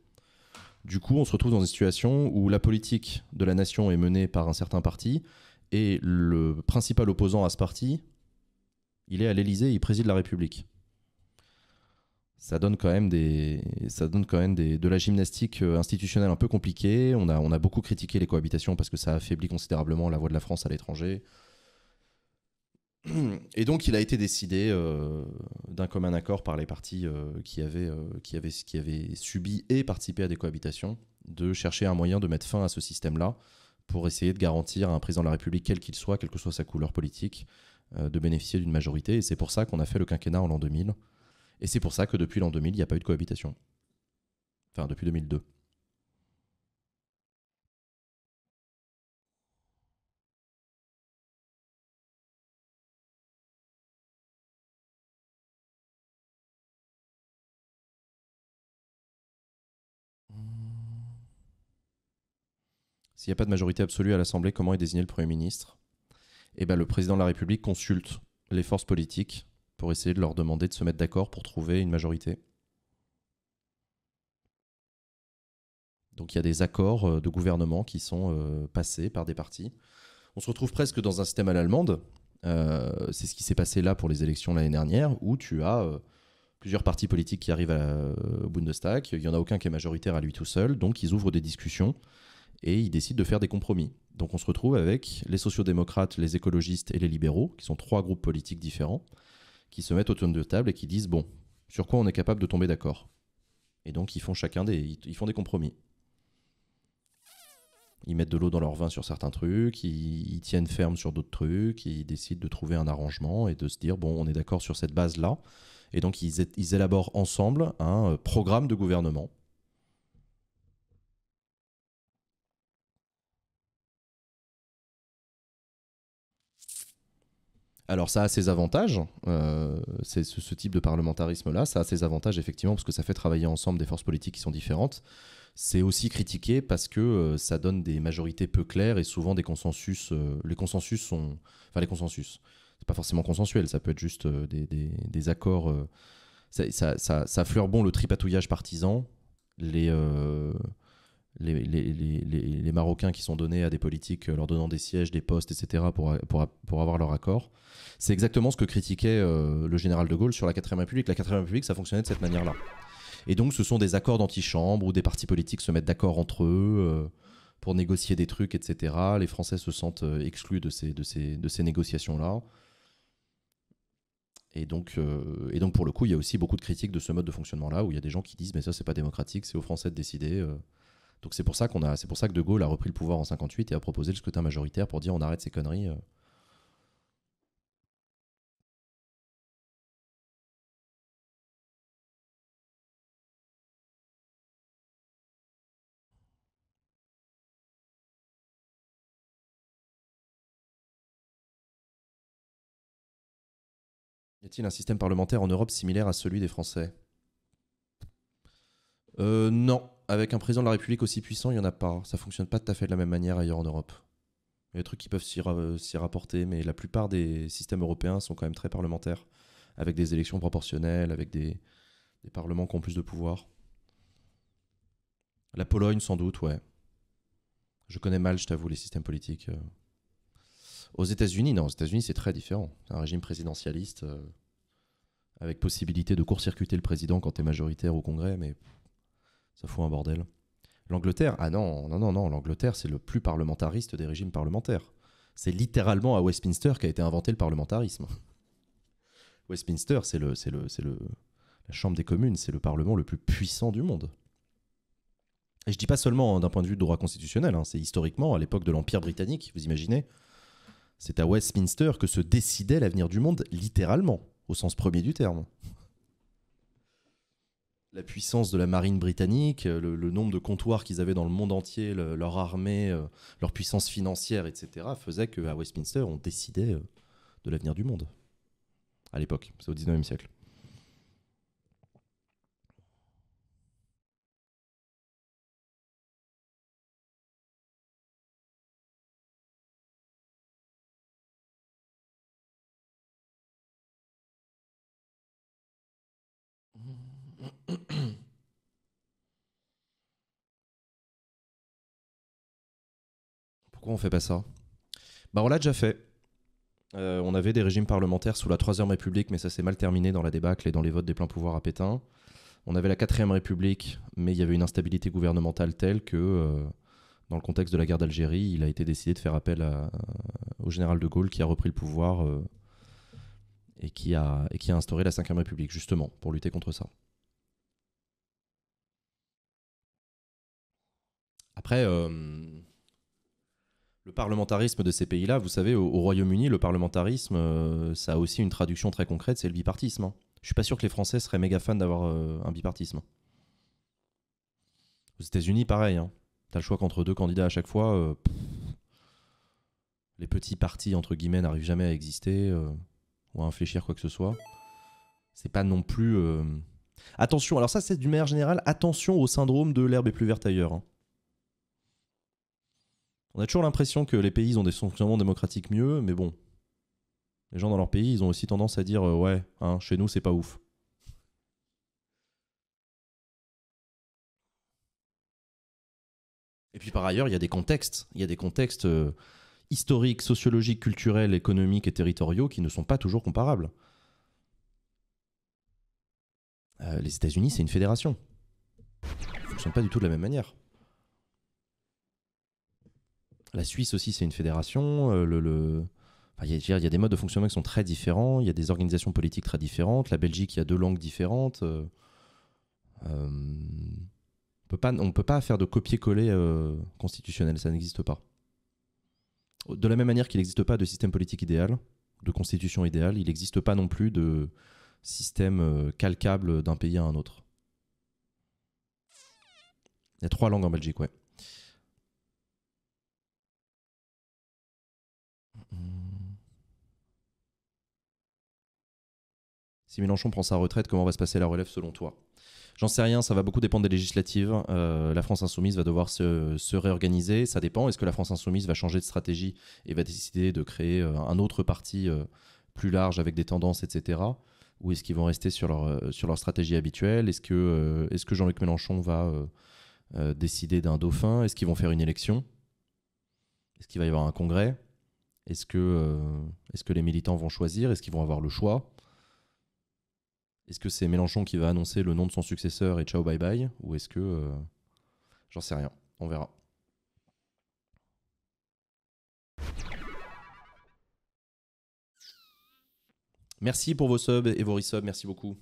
Du coup, on se retrouve dans une situation où la politique de la nation est menée par un certain parti, et le principal opposant à ce parti, il est à l'Élysée, il préside la République ça donne quand même des, ça donne quand même des, de la gymnastique euh, institutionnelle un peu compliquée. On a, on a beaucoup critiqué les cohabitations parce que ça affaiblit considérablement la voix de la France à l'étranger. Et donc, il a été décidé euh, d'un commun accord par les partis euh, qui, avaient, qui, avaient, qui avaient subi et participé à des cohabitations de chercher un moyen de mettre fin à ce système-là pour essayer de garantir à un président de la République, quel qu'il soit, quelle que soit sa couleur politique, de bénéficier d'une majorité. Et c'est pour ça qu'on a fait le quinquennat en l'an 2000 et c'est pour ça que depuis l'an 2000, il n'y a pas eu de cohabitation. Enfin, depuis 2002. S'il n'y a pas de majorité absolue à l'Assemblée, comment est désigné le Premier ministre Eh bien, le président de la République consulte les forces politiques pour essayer de leur demander de se mettre d'accord pour trouver une majorité. Donc il y a des accords euh, de gouvernement qui sont euh, passés par des partis. On se retrouve presque dans un système à l'allemande. Euh, c'est ce qui s'est passé là pour les élections l'année dernière, où tu as plusieurs partis politiques qui arrivent à, au Bundestag. Il n'y en a aucun qui est majoritaire à lui tout seul. Donc ils ouvrent des discussions et ils décident de faire des compromis. Donc on se retrouve avec les sociodémocrates, les écologistes et les libéraux, qui sont trois groupes politiques différents, qui se mettent autour de table et qui disent bon, sur quoi on est capable de tomber d'accord. Et donc ils font chacun des, ils font des compromis. Ils mettent de l'eau dans leur vin sur certains trucs, ils, tiennent ferme sur d'autres trucs, ils décident de trouver un arrangement et de se dire bon, on est d'accord sur cette base là. Et donc ils élaborent ensemble un euh, programme de gouvernement Alors ça a ses avantages, euh, c'est ce, type de parlementarisme-là, ça a ses avantages effectivement parce que ça fait travailler ensemble des forces politiques qui sont différentes. C'est aussi critiqué parce que euh, ça donne des majorités peu claires et souvent des consensus. Euh, les consensus sont, enfin les consensus, c'est pas forcément consensuel, ça peut être juste des, accords. ça, ça, bon le tripatouillage partisan, les les, Marocains qui sont donnés à des politiques euh, leur donnant des sièges, des postes, etc. pour, pour, avoir leur accord. C'est exactement ce que critiquait euh, le général de Gaulle sur la 4ème République. La 4ème République, ça fonctionnait de cette manière-là. Et donc, ce sont des accords d'antichambre où des partis politiques se mettent d'accord entre eux euh, pour négocier des trucs, etc. Les Français se sentent exclus de ces, de ces, de ces négociations-là. Et donc, et donc, pour le coup, il y a aussi beaucoup de critiques de ce mode de fonctionnement-là où il y a des gens qui disent Mais ça, c'est pas démocratique, c'est aux Français de décider. Donc c'est pour ça qu'on a, c'est pour ça que De Gaulle a repris le pouvoir en 58 et a proposé le scrutin majoritaire pour dire on arrête ces conneries. Euh. Y a-t-il un système parlementaire en Europe similaire à celui des Français euh, Non, avec un président de la République aussi puissant, il n'y en a pas. Ça fonctionne pas tout à fait de la même manière ailleurs en Europe. Il y a des trucs qui peuvent s'y rapporter, mais la plupart des systèmes européens sont quand même très parlementaires, avec des élections proportionnelles, avec des, parlements qui ont plus de pouvoir. La Pologne, sans doute, ouais. Je connais mal, je t'avoue, les systèmes politiques. Euh. Aux États-Unis, non, aux États-Unis, c'est très différent. C'est un régime présidentialiste, euh, avec possibilité de court-circuiter le président quand tu es majoritaire au Congrès, mais ça fout un bordel. L'Angleterre, ah non, non, non, non, l'Angleterre, c'est le plus parlementariste des régimes parlementaires. C'est littéralement à Westminster qu'a été inventé le parlementarisme. <laughs> Westminster, c'est le, la Chambre des communes, c'est le parlement le plus puissant du monde. Et je dis pas seulement hein, d'un point de vue de droit constitutionnel, hein, c'est historiquement à l'époque de l'Empire britannique, vous imaginez, c'est à Westminster que se décidait l'avenir du monde, littéralement, au sens premier du terme la puissance de la marine britannique, euh, le, nombre de comptoirs qu'ils avaient dans le monde entier, leur armée, euh, leur puissance financière, etc., faisait qu'à Westminster, on décidait euh, de l'avenir du monde. À l'époque, c'est au 19e siècle. Pourquoi on fait pas ça Bah on l'a déjà fait. Euh, on avait des régimes parlementaires sous la Troisième République, mais ça s'est mal terminé dans la débâcle et dans les votes des pleins pouvoirs à Pétain. On avait la Quatrième République, mais il y avait une instabilité gouvernementale telle que, euh, dans le contexte de la guerre d'Algérie, il a été décidé de faire appel euh, au général de Gaulle qui a repris le pouvoir et, qui a, instauré la Cinquième République, justement, pour lutter contre ça. Après, le parlementarisme de ces pays-là, vous savez, au, Royaume-Uni, le parlementarisme, euh, ça a aussi une traduction très concrète, c'est le bipartisme. Hein. Je suis pas sûr que les Français seraient méga fans d'avoir euh, un bipartisme. Aux États-Unis, pareil. Hein. as le choix qu'entre deux candidats à chaque fois. Euh, les petits partis, entre guillemets, n'arrivent jamais à exister ou à infléchir quoi que ce soit. C'est pas non plus. Attention, alors ça, c'est d'une manière générale, attention au syndrome de l'herbe est plus verte ailleurs. Hein. On a toujours l'impression que les pays ont des fonctionnements démocratiques mieux, mais bon. Les gens dans leur pays, ils ont aussi tendance à dire euh, ouais, hein, chez nous, c'est pas ouf. Et puis par ailleurs, il y a des contextes. Il y a des contextes euh, historiques, sociologiques, culturels, économiques et territoriaux qui ne sont pas toujours comparables. Euh, les États-Unis, c'est une fédération. Ils ne fonctionnent pas du tout de la même manière. La Suisse aussi, c'est une fédération. Euh, le, il, y a, des modes de fonctionnement qui sont très différents. Il y a des organisations politiques très différentes. La Belgique, il y a deux langues différentes. Euh, euh, on ne peut pas faire de copier-coller constitutionnel. Ça n'existe pas. De la même manière qu'il n'existe pas de système politique idéal, de constitution idéale, il n'existe pas non plus de système calcable d'un pays à un autre. Il y a trois langues en Belgique, ouais. Si Mélenchon prend sa retraite, comment va se passer la relève selon toi J'en sais rien, ça va beaucoup dépendre des législatives. Euh, la France insoumise va devoir se, réorganiser, ça dépend. Est-ce que la France insoumise va changer de stratégie et va décider de créer euh, un autre parti euh, plus large avec des tendances, etc. Ou est-ce qu'ils vont rester sur leur, sur leur stratégie habituelle Est-ce que, est que Jean-Luc Mélenchon va décider d'un dauphin Est-ce qu'ils vont faire une élection Est-ce qu'il va y avoir un congrès Est-ce que, est-ce que les militants vont choisir Est-ce qu'ils vont avoir le choix est-ce que c'est Mélenchon qui va annoncer le nom de son successeur et ciao bye bye Ou est-ce que. Euh, j'en sais rien. On verra. Merci pour vos subs et vos resubs. Merci beaucoup.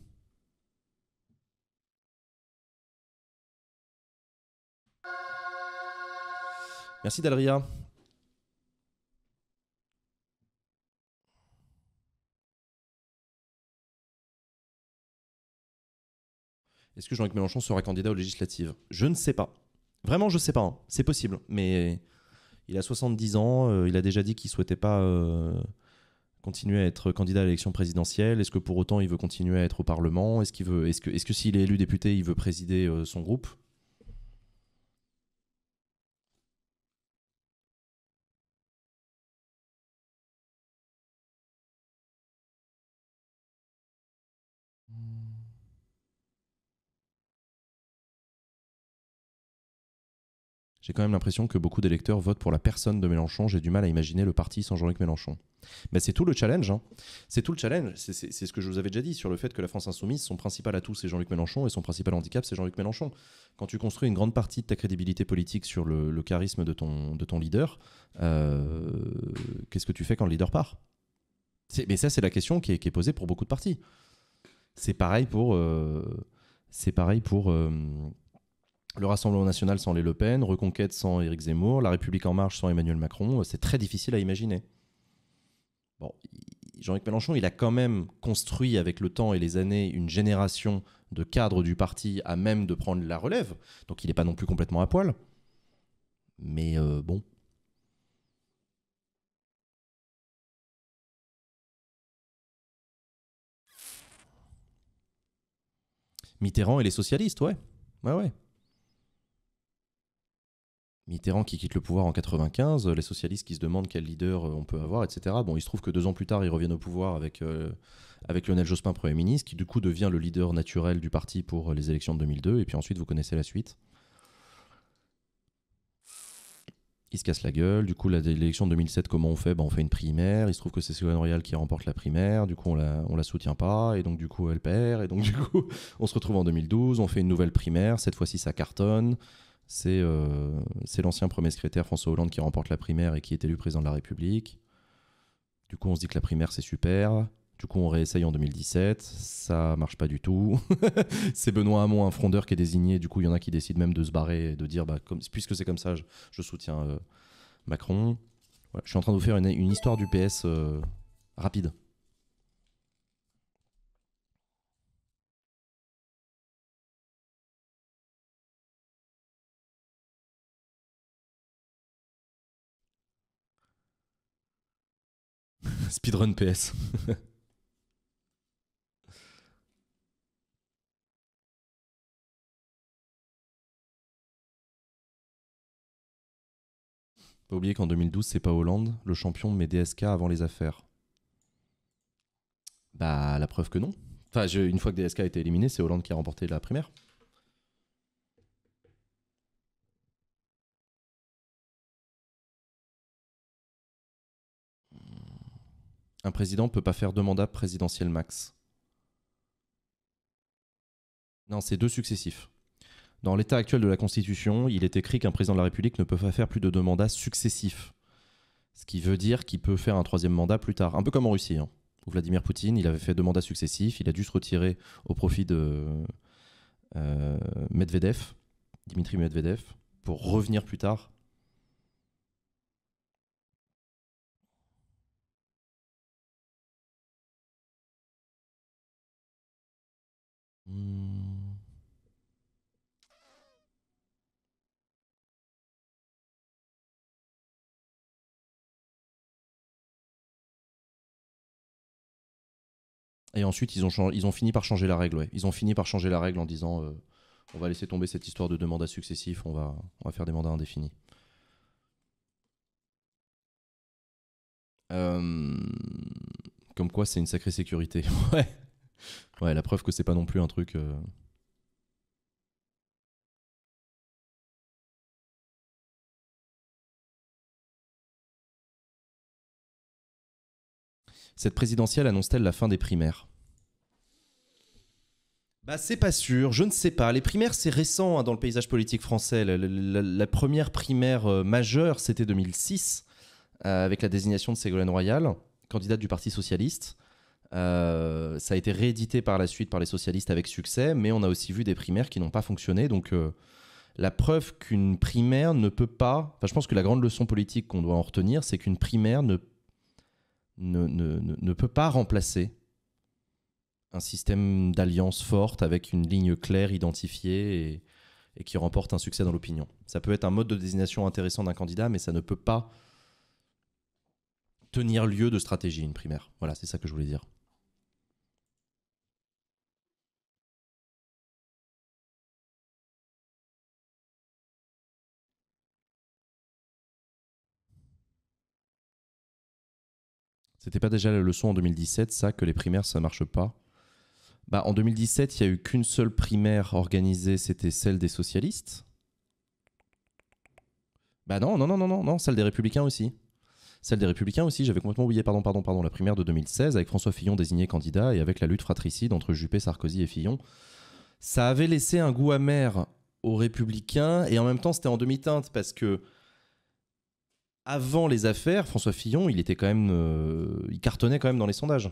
Merci Dalria. Est-ce que Jean-Luc Mélenchon sera candidat aux législatives Je ne sais pas. Vraiment, je ne sais pas. Hein. C'est possible. Mais il a 70 ans. Euh, il a déjà dit qu'il ne souhaitait pas euh, continuer à être candidat à l'élection présidentielle. Est-ce que pour autant, il veut continuer à être au Parlement Est-ce qu'il veut, que, s'il est élu député, il veut présider euh, son groupe hmm. J'ai quand même l'impression que beaucoup d'électeurs votent pour la personne de Mélenchon. J'ai du mal à imaginer le parti sans Jean-Luc Mélenchon. Mais c'est tout le challenge. Hein. C'est tout le challenge. C'est ce que je vous avais déjà dit sur le fait que la France insoumise, son principal atout, c'est Jean-Luc Mélenchon et son principal handicap, c'est Jean-Luc Mélenchon. Quand tu construis une grande partie de ta crédibilité politique sur le, charisme de ton, leader, euh, qu'est-ce que tu fais quand le leader part Mais ça, c'est la question qui est, qui est, posée pour beaucoup de partis. C'est pareil pour. Euh, c'est pareil pour. Euh, le Rassemblement national sans les Le Pen, Reconquête sans Éric Zemmour, La République en marche sans Emmanuel Macron, euh, c'est très difficile à imaginer. Bon, Jean-Luc Mélenchon, il a quand même construit avec le temps et les années une génération de cadres du parti à même de prendre la relève, donc il n'est pas non plus complètement à poil. Mais euh, bon. Mitterrand et les socialistes, ouais. Ouais, ouais. Mitterrand qui quitte le pouvoir en 95, les socialistes qui se demandent quel leader euh, on peut avoir, etc. Bon, il se trouve que deux ans plus tard, ils reviennent au pouvoir avec, euh, avec Lionel Jospin, Premier ministre, qui du coup devient le leader naturel du parti pour les élections de 2002. Et puis ensuite, vous connaissez la suite. Il se casse la gueule. Du coup, l'élection de 2007, comment on fait ben, On fait une primaire. Il se trouve que c'est Ségolène Royal qui remporte la primaire. Du coup, on la, on la soutient pas. Et donc, du coup, elle perd. Et donc, du coup, <laughs> on se retrouve en 2012. On fait une nouvelle primaire. Cette fois-ci, ça cartonne. Euh, c'est l'ancien premier secrétaire François Hollande qui remporte la primaire et qui est élu président de la République. Du coup, on se dit que la primaire, c'est super. Du coup, on réessaye en 2017. Ça marche pas du tout. <laughs> c'est Benoît Hamon, un frondeur qui est désigné. Du coup, il y en a qui décident même de se barrer et de dire bah, comme, puisque c'est comme ça, je, soutiens euh, Macron. Je suis en train de vous faire une, histoire du PS euh, rapide. Speedrun PS. Pas <laughs> oublier qu'en 2012, c'est pas Hollande, le champion, mais DSK avant les affaires. Bah, la preuve que non. Enfin, une fois que DSK a été éliminé, c'est Hollande qui a remporté la primaire. Un président ne peut pas faire deux mandats présidentiels max. Non, c'est deux successifs. Dans l'état actuel de la Constitution, il est écrit qu'un président de la République ne peut pas faire plus de deux mandats successifs. Ce qui veut dire qu'il peut faire un troisième mandat plus tard. Un peu comme en Russie. Hein. Vladimir Poutine, il avait fait deux mandats successifs, il a dû se retirer au profit de euh, Medvedev, Dimitri Medvedev, pour revenir plus tard Hmm. Et ensuite, ils ont, ils ont fini par changer la règle. Ils ont fini par changer la règle en disant euh, on va laisser tomber cette histoire de deux mandats successifs, on va, on va faire des mandats indéfinis. Euh, comme quoi, c'est une sacrée sécurité. <laughs> ouais ouais, la preuve que c'est pas non plus un truc. Euh, Cette présidentielle annonce-t-elle la fin des primaires bah, c'est pas sûr, je ne sais pas. Les primaires, c'est récent hein, dans le paysage politique français. La, première primaire euh, majeure, c'était 2006, euh, avec la désignation de Ségolène Royal, candidate du Parti Socialiste. Euh, ça a été réédité par la suite par les socialistes avec succès, mais on a aussi vu des primaires qui n'ont pas fonctionné. Donc euh, la preuve qu'une primaire ne peut pas... Enfin, je pense que la grande leçon politique qu'on doit en retenir, c'est qu'une primaire ne, ne, ne, ne, peut pas remplacer un système d'alliance forte avec une ligne claire identifiée et qui remporte un succès dans l'opinion. Ça peut être un mode de désignation intéressant d'un candidat, mais ça ne peut pas tenir lieu de stratégie, une primaire. Voilà, c'est ça que je voulais dire. C'était pas déjà la leçon en 2017, ça, que les primaires, ça marche pas bah, En 2017, il n'y a eu qu'une seule primaire organisée, c'était celle des socialistes. Bah non, non, non, non, non, non, celle des républicains aussi. Celle des républicains aussi, j'avais complètement oublié, pardon, pardon, pardon, la primaire de 2016, avec François Fillon désigné candidat et avec la lutte fratricide entre Juppé, Sarkozy et Fillon. Ça avait laissé un goût amer aux républicains et en même temps c'était en demi-teinte parce que avant les affaires, François Fillon, il était quand même, euh, il cartonnait quand même dans les sondages.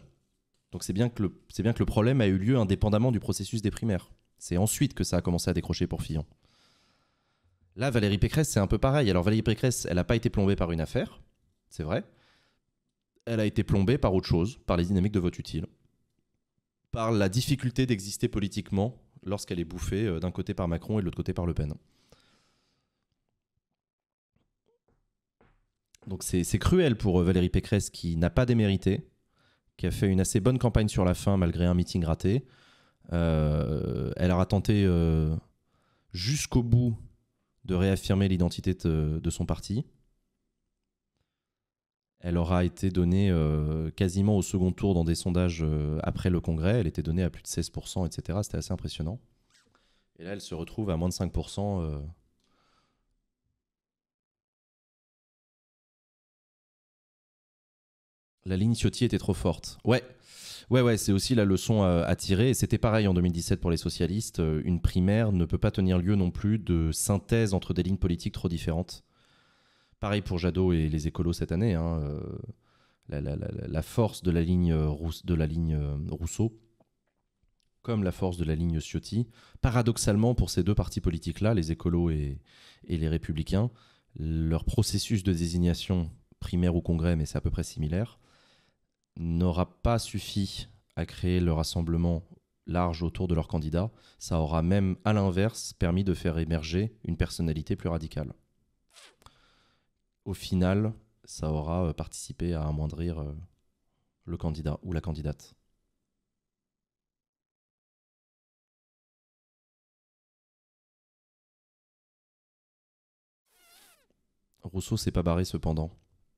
Donc c'est bien que c'est bien que le problème a eu lieu indépendamment du processus des primaires. C'est ensuite que ça a commencé à décrocher pour Fillon. Là, Valérie Pécresse, c'est un peu pareil. Alors Valérie Pécresse, elle n'a pas été plombée par une affaire, c'est vrai. Elle a été plombée par autre chose, par les dynamiques de vote utile, par la difficulté d'exister politiquement lorsqu'elle est bouffée euh, d'un côté par Macron et de l'autre côté par Le Pen. Donc c'est cruel pour euh, Valérie Pécresse qui n'a pas démérité, qui a fait une assez bonne campagne sur la fin malgré un meeting raté. Euh, elle aura tenté euh, jusqu'au bout de réaffirmer l'identité de, son parti. Elle aura été donnée quasiment au second tour dans des sondages après le Congrès. Elle était donnée à plus de 16%, etc. C'était assez impressionnant. Et là, elle se retrouve à moins de 5%. La ligne Ciotti était trop forte. Ouais, ouais, ouais, c'est aussi la leçon à, tirer. c'était pareil en 2017 pour les socialistes. Euh, une primaire ne peut pas tenir lieu non plus de synthèse entre des lignes politiques trop différentes. Pareil pour Jadot et les écolos cette année. Hein, euh, la, force de la ligne, euh, Rousseau, comme la force de la ligne Ciotti, paradoxalement pour ces deux partis politiques-là, les écolos et, les républicains, leur processus de désignation primaire ou Congrès, mais c'est à peu près similaire, n'aura pas suffi à créer le rassemblement large autour de leur candidat, ça aura même, à l'inverse, permis de faire émerger une personnalité plus radicale. Au final, ça aura euh, participé à amoindrir euh, le candidat ou la candidate. Rousseau s'est pas barré cependant.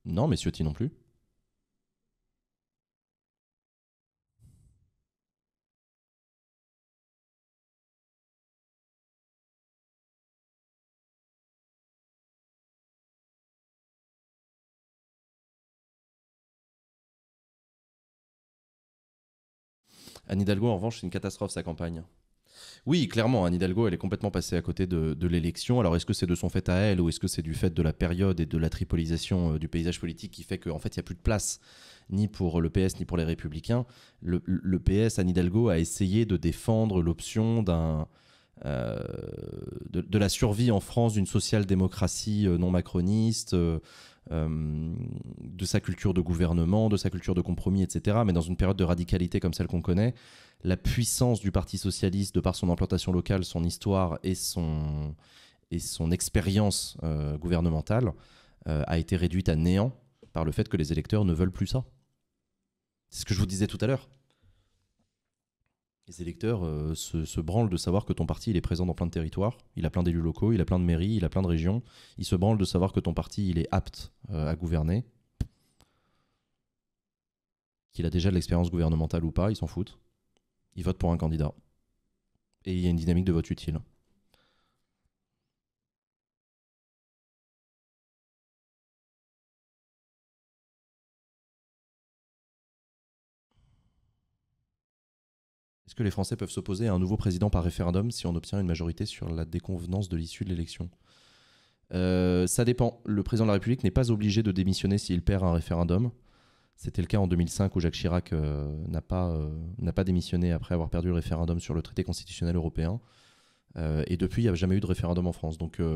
Non, messieurs non plus. Anne Hidalgo, en revanche, c'est une catastrophe sa campagne. Oui, clairement, Anne Hidalgo, elle est complètement passée à côté de, l'élection. Alors, est-ce que c'est de son fait à elle ou est-ce que c'est du fait de la période et de la tripolisation euh, du paysage politique qui fait qu'en fait, il n'y a plus de place ni pour le PS ni pour les Républicains Le, PS, Anne Hidalgo, a essayé de défendre l'option d'un. Euh, de, la survie en France d'une social-démocratie euh, non macroniste, euh, de sa culture de gouvernement, de sa culture de compromis, etc. Mais dans une période de radicalité comme celle qu'on connaît, la puissance du Parti socialiste, de par son implantation locale, son histoire et son, et son expérience euh, gouvernementale, euh, a été réduite à néant par le fait que les électeurs ne veulent plus ça. C'est ce que je vous disais tout à l'heure les électeurs euh, se, branlent de savoir que ton parti il est présent dans plein de territoires, il a plein d'élus locaux, il a plein de mairies, il a plein de régions. Ils se branlent de savoir que ton parti il est apte euh, à gouverner, qu'il a déjà de l'expérience gouvernementale ou pas, ils s'en foutent. Ils votent pour un candidat. Et il y a une dynamique de vote utile. est que les Français peuvent s'opposer à un nouveau président par référendum si on obtient une majorité sur la déconvenance de l'issue de l'élection euh, Ça dépend. Le président de la République n'est pas obligé de démissionner s'il perd un référendum. C'était le cas en 2005 où Jacques Chirac euh, n'a pas, euh, pas, démissionné après avoir perdu le référendum sur le traité constitutionnel européen. et depuis, il n'y a jamais eu de référendum en France. Donc, <clears throat>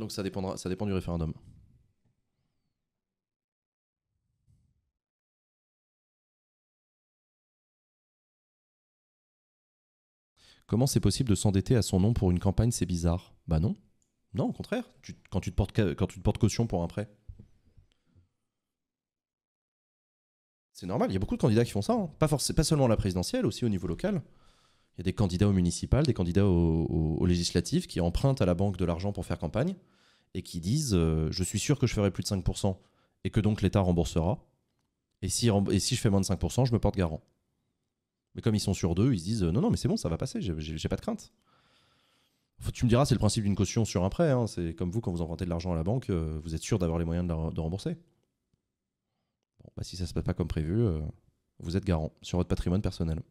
Donc ça, dépendra, ça dépend du référendum. Comment c'est possible de s'endetter à son nom pour une campagne C'est bizarre. Bah non. Non, au contraire. quand, tu te portes, caution pour un prêt. C'est normal, il y a beaucoup de candidats qui font ça. Hein. Pas, seulement à la présidentielle, aussi au niveau local. Il y a des candidats au municipal, des candidats aux législatives qui empruntent à la banque de l'argent pour faire campagne et qui disent euh, Je suis sûr que je ferai plus de 5% et que donc l'État remboursera. Et si, et si je fais moins de 5%, je me porte garant. Mais comme ils sont sur deux, ils se disent euh, non, non, mais c'est bon, ça va passer, j'ai pas de crainte. tu me diras, c'est le principe d'une caution sur un hein. prêt. C'est comme vous, quand vous empruntez de l'argent à la banque, euh, vous êtes sûr d'avoir les moyens de, rembourser. Bon, bah, si ça se passe pas comme prévu, euh, vous êtes garant sur votre patrimoine personnel.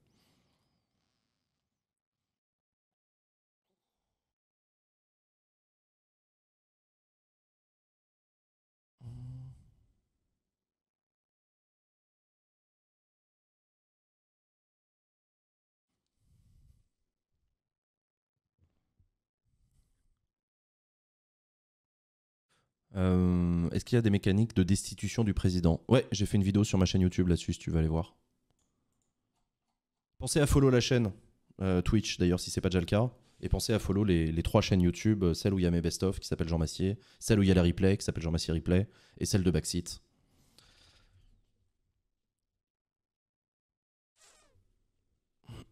Euh, est-ce qu'il y a des mécaniques de destitution du président Ouais, j'ai fait une vidéo sur ma chaîne YouTube là-dessus, si tu veux aller voir. Pensez à follow la chaîne euh, Twitch, d'ailleurs, si c'est pas déjà le cas. Et pensez à follow les, trois chaînes YouTube, euh, celle où il y a mes best-of qui s'appelle Jean Massier, celle où il y a la replay qui s'appelle Jean Massier Replay, et celle de Backseat.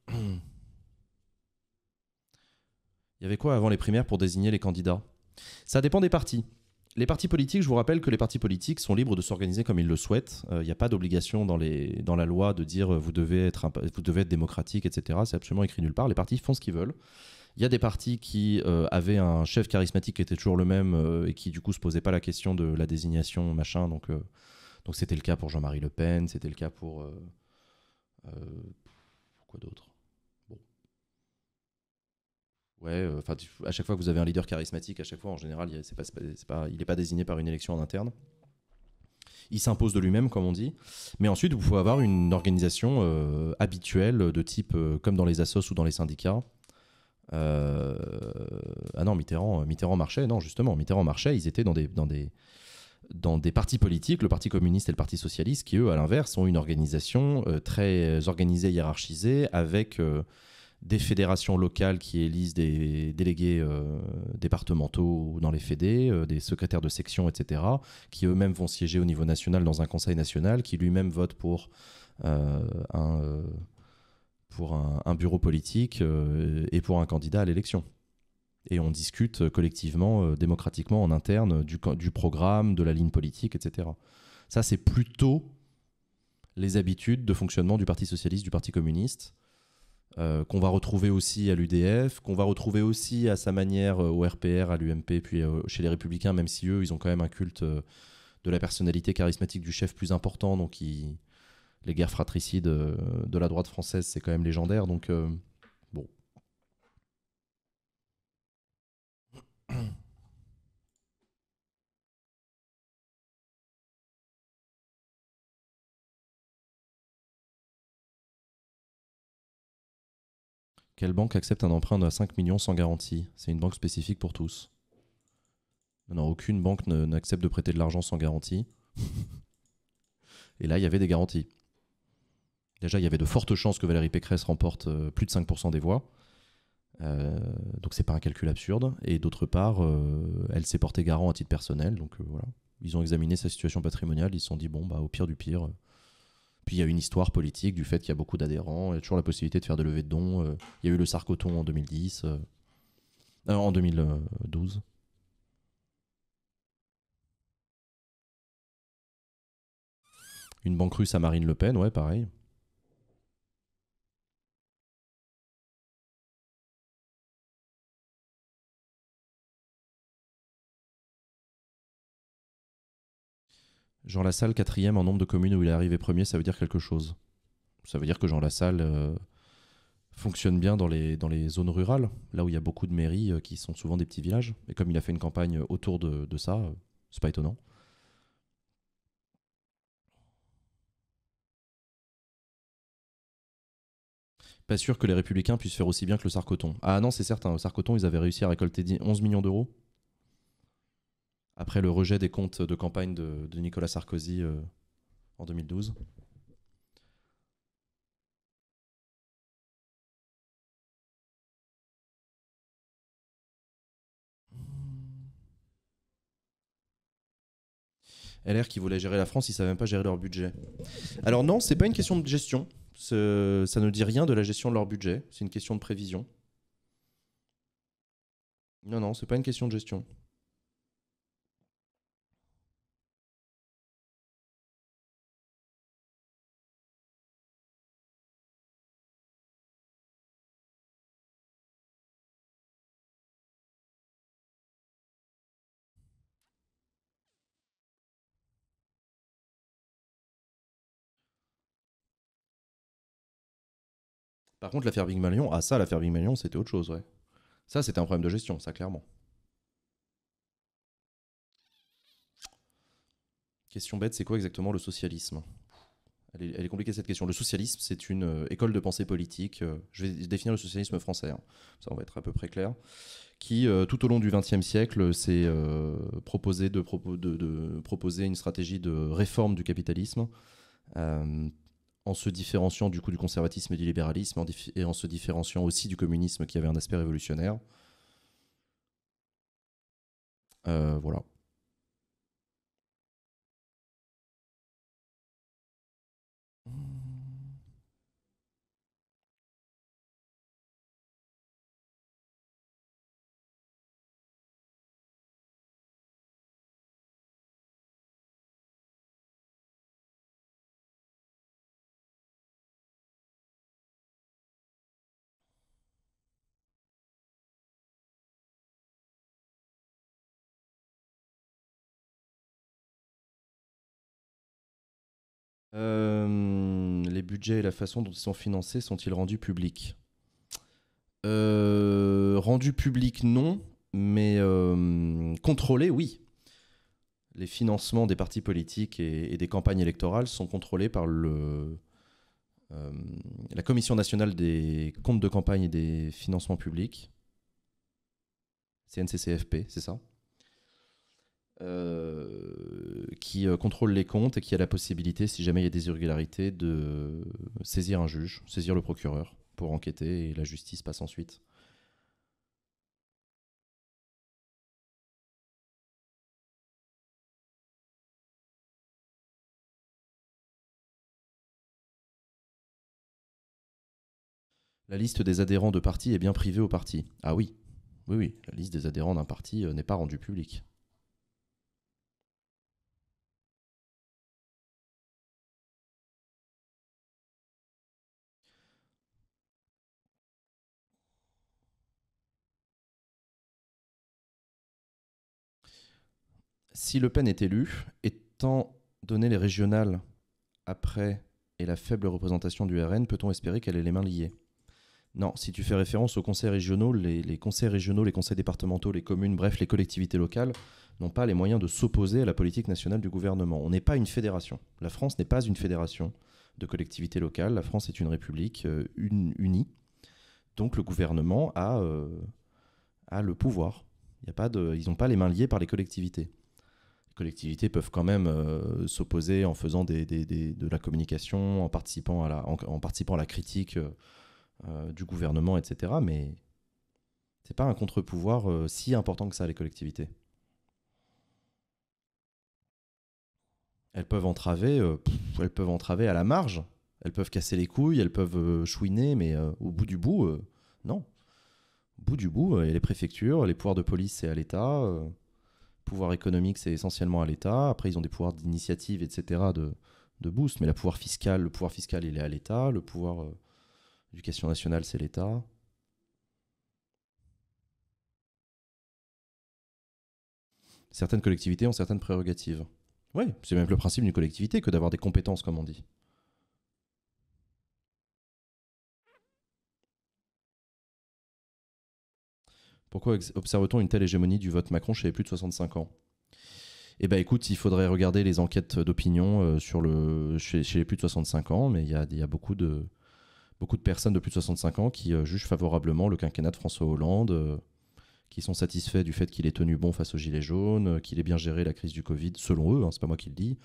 Il y avait quoi avant les primaires pour désigner les candidats Ça dépend des partis les partis politiques, je vous rappelle que les partis politiques sont libres de s'organiser comme ils le souhaitent. Il euh, n'y a pas d'obligation dans, dans la loi de dire euh, vous devez être, vous devez être démocratique, etc. C'est absolument écrit nulle part. Les partis font ce qu'ils veulent. Il y a des partis qui euh, avaient un chef charismatique qui était toujours le même et qui du coup se posait pas la question de la désignation, machin. Donc donc c'était le cas pour Jean-Marie Le Pen, c'était le cas pour Pourquoi d'autre ouais, euh, enfin, à chaque fois que vous avez un leader charismatique, à chaque fois, en général, il n'est pas, désigné par une élection en interne. Il s'impose de lui-même, comme on dit. Mais ensuite, vous pouvez avoir une organisation euh, habituelle de type, euh, comme dans les assos ou dans les syndicats. ah non, Mitterrand, Mitterrand marchait. Non, justement, Mitterrand marchait. Ils étaient dans des, dans des, dans des partis politiques, le Parti communiste et le Parti socialiste, qui, eux, à l'inverse, ont une organisation très organisée, hiérarchisée, avec des fédérations locales qui élisent des délégués euh, départementaux dans les fédés, euh, des secrétaires de section, etc., qui eux-mêmes vont siéger au niveau national dans un conseil national, qui lui-même vote pour euh, un pour bureau politique et pour un candidat à l'élection. Et on discute collectivement, démocratiquement, en interne, du, du programme, de la ligne politique, etc. Ça, c'est plutôt les habitudes de fonctionnement du Parti socialiste, du Parti communiste, euh, qu'on va retrouver aussi à l'UDF, qu'on va retrouver aussi à sa manière euh, au RPR, à l'UMP, puis euh, chez les Républicains, même si eux, ils ont quand même un culte de la personnalité charismatique du chef plus important. Donc, les guerres fratricides de la droite française, c'est quand même légendaire. Donc, Quelle banque accepte un emprunt de 5 millions sans garantie C'est une banque spécifique pour tous. Non, aucune banque n'accepte de prêter de l'argent sans garantie. Et là, il y avait des garanties. Déjà, il y avait de fortes chances que Valérie Pécresse remporte euh, plus de 5% des voix. Euh, donc c'est pas un calcul absurde. Et d'autre part, euh, elle s'est portée garant à titre personnel. Donc euh, voilà, ils ont examiné sa situation patrimoniale. Ils se sont dit bon, bah au pire du pire, puis il y a une histoire politique du fait qu'il y a beaucoup d'adhérents, il y a toujours la possibilité de faire des levées de dons. Euh, il y a eu le Sarcoton en 2010, euh, euh, en 2012. Une banque russe à Marine Le Pen, ouais, pareil. Jean Lassalle, quatrième en nombre de communes où il est arrivé premier, ça veut dire quelque chose. Ça veut dire que Jean Lassalle euh, fonctionne bien dans les, dans les zones rurales, là où il y a beaucoup de mairies euh, qui sont souvent des petits villages. Et comme il a fait une campagne autour de, ça, euh, c'est pas étonnant. Pas sûr que les Républicains puissent faire aussi bien que le Sarcoton. Ah non, c'est certain, le Sarcoton, ils avaient réussi à récolter 11 millions d'euros après le rejet des comptes de campagne de, Nicolas Sarkozy euh, en 2012. LR qui voulait gérer la France, ils ne savaient même pas gérer leur budget. Alors non, ce n'est pas une question de gestion. Ça ne dit rien de la gestion de leur budget. C'est une question de prévision. Non, non, c'est pas une question de gestion. Par contre, l'affaire Big Malion, ah ça, l'affaire Big Malion, c'était autre chose, ouais. Ça, c'était un problème de gestion, ça, clairement. Question bête, c'est quoi exactement le socialisme elle est, compliquée cette question. Le socialisme, c'est une euh, école de pensée politique. Euh, je vais définir le socialisme français, hein. ça on va être à peu près clair. Qui, euh, tout au long du XXe siècle, s'est proposé de, proposer une stratégie de réforme du capitalisme en se différenciant du coup du conservatisme et du libéralisme, et en se différenciant aussi du communisme qui avait un aspect révolutionnaire. Euh, voilà. Euh, les budgets et la façon dont ils sont financés sont-ils rendus publics euh, Rendus publics, non, mais euh, contrôlés, oui. Les financements des partis politiques et, des campagnes électorales sont contrôlés par la Commission nationale des comptes de campagne et des financements publics. CNCCFP, c'est ça euh, qui euh, contrôle les comptes et qui a la possibilité, si jamais il y a des irrégularités, de saisir un juge, saisir le procureur pour enquêter et la justice passe ensuite. La liste des adhérents de parti est bien privée au parti. Ah oui, oui, oui, la liste des adhérents d'un parti euh, n'est pas rendue publique. si Le Pen est élu, étant donné les régionales après et la faible représentation du RN, peut-on espérer qu'elle ait les mains liées non, si tu fais référence aux conseils régionaux, les, conseils régionaux, les conseils départementaux, les communes, bref, les collectivités locales n'ont pas les moyens de s'opposer à la politique nationale du gouvernement. On n'est pas une fédération. La France n'est pas une fédération de collectivités locales. La France est une république euh, unie. Donc le gouvernement a, euh, le pouvoir. a pas de, ils n'ont pas les mains liées par les collectivités. Les collectivités peuvent quand même euh, s'opposer en faisant de la communication, en participant à la, critique euh, euh, du gouvernement, etc. Mais ce n'est pas un contre-pouvoir si important que ça, les collectivités. Elles peuvent entraver, elles peuvent entraver à la marge, elles peuvent casser les couilles, elles peuvent chouiner, mais au bout du bout, non. Au bout du bout, il y a les préfectures, les pouvoirs de police, c'est à l'État pouvoir économique, c'est essentiellement à l'État. Après, ils ont des pouvoirs d'initiative, etc., de, boost. Mais pouvoir fiscal, le pouvoir fiscal, il est à l'État. Le pouvoir d'éducation euh, éducation nationale, c'est l'État. Certaines collectivités ont certaines prérogatives. Oui, c'est même le principe d'une collectivité que d'avoir des compétences, comme on dit. Pourquoi observe-t-on une telle hégémonie du vote Macron chez les plus de 65 ans eh bien, écoute, il faudrait regarder les enquêtes d'opinion euh, le chez, les plus de 65 ans, mais il y a, beaucoup de beaucoup de personnes de plus de 65 ans qui euh, jugent favorablement le quinquennat de François Hollande, euh, qui sont satisfaits du fait qu'il est tenu bon face aux gilets jaunes, qu'il ait bien géré la crise du Covid, selon eux, hein, c'est pas moi qui le dis.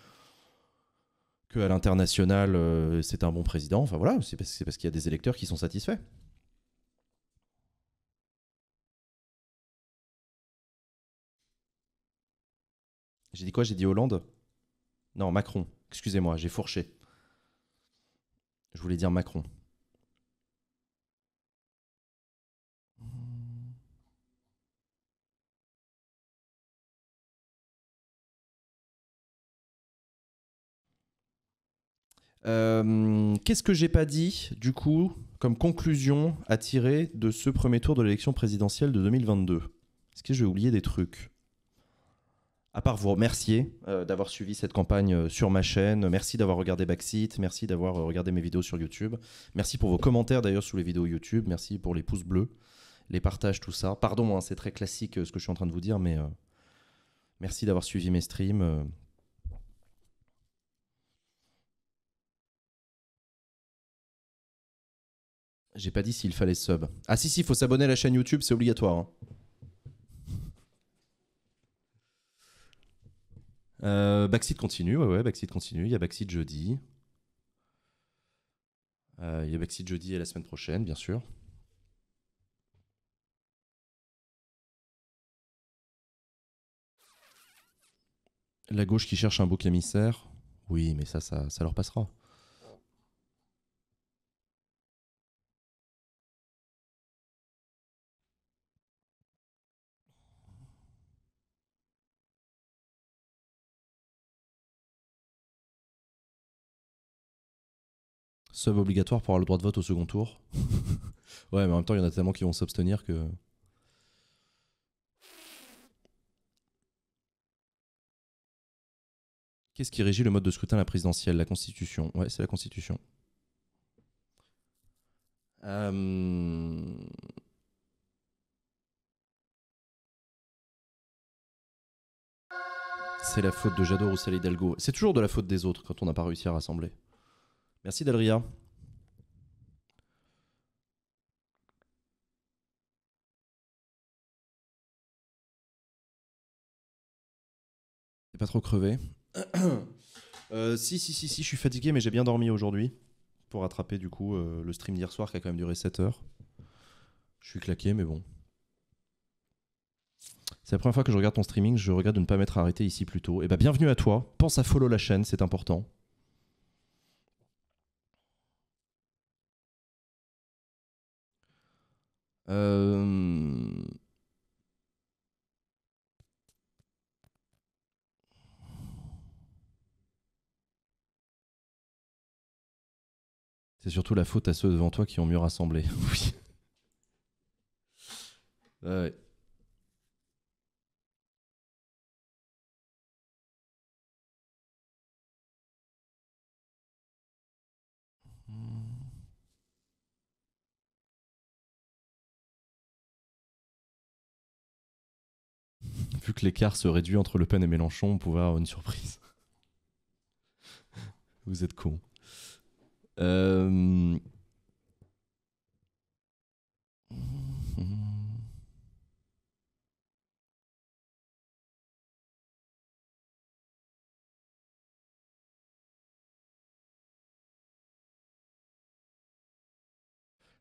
Que à l'international, c'est un bon président. Enfin voilà, c'est parce qu'il y a des électeurs qui sont satisfaits. J'ai dit quoi J'ai dit Hollande Non, Macron. Excusez-moi, j'ai fourché. Je voulais dire Macron. Euh, qu'est-ce que j'ai pas dit, du coup, comme conclusion à tirer de ce premier tour de l'élection présidentielle de 2022 Est-ce que j'ai oublié des trucs à part vous remercier euh, d'avoir suivi cette campagne euh, sur ma chaîne, merci d'avoir regardé Backseat, merci d'avoir euh, regardé mes vidéos sur YouTube, merci pour vos commentaires d'ailleurs sous les vidéos YouTube, merci pour les pouces bleus, les partages, tout ça. Pardon, hein, c'est très classique ce que je suis en train de vous dire, mais merci d'avoir suivi mes streams. J'ai pas dit s'il fallait sub. Ah si, si, il faut s'abonner à la chaîne YouTube, c'est obligatoire. Hein. Euh, Backseat continue, ouais, ouais, continue. Il y a Backseat jeudi. Euh, il y a Backseat jeudi et la semaine prochaine, bien sûr. La gauche qui cherche un beau émissaire. Oui, mais ça, ça leur passera. Sauf obligatoire pour avoir le droit de vote au second tour. <laughs> ouais, mais en même temps, il y en a tellement qui vont s'abstenir que. Qu'est-ce qui régit le mode de scrutin à la présidentielle La Constitution. Ouais, c'est la Constitution. Euh, c'est la faute de Jadot ou Hidalgo. C'est toujours de la faute des autres quand on n'a pas réussi à rassembler. Merci Delria. T'es pas trop crevé <coughs> euh, si, si, si, si, je suis fatigué, mais j'ai bien dormi aujourd'hui pour rattraper du coup euh, le stream d'hier soir qui a quand même duré 7 heures. Je suis claqué, mais bon. C'est la première fois que je regarde ton streaming, je regarde de ne pas m'être arrêté ici plus tôt. Et eh ben, bienvenue à toi, pense à follow la chaîne, c'est important. Euh, C'est surtout la faute à ceux devant toi qui ont mieux rassemblé. <laughs> oui. vu que l'écart se réduit entre Le Pen et Mélenchon, on pouvait avoir une surprise. <laughs> Vous êtes con. Euh,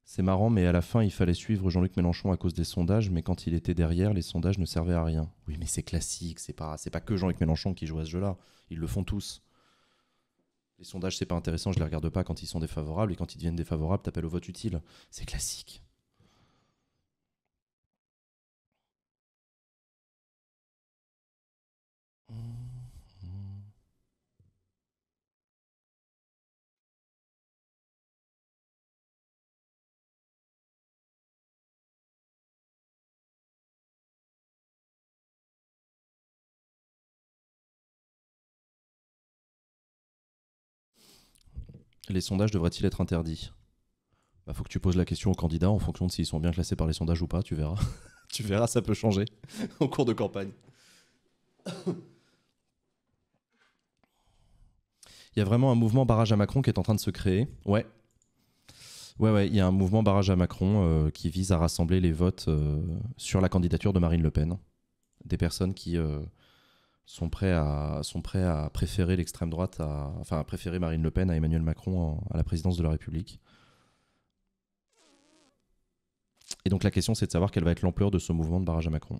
C'est marrant, mais à la fin, il fallait suivre Jean-Luc Mélenchon à cause des sondages, mais quand il était derrière, les sondages ne servaient à rien. Oui, mais c'est classique, c'est pas, c'est pas que Jean-Luc Mélenchon qui joue à ce jeu-là. Ils le font tous. Les sondages, c'est pas intéressant, je les regarde pas quand ils sont défavorables, et quand ils deviennent défavorables, t'appelles au vote utile. C'est classique. Les sondages devraient-ils être interdits Il bah, faut que tu poses la question aux candidats en fonction de s'ils sont bien classés par les sondages ou pas, tu verras. <laughs> tu verras, ça peut changer au <laughs> cours de campagne. <coughs> Il y a vraiment un mouvement barrage à Macron qui est en train de se créer. Ouais. Ouais, ouais, il y a un mouvement barrage à Macron euh, qui vise à rassembler les votes euh, sur la candidature de Marine Le Pen. Des personnes qui, euh, sont prêts à, à préférer l'extrême droite, à, enfin préférer Marine Le Pen à Emmanuel Macron à la présidence de la République. Et donc la question c'est de savoir quelle va être l'ampleur de ce mouvement de barrage à Macron.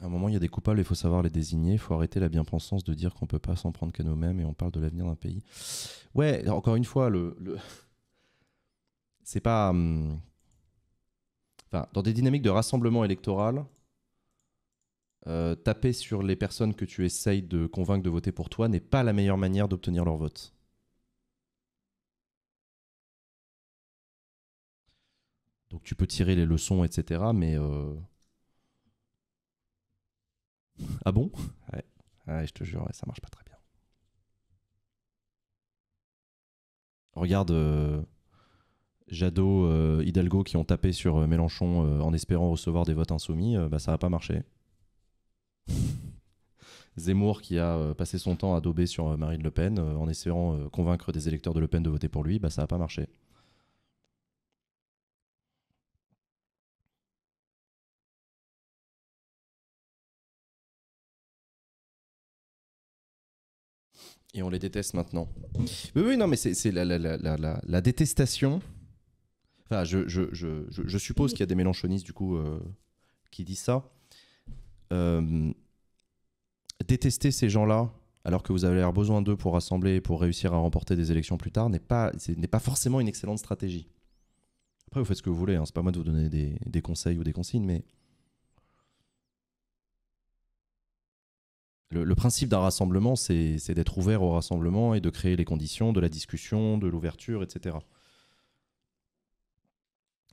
À un moment, il y a des coupables, il faut savoir les désigner, il faut arrêter la bien-pensance de dire qu'on ne peut pas s'en prendre qu'à nous-mêmes et on parle de l'avenir d'un pays. Ouais, encore une fois, le, <laughs> c'est pas. Hum, enfin, dans des dynamiques de rassemblement électoral, euh, taper sur les personnes que tu essayes de convaincre de voter pour toi n'est pas la meilleure manière d'obtenir leur vote. Donc tu peux tirer les leçons, etc., mais. Euh, ah bon ouais. je te jure, ça marche pas très bien. Regarde euh, j'ado, Jadot, euh, Hidalgo qui ont tapé sur euh, Mélenchon en espérant recevoir des votes insoumis, bah, ça n'a pas marché. <laughs> Zemmour qui a passé son temps à dober sur Marine Le Pen en espérant convaincre des électeurs de Le Pen de voter pour lui, bah, ça n'a pas marché. et on les déteste maintenant. Oui, oui, non, mais c'est la, détestation. Enfin, je, suppose qu'il y a des mélanchonistes, du coup, euh, qui disent ça. Euh, détester ces gens-là, alors que vous avez l'air besoin d'eux pour rassembler pour réussir à remporter des élections plus tard, n'est pas, n'est pas forcément une excellente stratégie. Après, vous faites ce que vous voulez, hein. c'est pas moi de vous donner des, des conseils ou des consignes, mais Le, principe d'un rassemblement, c'est d'être ouvert au rassemblement et de créer les conditions de la discussion, de l'ouverture, etc.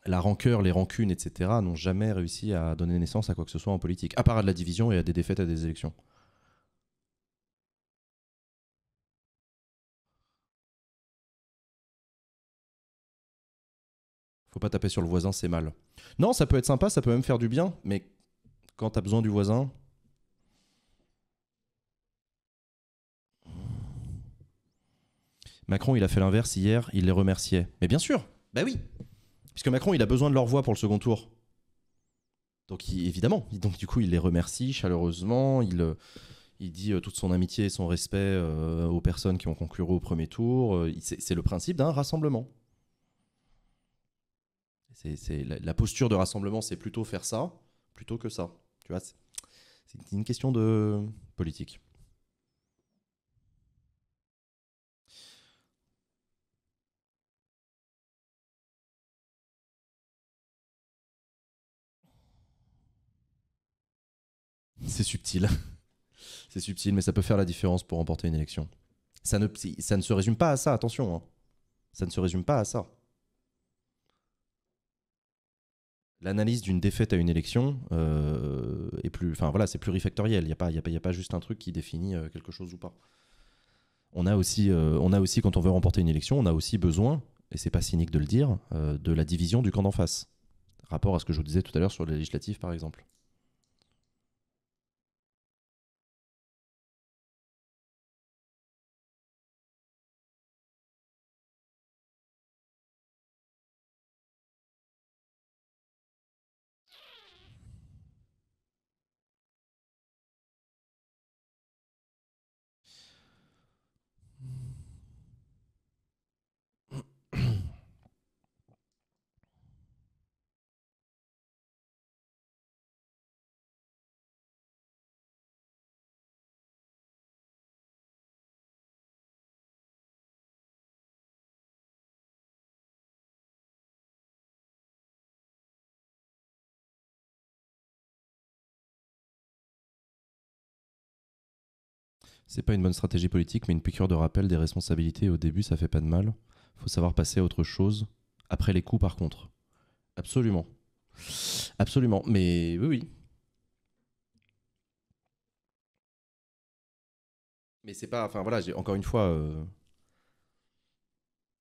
La rancœur, les rancunes, etc. n'ont jamais réussi à donner naissance à quoi que ce soit en politique, à part à de la division et à des défaites à des élections. Faut pas taper sur le voisin, c'est mal. Non, ça peut être sympa, ça peut même faire du bien, mais quand as besoin du voisin, Macron, il a fait l'inverse hier, il les remerciait. Mais bien sûr, bah oui, puisque Macron, il a besoin de leur voix pour le second tour. Donc évidemment, donc du coup, il les remercie chaleureusement, il, euh, il dit euh, toute son amitié et son respect euh, aux personnes qui ont conclu au premier tour. C'est le principe d'un rassemblement. C'est la, la, posture de rassemblement, c'est plutôt faire ça plutôt que ça. Tu vois, c'est une question de politique. C'est subtil. <laughs> c'est subtil, mais ça peut faire la différence pour remporter une élection. Ça ne, ça ne se résume pas à ça, attention. Hein. Ça ne se résume pas à ça. L'analyse d'une défaite à une élection euh, est plus, enfin voilà, c'est plurifactoriel. Il n'y a, pas, a pas juste un truc qui définit euh, quelque chose ou pas. On a aussi, euh, on a aussi quand on veut remporter une élection, on a aussi besoin, et c'est pas cynique de le dire, euh, de la division du camp d'en face. Rapport à ce que je vous disais tout à l'heure sur les législatives, par exemple. C'est pas une bonne stratégie politique, mais une piqûre de rappel des responsabilités au début, ça fait pas de mal. Faut savoir passer à autre chose. Après les coups, par contre. Absolument. Absolument. Mais oui, oui. Mais c'est pas. Enfin voilà, j'ai encore une fois. Euh,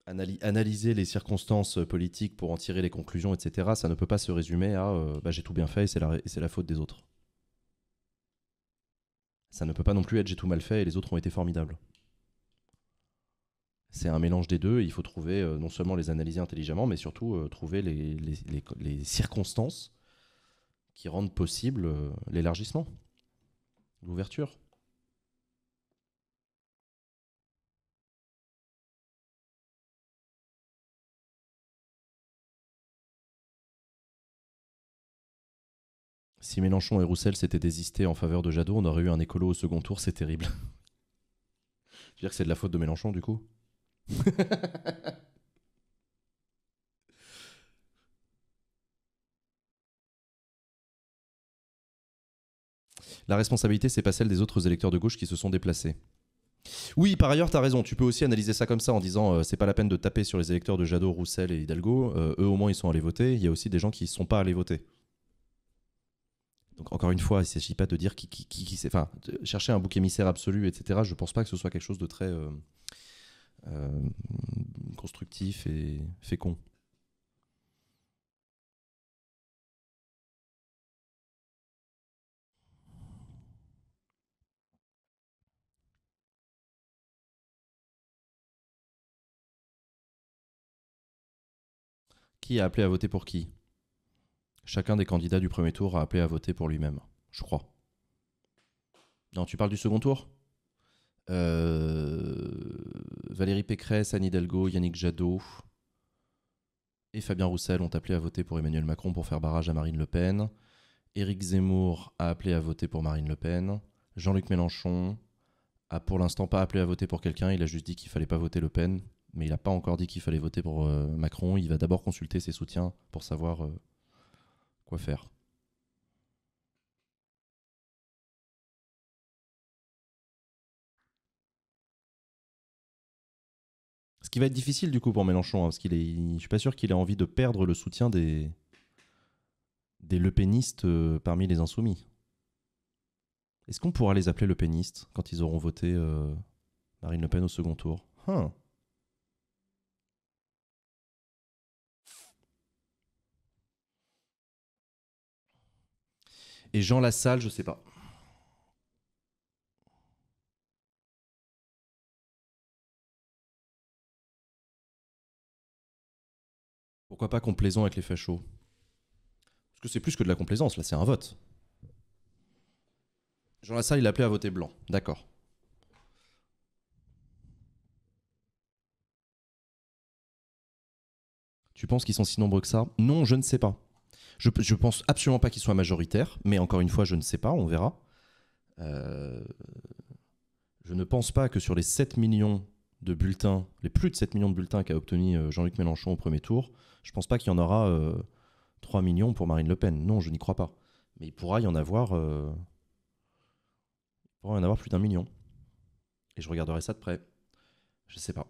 analyser les circonstances politiques pour en tirer les conclusions, etc., ça ne peut pas se résumer à euh, bah, j'ai tout bien fait et c'est la faute des autres ça ne peut pas non plus être j'ai tout mal fait et les autres ont été formidables. C'est un mélange des deux il faut trouver euh, non seulement les analyser intelligemment, mais surtout euh, trouver les, circonstances qui rendent possible euh, l'élargissement, l'ouverture. Si Mélenchon et Roussel s'étaient désistés en faveur de Jadot, on aurait eu un écolo au second tour, c'est terrible. Je veux dire que c'est de la faute de Mélenchon, du coup <laughs> La responsabilité, c'est pas celle des autres électeurs de gauche qui se sont déplacés. Oui, par ailleurs, tu as raison. Tu peux aussi analyser ça comme ça en disant ce euh, c'est pas la peine de taper sur les électeurs de Jadot, Roussel et Hidalgo. Euh, eux, au moins, ils sont allés voter. Il y a aussi des gens qui ne sont pas allés voter. Donc encore une fois, il ne s'agit pas de dire qui, qui, qui, enfin, chercher un bouc émissaire absolu, etc. Je ne pense pas que ce soit quelque chose de très euh, euh, constructif et fécond. Qui a appelé à voter pour qui Chacun des candidats du premier tour a appelé à voter pour lui-même, je crois. Non, tu parles du second tour euh, Valérie Pécresse, Anne Hidalgo, Yannick Jadot et Fabien Roussel ont appelé à voter pour Emmanuel Macron pour faire barrage à Marine Le Pen. Éric Zemmour a appelé à voter pour Marine Le Pen. Jean-Luc Mélenchon a pour l'instant pas appelé à voter pour quelqu'un, il a juste dit qu'il fallait pas voter Le Pen, mais il n'a pas encore dit qu'il fallait voter pour euh, Macron. Il va d'abord consulter ses soutiens pour savoir euh, Quoi faire Ce qui va être difficile du coup pour Mélenchon, hein, parce qu'il est, je suis pas sûr qu'il ait envie de perdre le soutien des des Le Pénistes euh, parmi les insoumis. Est-ce qu'on pourra les appeler Le Penistes quand ils auront voté euh, Marine Le Pen au second tour hein Et Jean Lassalle, je sais pas. Pourquoi pas complaisant avec les fachos Parce que c'est plus que de la complaisance, là, c'est un vote. Jean Lassalle, il appelait à voter blanc. D'accord. Tu penses qu'ils sont si nombreux que ça Non, je ne sais pas. Je, ne pense absolument pas qu'il soit majoritaire, mais encore une fois, je ne sais pas, on verra. Euh, je ne pense pas que sur les 7 millions de bulletins, les plus de 7 millions de bulletins qu'a obtenu euh, Jean-Luc Mélenchon au premier tour, je pense pas qu'il y en aura 3 euh, millions pour Marine Le Pen. Non, je n'y crois pas. Mais il pourra y en avoir, y en avoir plus d'un million. Et je regarderai ça de près. Je ne sais pas.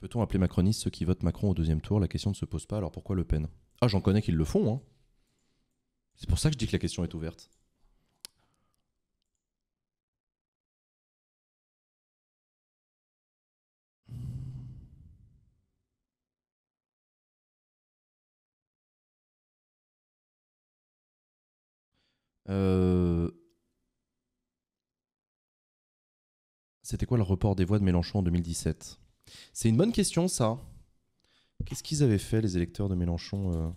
Peut-on appeler Macroniste ceux qui votent Macron au deuxième tour La question ne se pose pas, alors pourquoi Le Pen Ah, j'en connais qui le font, hein. C'est pour ça que je dis que la question est ouverte. Euh, c'était quoi le report des voix de Mélenchon en 2017 c'est une bonne question, ça. Qu'est-ce qu'ils avaient fait, les électeurs de Mélenchon euh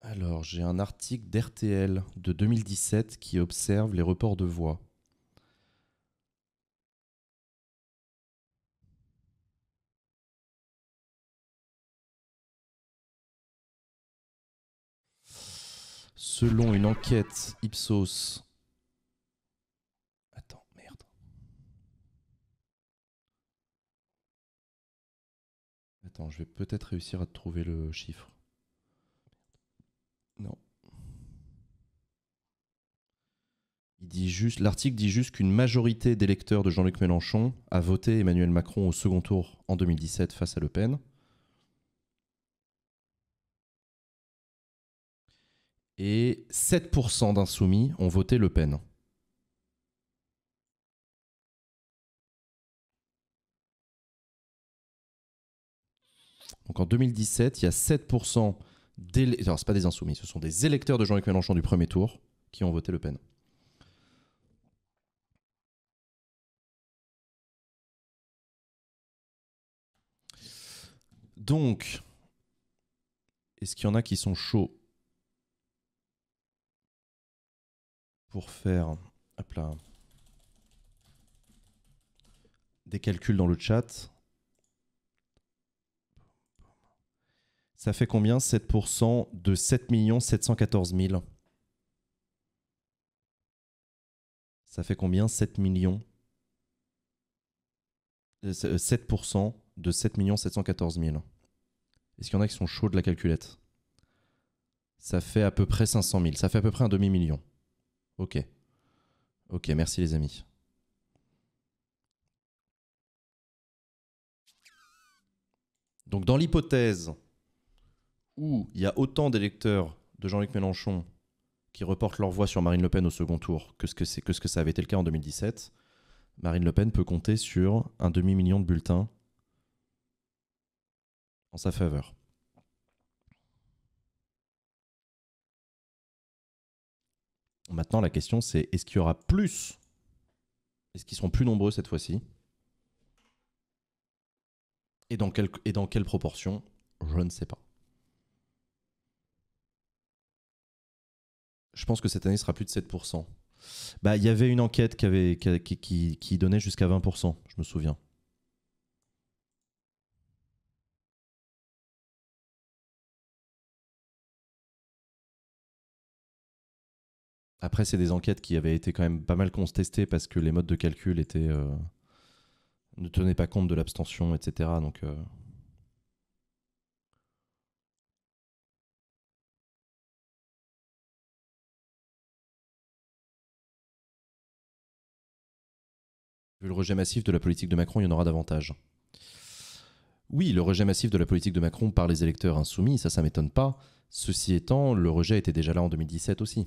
Alors, j'ai un article d'RTL de 2017 qui observe les reports de voix. Selon une enquête Ipsos. Attends, merde. Attends, je vais peut-être réussir à trouver le chiffre. Non. Il dit juste, l'article dit juste qu'une majorité d'électeurs de Jean-Luc Mélenchon a voté Emmanuel Macron au second tour en 2017 face à Le Pen. et 7% d'insoumis ont voté Le Pen. Donc en 2017, il y a 7% des... Alors, c'est pas des insoumis, ce sont des électeurs de Jean-Luc Mélenchon du premier tour qui ont voté Le Pen. Donc, est-ce qu'il y en a qui sont chauds pour faire des calculs dans le chat. Ça fait combien 7% de 7 714 000. Ça fait combien 7 millions 7% euh, de 7 714 000. Est-ce qu'il y en a qui sont chauds de la calculette Ça fait à peu près 500 000. Ça fait à peu près un demi-million. Ok. Ok, merci les amis. Donc dans l'hypothèse où il y a autant d'électeurs de Jean-Luc Mélenchon qui reportent leur voix sur Marine Le Pen au second tour que ce que, c'est, que, ce que ça avait été le cas en 2017, Marine Le Pen peut compter sur un demi-million de bulletins en sa faveur. Maintenant, la question, c'est est-ce qu'il y aura plus Est-ce qu'ils seront plus nombreux cette fois-ci et dans, et dans quelle proportion Je ne sais pas. Je pense que cette année sera plus de 7%. Bah, il y avait une enquête qui, avait, qui, qui, qui donnait jusqu'à 20%, je me souviens. Après, c'est des enquêtes qui avaient été quand même pas mal contestées parce que les modes de calcul étaient, euh, ne tenaient pas compte de l'abstention, etc. Donc, euh, Vu le rejet massif de la politique de Macron, il y en aura davantage. Oui, le rejet massif de la politique de Macron par les électeurs insoumis, ça, ça m'étonne pas. Ceci étant, le rejet était déjà là en 2017 aussi.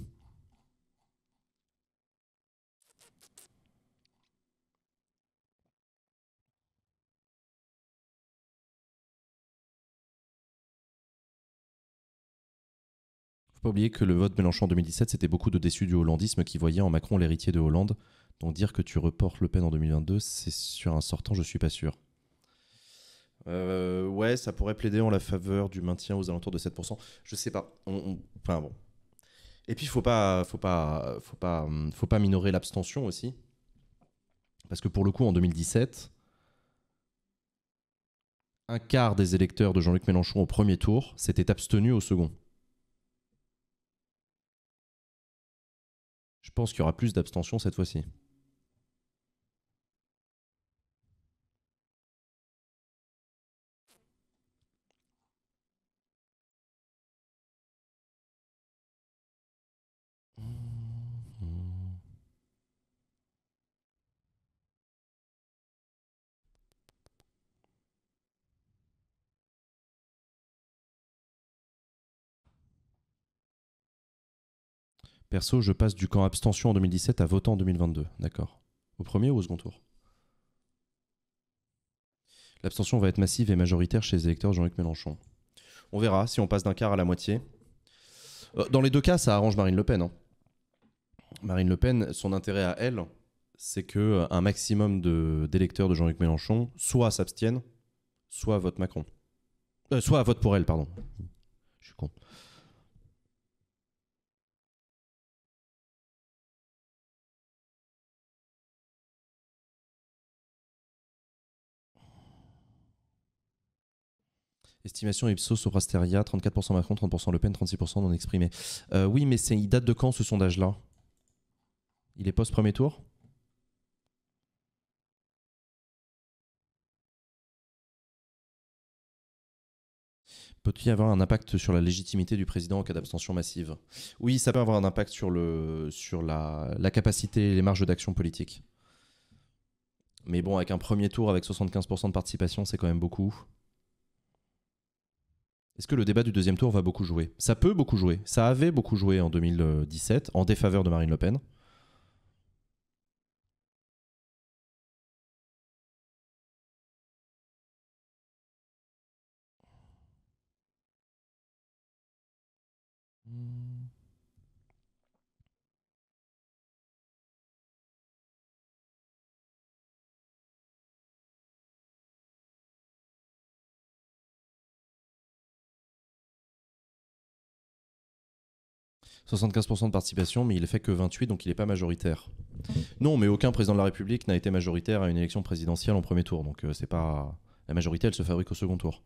faut pas oublier que le vote Mélenchon en 2017, c'était beaucoup de déçus du hollandisme qui voyaient en Macron l'héritier de Hollande. Donc dire que tu reportes Le Pen en 2022, c'est sur un sortant, je suis pas sûr. Euh, ouais, ça pourrait plaider en la faveur du maintien aux alentours de 7%. Je sais pas. Enfin bon. Et puis faut pas, faut pas, pas, hum, faut pas minorer l'abstention aussi, parce que pour le coup en 2017, un quart des électeurs de Jean-Luc Mélenchon au premier tour s'étaient abstenu au second. je pense qu'il y aura plus d'abstention cette fois-ci. Perso, je passe du camp abstention en 2017 à votant en 2022. D'accord. Au premier ou au second tour L'abstention va être massive et majoritaire chez les électeurs Jean-Luc Mélenchon. On verra si on passe d'un quart à la moitié. Euh, dans les deux cas, ça arrange Marine Le Pen. Hein. Marine Le Pen, son intérêt à elle, c'est que euh, un maximum d'électeurs de, Jean-Luc Mélenchon soit s'abstiennent, soit votent Macron. Euh, soit vote pour elle, pardon. Je suis con. Estimation Ipsos au Rasteria, 34% Macron, 30% Le Pen, 36% non exprimé. oui, mais il date de quand ce sondage-là Il est post-premier tour peut-il y avoir un impact sur la légitimité du président en cas d'abstention massive Oui, ça peut avoir un impact sur, le, sur la, la capacité et les marges d'action politique. Mais bon, avec un premier tour avec 75% de participation, c'est quand même beaucoup. Est-ce que le débat du deuxième tour va beaucoup jouer Ça peut beaucoup jouer. Ça avait beaucoup joué en 2017 en défaveur de Marine Le Pen. 75% de participation, mais il fait que 28, donc il n'est pas majoritaire. Non, mais aucun président de la République n'a été majoritaire à une élection présidentielle en premier tour. Donc euh, c'est pas la majorité, elle se fabrique au second tour.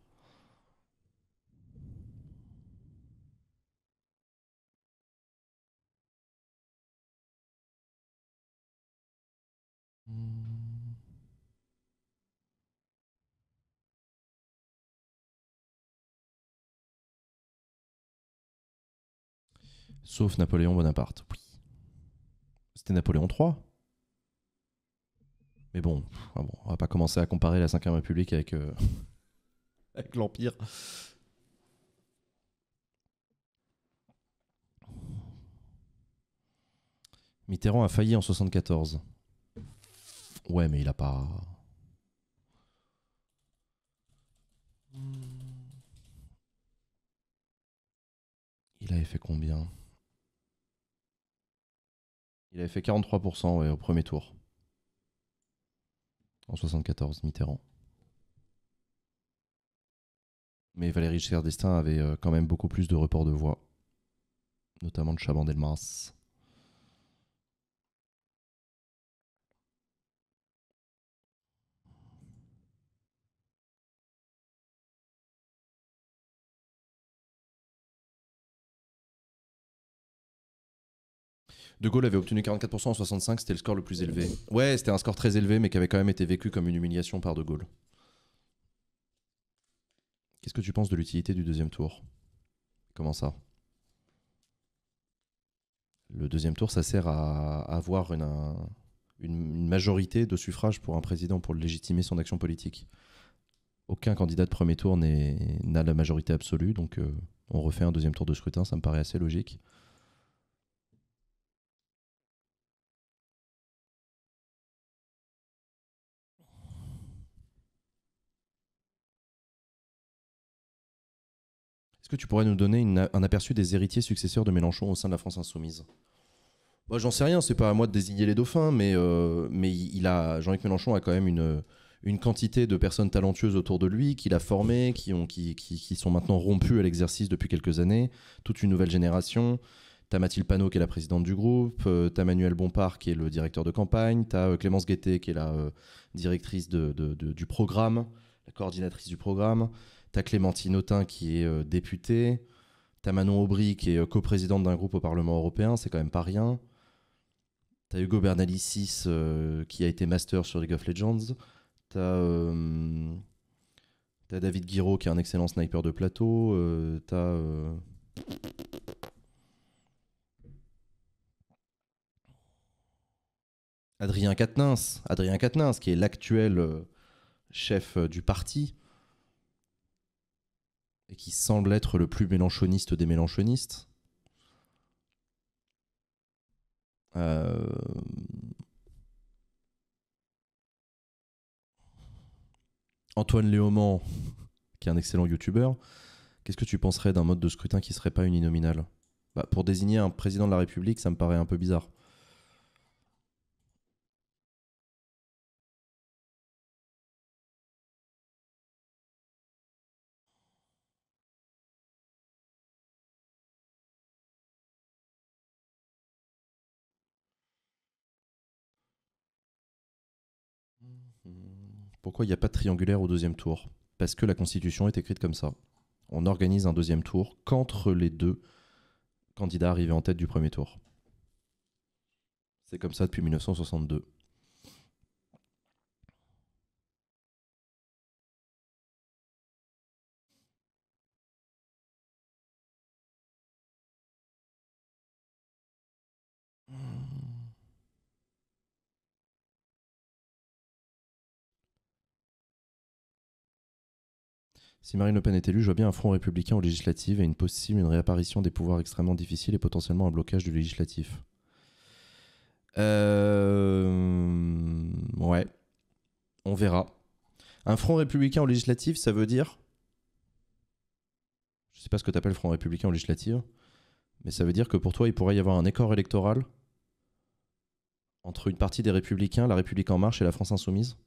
Sauf Napoléon Bonaparte. Oui. C'était Napoléon III. Mais ah bon, on va pas commencer à comparer la 5 République avec, euh, <laughs> avec l'Empire. Mitterrand a failli en 74. Ouais, mais il a pas. Il avait fait combien il avait fait 43% au premier tour. En 74, Mitterrand. Mais Valérie Giscard avait euh, quand même beaucoup plus de reports de voix, notamment de Chaban-Delmas. De Gaulle avait obtenu 44% en 65, c'était le score le plus élevé. Ouais, c'était un score très élevé, mais qui avait quand même été vécu comme une humiliation par De Gaulle. Qu'est-ce que tu penses de l'utilité du deuxième tour Comment ça Le deuxième tour, ça sert à avoir une, majorité de suffrage pour un président pour légitimer son action politique. Aucun candidat de premier tour n'a la majorité absolue, donc euh, on refait un deuxième tour de scrutin, ça me paraît assez logique. que tu pourrais nous donner un aperçu des héritiers successeurs de Mélenchon au sein de la France insoumise Moi, j'en sais rien, c'est pas à moi de désigner les dauphins, mais, euh, mais il a Jean-Luc Mélenchon a quand même une, une quantité de personnes talentueuses autour de lui, qu'il a formées, qui, ont, qui, qui, sont maintenant rompues à l'exercice depuis quelques années, toute une nouvelle génération. T'as Mathilde Panot qui est la présidente du groupe, tu euh, t'as Manuel Bompard qui est le directeur de campagne, t'as as euh, Clémence Guettet qui est la directrice du programme, la coordinatrice du programme, T'as Clémentine Autain qui est euh, députée. T'as Manon Aubry qui est euh, coprésidente d'un groupe au Parlement européen. C'est quand même pas rien. T'as Hugo Bernalicis euh, qui a été master sur League of Legends. T'as David Guiraud qui est un excellent sniper de plateau. t'as. Adrien Quatennens, Adrien qui est l'actuel chef du parti, et qui semble être le plus mélanchoniste des mélanchonistes. Euh, Antoine Léaumont, qui est un excellent youtubeur, qu'est-ce que tu penserais d'un mode de scrutin qui serait pas uninominal bah, Pour désigner un président de la République, ça me paraît un peu bizarre. Pourquoi il n'y a pas de triangulaire au deuxième tour Parce que la Constitution est écrite comme ça. On organise un deuxième tour qu'entre les deux candidats arrivés en tête du premier tour. C'est comme ça depuis 1962. Si Marine Le Pen est élue, je vois bien un front républicain en législative et une possible une réapparition des pouvoirs extrêmement difficiles et potentiellement un blocage du législatif. Euh, ouais. On verra. Un front républicain en législative, ça veut dire. Je sais pas ce que t'appelles front républicain en législative, mais ça veut dire que pour toi, il pourrait y avoir un écart électoral entre une partie des républicains, la République en marche et la France insoumise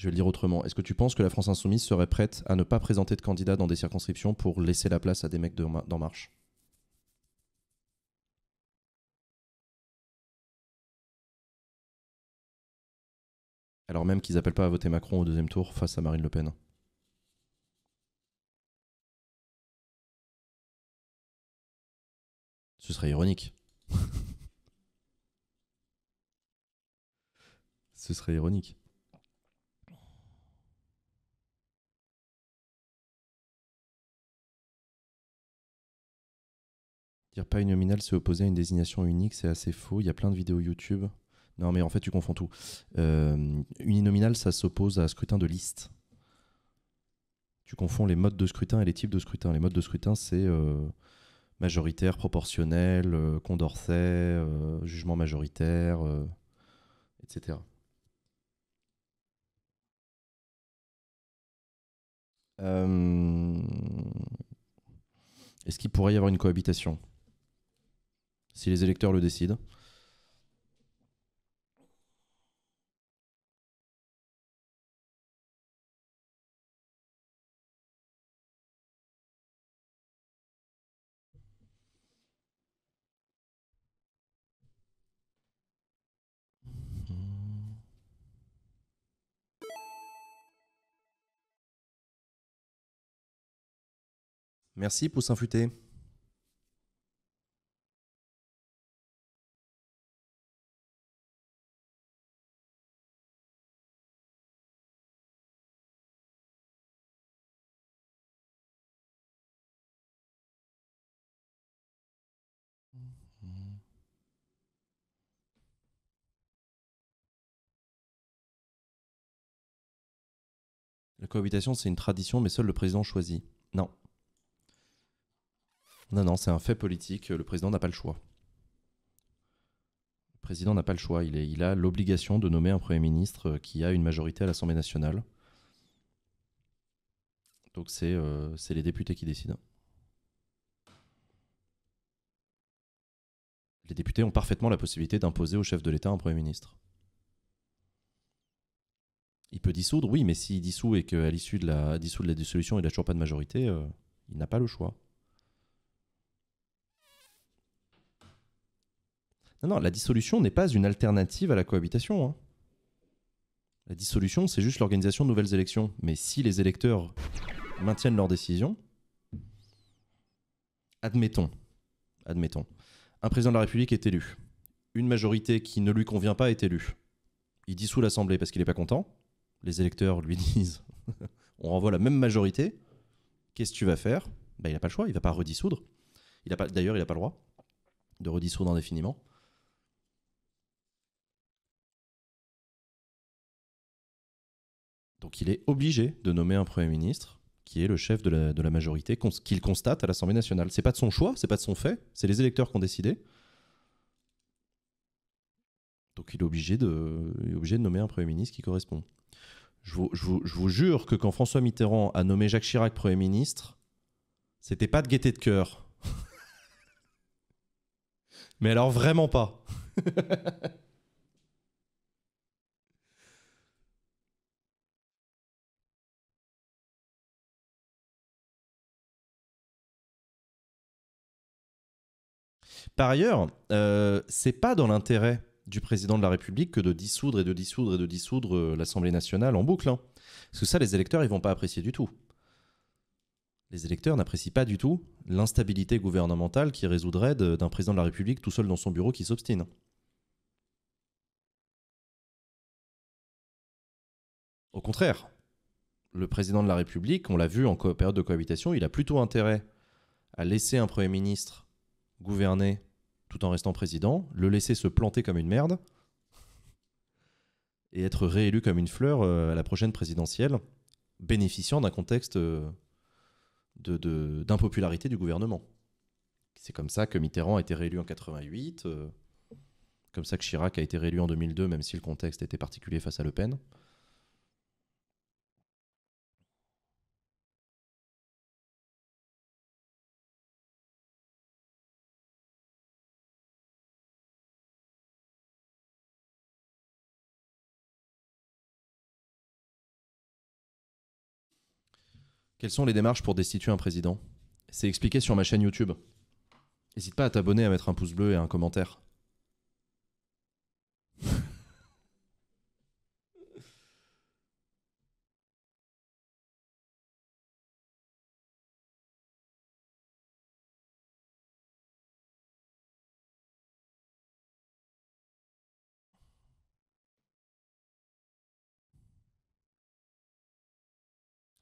je vais le dire autrement. Est-ce que tu penses que la France Insoumise serait prête à ne pas présenter de candidats dans des circonscriptions pour laisser la place à des mecs d'En Marche Alors même qu'ils n'appellent pas à voter Macron au deuxième tour face à Marine Le Pen. Ce serait ironique. <laughs> Ce serait ironique. Dire pas uninominal, c'est opposé à une désignation unique, c'est assez faux. Il y a plein de vidéos YouTube. Non, mais en fait, tu confonds tout. Euh, uninominal, ça s'oppose à scrutin de liste. Tu confonds les modes de scrutin et les types de scrutin. Les modes de scrutin, c'est euh, majoritaire, proportionnel, euh, condorcet, jugement majoritaire, etc. Est-ce qu'il pourrait y avoir une cohabitation si les électeurs le décident. Merci, pour s'infuter cohabitation, c'est une tradition, mais seul le président choisit. Non. Non, non, c'est un fait politique. Le président n'a pas le choix. Le président n'a pas le choix. Il, est, il a l'obligation de nommer un Premier ministre euh, qui a une majorité à l'Assemblée nationale. Donc euh, c'est les députés qui décident. Les députés ont parfaitement la possibilité d'imposer au chef de l'État un Premier ministre. Il peut dissoudre, oui, mais s'il dissout et qu'à l'issue de la, de la dissolution, il n'a toujours pas de majorité, euh, il n'a pas le choix. Non, non, la dissolution n'est pas une alternative à la cohabitation. Hein. La dissolution, c'est juste l'organisation de nouvelles élections. Mais si les électeurs maintiennent leur décision, admettons, admettons, un président de la République est élu, une majorité qui ne lui convient pas est élue, il dissout l'Assemblée parce qu'il n'est pas content, les électeurs lui <laughs> disent on renvoie la même majorité, qu'est-ce que tu vas faire ben, Il n'a pas le choix, il ne va pas redissoudre. Il d'ailleurs, il n'a pas le droit de redissoudre indéfiniment. Donc il est obligé de nommer un Premier ministre qui est le chef de la, majorité qu'il constate à l'Assemblée nationale. C'est pas de son choix, c'est pas de son fait, c'est les électeurs qui ont décidé. Donc il est obligé de, il est obligé de nommer un Premier ministre qui correspond je vous, jure que quand François Mitterrand a nommé Jacques Chirac Premier ministre, c'était pas de gaieté de cœur. <laughs> Mais alors vraiment pas. <laughs> Par ailleurs, euh, c'est pas dans l'intérêt du président de la République que de dissoudre et de dissoudre et de dissoudre euh, l'Assemblée nationale en boucle. Hein. Parce que ça, les électeurs, ils vont pas apprécier du tout. Les électeurs n'apprécient pas du tout l'instabilité gouvernementale qui résoudrait d'un président de la République tout seul dans son bureau qui s'obstine. Au contraire, le président de la République, on l'a vu en période de cohabitation, il a plutôt intérêt à laisser un Premier ministre gouverner tout en restant président, le laisser se planter comme une merde et être réélu comme une fleur euh, à la prochaine présidentielle, bénéficiant d'un contexte euh, d'impopularité de, du gouvernement. C'est comme ça que Mitterrand a été réélu en 88, euh, comme ça que Chirac a été réélu en 2002, même si le contexte était particulier face à Le Pen. Quelles sont les démarches pour destituer un président C'est expliqué sur ma chaîne YouTube. N'hésite pas à t'abonner, à mettre un pouce bleu et un commentaire.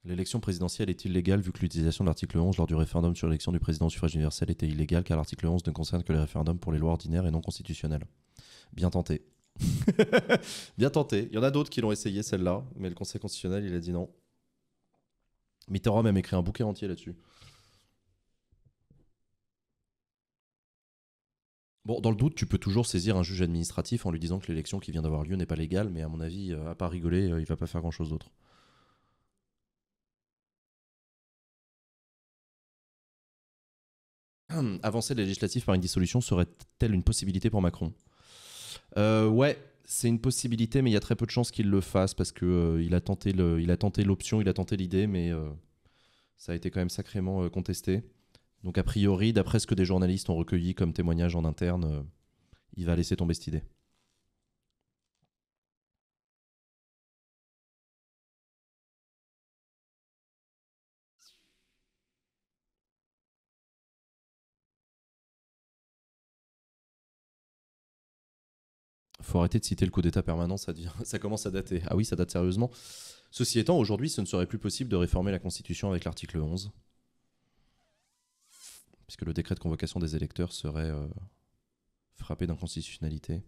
L'élection présidentielle est illégale vu que l'utilisation de l'article 11 lors du référendum sur l'élection du président au suffrage universel était illégale car l'article 11 ne concerne que les référendums pour les lois ordinaires et non constitutionnelles. Bien tenté. <laughs> Bien tenté. Il y en a d'autres qui l'ont essayé celle-là, mais le Conseil constitutionnel il a dit non. Mitterrand a même écrit un bouquet entier là-dessus. Bon, dans le doute, tu peux toujours saisir un juge administratif en lui disant que l'élection qui vient d'avoir lieu n'est pas légale, mais à mon avis, euh, à part rigoler, euh, il va pas faire grand-chose d'autre. <clears throat> avancer les par une dissolution serait-elle une possibilité pour Macron euh, Ouais, c'est une possibilité, mais il y a très peu de chances qu'il le fasse parce que euh, il a tenté l'option, il a tenté l'idée, mais euh, ça a été quand même sacrément contesté. Donc a priori, d'après ce que des journalistes ont recueilli comme témoignage en interne, il va laisser tomber cette idée. faut arrêter de citer le coup d'État permanent, <laughs> ça, commence à dater. Ah oui, ça date sérieusement. Ceci étant, aujourd'hui, ce ne serait plus possible de réformer la Constitution avec l'article 11, puisque le décret de convocation des électeurs serait euh, frappé d'inconstitutionnalité.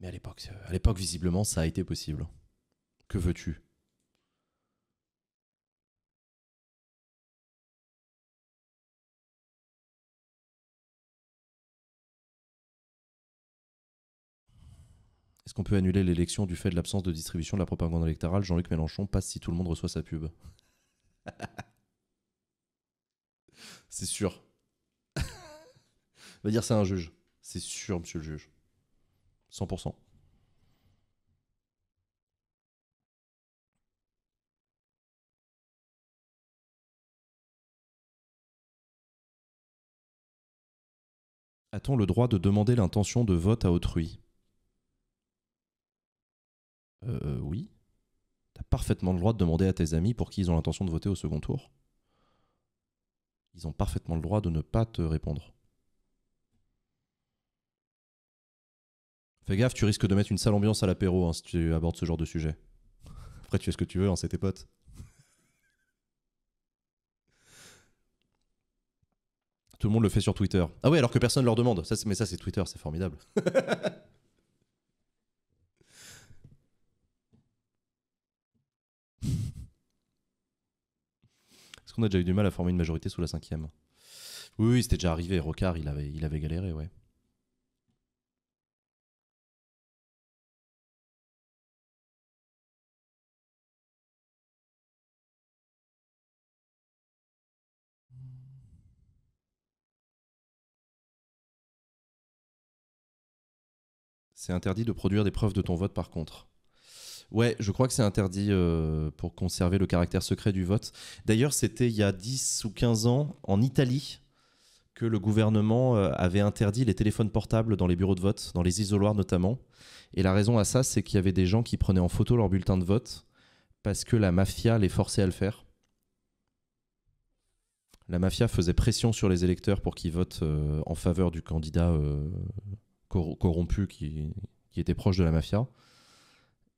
Mais à l'époque, euh, à l'époque, visiblement, ça a été possible. Que veux-tu Est-ce qu'on peut annuler l'élection du fait de l'absence de distribution de la propagande électorale Jean-Luc Mélenchon passe si tout le monde reçoit sa pub. <laughs> c'est sûr. <laughs> va dire c'est un juge. C'est sûr, monsieur le juge. 100%. A-t-on le droit de demander l'intention de vote à autrui euh, euh, oui, T'as parfaitement le droit de demander à tes amis pour qui ils ont l'intention de voter au second tour. Ils ont parfaitement le droit de ne pas te répondre. Fais gaffe, tu risques de mettre une sale ambiance à l'apéro hein, si tu abordes ce genre de sujet. Après, tu fais ce que tu veux, hein, c'est tes potes. Tout le monde le fait sur Twitter. Ah oui, alors que personne ne leur demande. mais ça, c'est Twitter, c'est formidable. <laughs> On a déjà eu du mal à former une majorité sous la cinquième Oui, oui c'était déjà arrivé. Rocard, il avait, il avait galéré, ouais. C'est interdit de produire des preuves de ton vote par contre. Ouais, je crois que c'est interdit euh, pour conserver le caractère secret du vote. D'ailleurs, c'était il y a 10 ou 15 ans en Italie que le gouvernement euh, avait interdit les téléphones portables dans les bureaux de vote, dans les isoloirs notamment. Et la raison à ça, c'est qu'il y avait des gens qui prenaient en photo leur bulletin de vote parce que la mafia les forçait à le faire. La mafia faisait pression sur les électeurs pour qu'ils votent euh, en faveur du candidat corrompu qui était proche de la mafia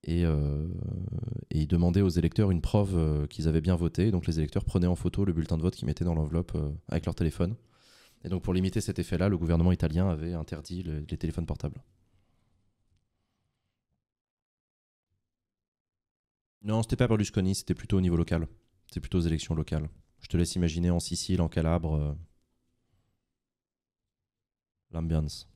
et, euh, et ils demandaient aux électeurs une preuve euh, qu'ils avaient bien voté. Donc les électeurs prenaient en photo le bulletin de vote qu'ils mettaient dans l'enveloppe euh, avec leur téléphone. Et donc pour limiter cet effet-là, le gouvernement italien avait interdit les téléphones portables. Non, c'était pas Berlusconi, c'était plutôt au niveau local. C'est plutôt aux élections locales. Je te laisse imaginer en Sicile, en Calabre. Euh, l'ambiance.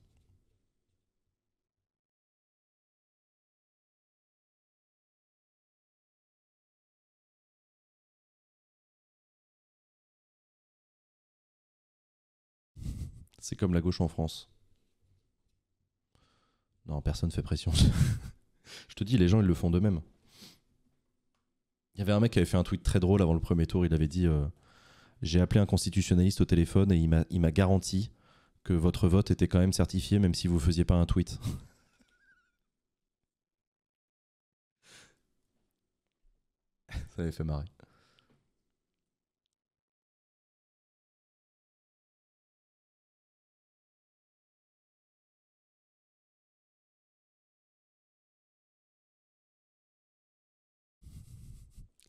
C'est comme la gauche en France. Non, personne ne fait pression. <laughs> je te dis, les gens, ils le font d'eux-mêmes. Il y avait un mec qui avait fait un tweet très drôle avant le premier tour. Il avait dit euh, J'ai appelé un constitutionnaliste au téléphone et il m'a garanti que votre vote était quand même certifié, même si vous ne faisiez pas un tweet. <laughs> Ça avait fait marrer.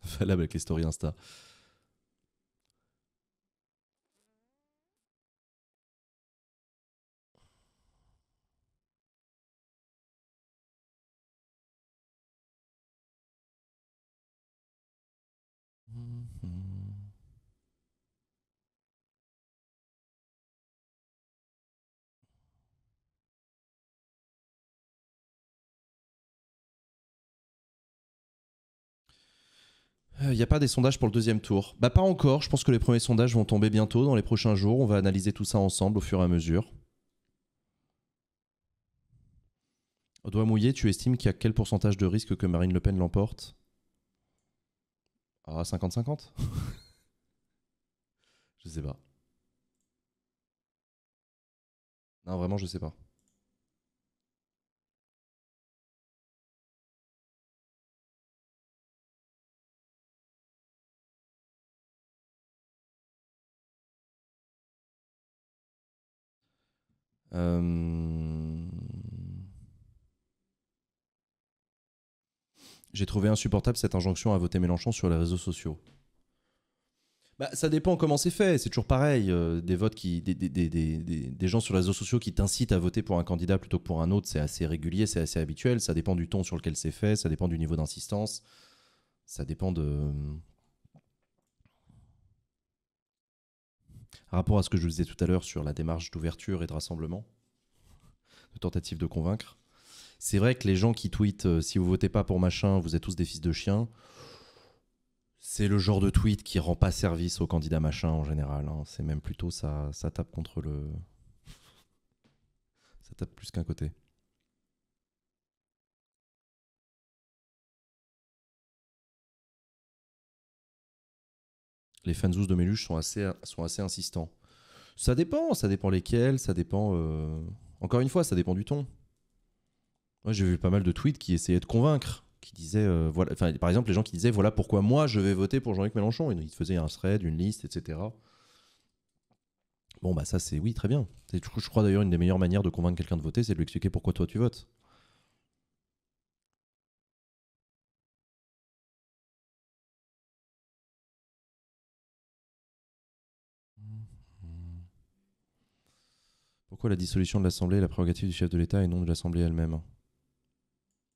valable <laughs> avec les stories Insta. Mm-hmm. Il n'y a pas des sondages pour le deuxième tour Bah pas encore, je pense que les premiers sondages vont tomber bientôt, dans les prochains jours, on va analyser tout ça ensemble au fur et à mesure. Au doigt mouillé, tu estimes qu'il y a quel pourcentage de risque que Marine Le Pen l'emporte Ah, 50-50 <laughs> Je sais pas. Non, vraiment, je sais pas. Euh, j'ai trouvé insupportable cette injonction à voter Mélenchon sur les réseaux sociaux. Bah, ça dépend comment c'est fait, c'est toujours pareil. Euh, des votes qui, des, des, gens sur les réseaux sociaux qui t'incitent à voter pour un candidat plutôt que pour un autre, c'est assez régulier, c'est assez habituel. Ça dépend du ton sur lequel c'est fait, ça dépend du niveau d'insistance, ça dépend de, rapport à ce que je vous disais tout à l'heure sur la démarche d'ouverture et de rassemblement, de tentative de convaincre, c'est vrai que les gens qui tweetent euh, si vous votez pas pour machin, vous êtes tous des fils de chiens, c'est le genre de tweet qui rend pas service au candidat machin en général. Hein. C'est même plutôt ça, ça tape contre le. ça tape plus qu'un côté. les fanzous de Méluche sont assez, sont assez insistants. Ça dépend, ça dépend lesquels, ça dépend. Euh, encore une fois, ça dépend du ton. Moi, j'ai vu pas mal de tweets qui essayaient de convaincre, qui disaient, euh, voilà, enfin, par exemple, les gens qui disaient, voilà pourquoi moi je vais voter pour Jean-Luc Mélenchon. Ils faisaient un thread, une liste, etc. Bon, bah ça, c'est oui, très bien. Je crois d'ailleurs une des meilleures manières de convaincre quelqu'un de voter, c'est de lui expliquer pourquoi toi tu votes. Pourquoi la dissolution de l'Assemblée est la prérogative du chef de l'État et non de l'Assemblée elle-même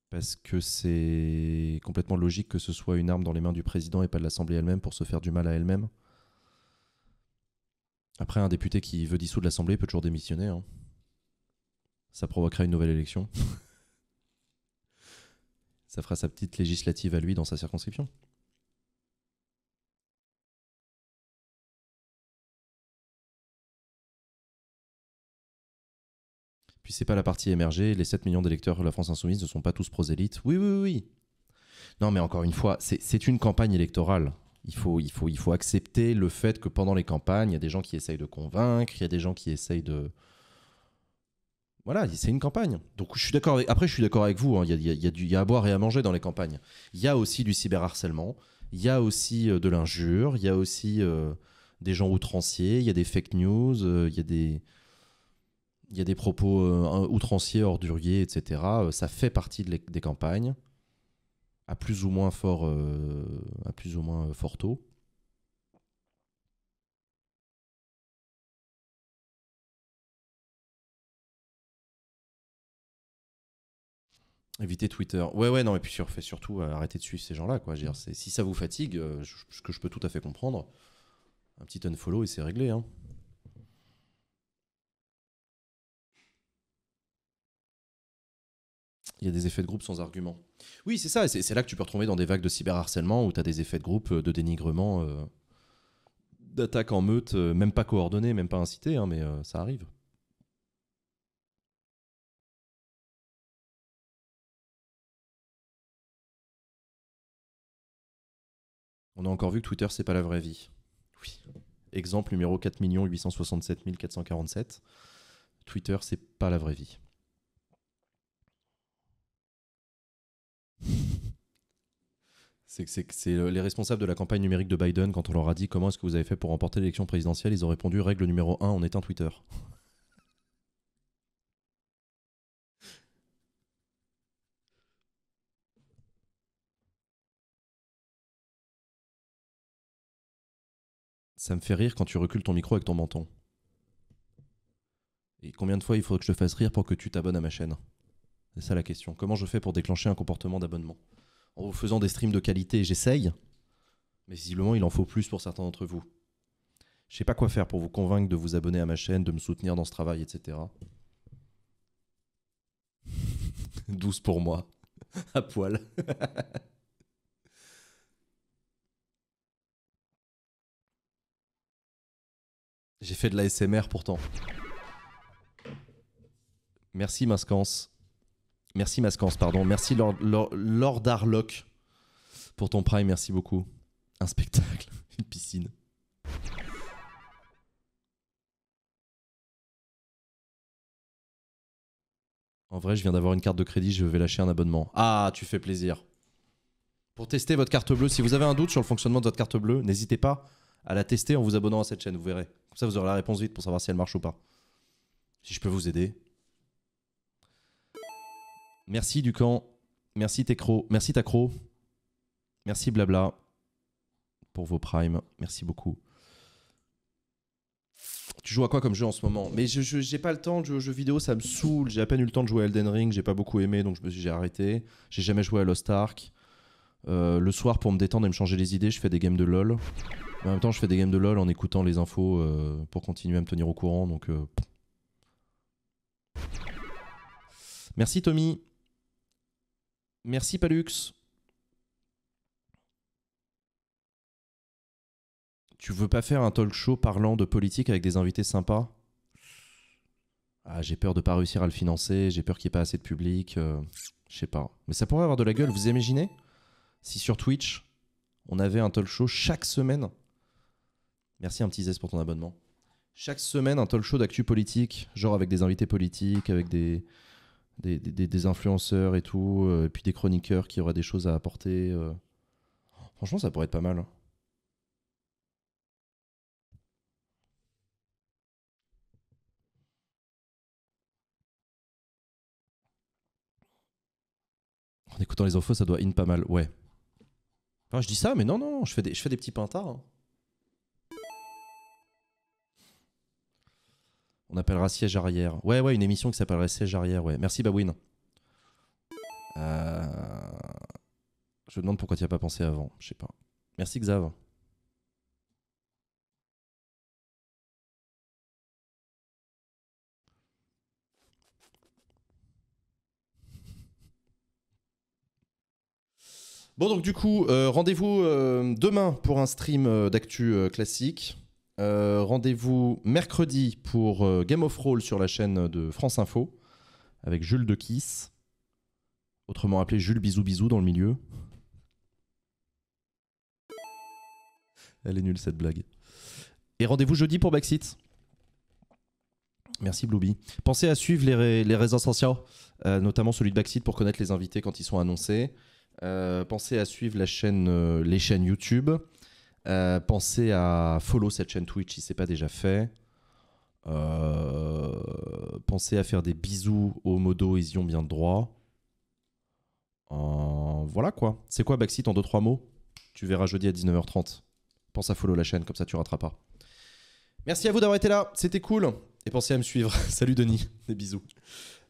Parce que c'est complètement logique que ce soit une arme dans les mains du président et pas de l'Assemblée elle-même pour se faire du mal à elle-même. Après, un député qui veut dissoudre l'Assemblée peut toujours démissionner. Hein. Ça provoquera une nouvelle élection. <laughs> Ça fera sa petite législative à lui dans sa circonscription. c'est pas la partie émergée, les 7 millions d'électeurs de la France Insoumise ne sont pas tous prosélytes. Oui, oui, oui. Non, mais encore une fois, c'est une campagne électorale. Il faut, il, faut, il faut accepter le fait que pendant les campagnes, il y a des gens qui essayent de convaincre, il y a des gens qui essayent de. Voilà, c'est une campagne. Donc je suis d'accord Après, je suis d'accord avec vous, hein. il, y a, du, il à boire et à manger dans les campagnes. Il y a aussi du cyberharcèlement, il y a aussi euh, de l'injure, il y a aussi euh, des gens outranciers, il y a des fake news, euh, il y a des il y a des propos euh, outranciers, orduriers, etc. Euh, ça fait partie des campagnes, à plus ou moins fort, euh, à plus ou moins fort taux. Éviter Twitter. Ouais, ouais, non, et puis sur, fait surtout arrêtez de suivre ces gens-là, si ça vous fatigue, ce que je peux tout à fait comprendre, un petit unfollow et c'est réglé, hein. Il y a des effets de groupe sans argument. Oui, c'est ça. C'est là que tu peux retrouver dans des vagues de cyberharcèlement où tu as des effets de groupe, euh, de dénigrement, d'attaque euh, d'attaques en meute, euh, même pas coordonnées, même pas incitées, hein, mais ça arrive. On a encore vu que Twitter, c'est pas la vraie vie. Oui. Exemple numéro 4 867 447. Twitter, c'est pas la vraie vie. C'est euh, les responsables de la campagne numérique de Biden, quand on leur a dit comment est-ce que vous avez fait pour remporter l'élection présidentielle, ils ont répondu règle numéro 1, on éteint Twitter. Ça me fait rire quand tu recules ton micro avec ton menton. Et combien de fois il faut que je te fasse rire pour que tu t'abonnes à ma chaîne C'est ça la question. Comment je fais pour déclencher un comportement d'abonnement en vous faisant des streams de qualité, j'essaye. Mais visiblement, il en faut plus pour certains d'entre vous. Je sais pas quoi faire pour vous convaincre de vous abonner à ma chaîne, de me soutenir dans ce travail, etc. <laughs> Douce pour moi. <laughs> à poil. <laughs> J'ai fait de la SMR pourtant. Merci Mascance. Merci Mascance, pardon. Merci Lord, Lord, pour ton prime, merci beaucoup. Un spectacle, <laughs> une piscine. En vrai, je viens d'avoir une carte de crédit, je vais lâcher un abonnement. Ah, tu fais plaisir. Pour tester votre carte bleue, si vous avez un doute sur le fonctionnement de votre carte bleue, n'hésitez pas à la tester en vous abonnant à cette chaîne, vous verrez. Comme ça, vous aurez la réponse vite pour savoir si elle marche ou pas. Si je peux vous aider, Merci Ducan, Merci Tecro. Merci Tacro. Merci Blabla pour vos primes. Merci beaucoup. Tu joues à quoi comme jeu en ce moment Mais je j'ai pas le temps de jouer jeux vidéo, ça me saoule. J'ai à peine eu le temps de jouer à Elden Ring, j'ai pas beaucoup aimé, donc je me suis j'ai arrêté. J'ai jamais joué à Lost Ark. Euh, le soir, pour me détendre et me changer les idées, je fais des games de LoL. En même temps, je fais des games de LoL en écoutant les infos euh, pour continuer à me tenir au courant. Donc, euh, merci Tommy. Merci Palux. Tu veux pas faire un talk show parlant de politique avec des invités sympas ah, j'ai peur de pas réussir à le financer, j'ai peur qu'il n'y ait pas assez de public, euh, je sais pas. Mais ça pourrait avoir de la gueule, vous imaginez Si sur Twitch, on avait un talk show chaque semaine. Merci un petit zeste pour ton abonnement. Chaque semaine, un talk show d'actu politique, genre avec des invités politiques, avec des, des, des, influenceurs et tout, euh, et puis des chroniqueurs qui auraient des choses à apporter. Euh. Franchement, ça pourrait être pas mal. Hein. En écoutant les infos, ça doit in pas mal, ouais. Enfin, je dis ça, mais non, non, je fais des, je fais des petits pintards. Hein. On appellera siège arrière. Ouais, ouais, une émission qui s'appellerait siège arrière, ouais. Merci Babouine. Euh, je me demande pourquoi tu n'y as pas pensé avant. Je sais pas. Merci Xav. Bon, donc du coup, euh, rendez-vous euh, demain pour un stream d'actu classique. Euh, rendez-vous mercredi pour euh, Game of Roll sur la chaîne de France Info avec Jules de Kiss, autrement appelé Jules Bisou Bisou dans le milieu. Elle est nulle cette blague. Et rendez-vous jeudi pour Backseat. Merci Bloubi Pensez à suivre les, réseaux sociaux, euh, notamment celui de Backseat pour connaître les invités quand ils sont annoncés. pensez à suivre la chaîne, les chaînes YouTube. Euh, pensez à follow cette chaîne Twitch si ce pas déjà fait. Euh, pensez à faire des bisous au modo ils y ont bien droit. Euh, voilà quoi. C'est quoi Backseat en 2-3 mots Tu verras jeudi à 19h30. Pense à follow la chaîne, comme ça tu rateras pas. Merci à vous d'avoir été là, c'était cool. Et pensez à me suivre. <laughs> Salut Denis, des bisous.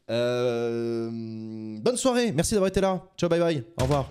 bonne soirée, merci d'avoir été là. Ciao, bye bye, au revoir.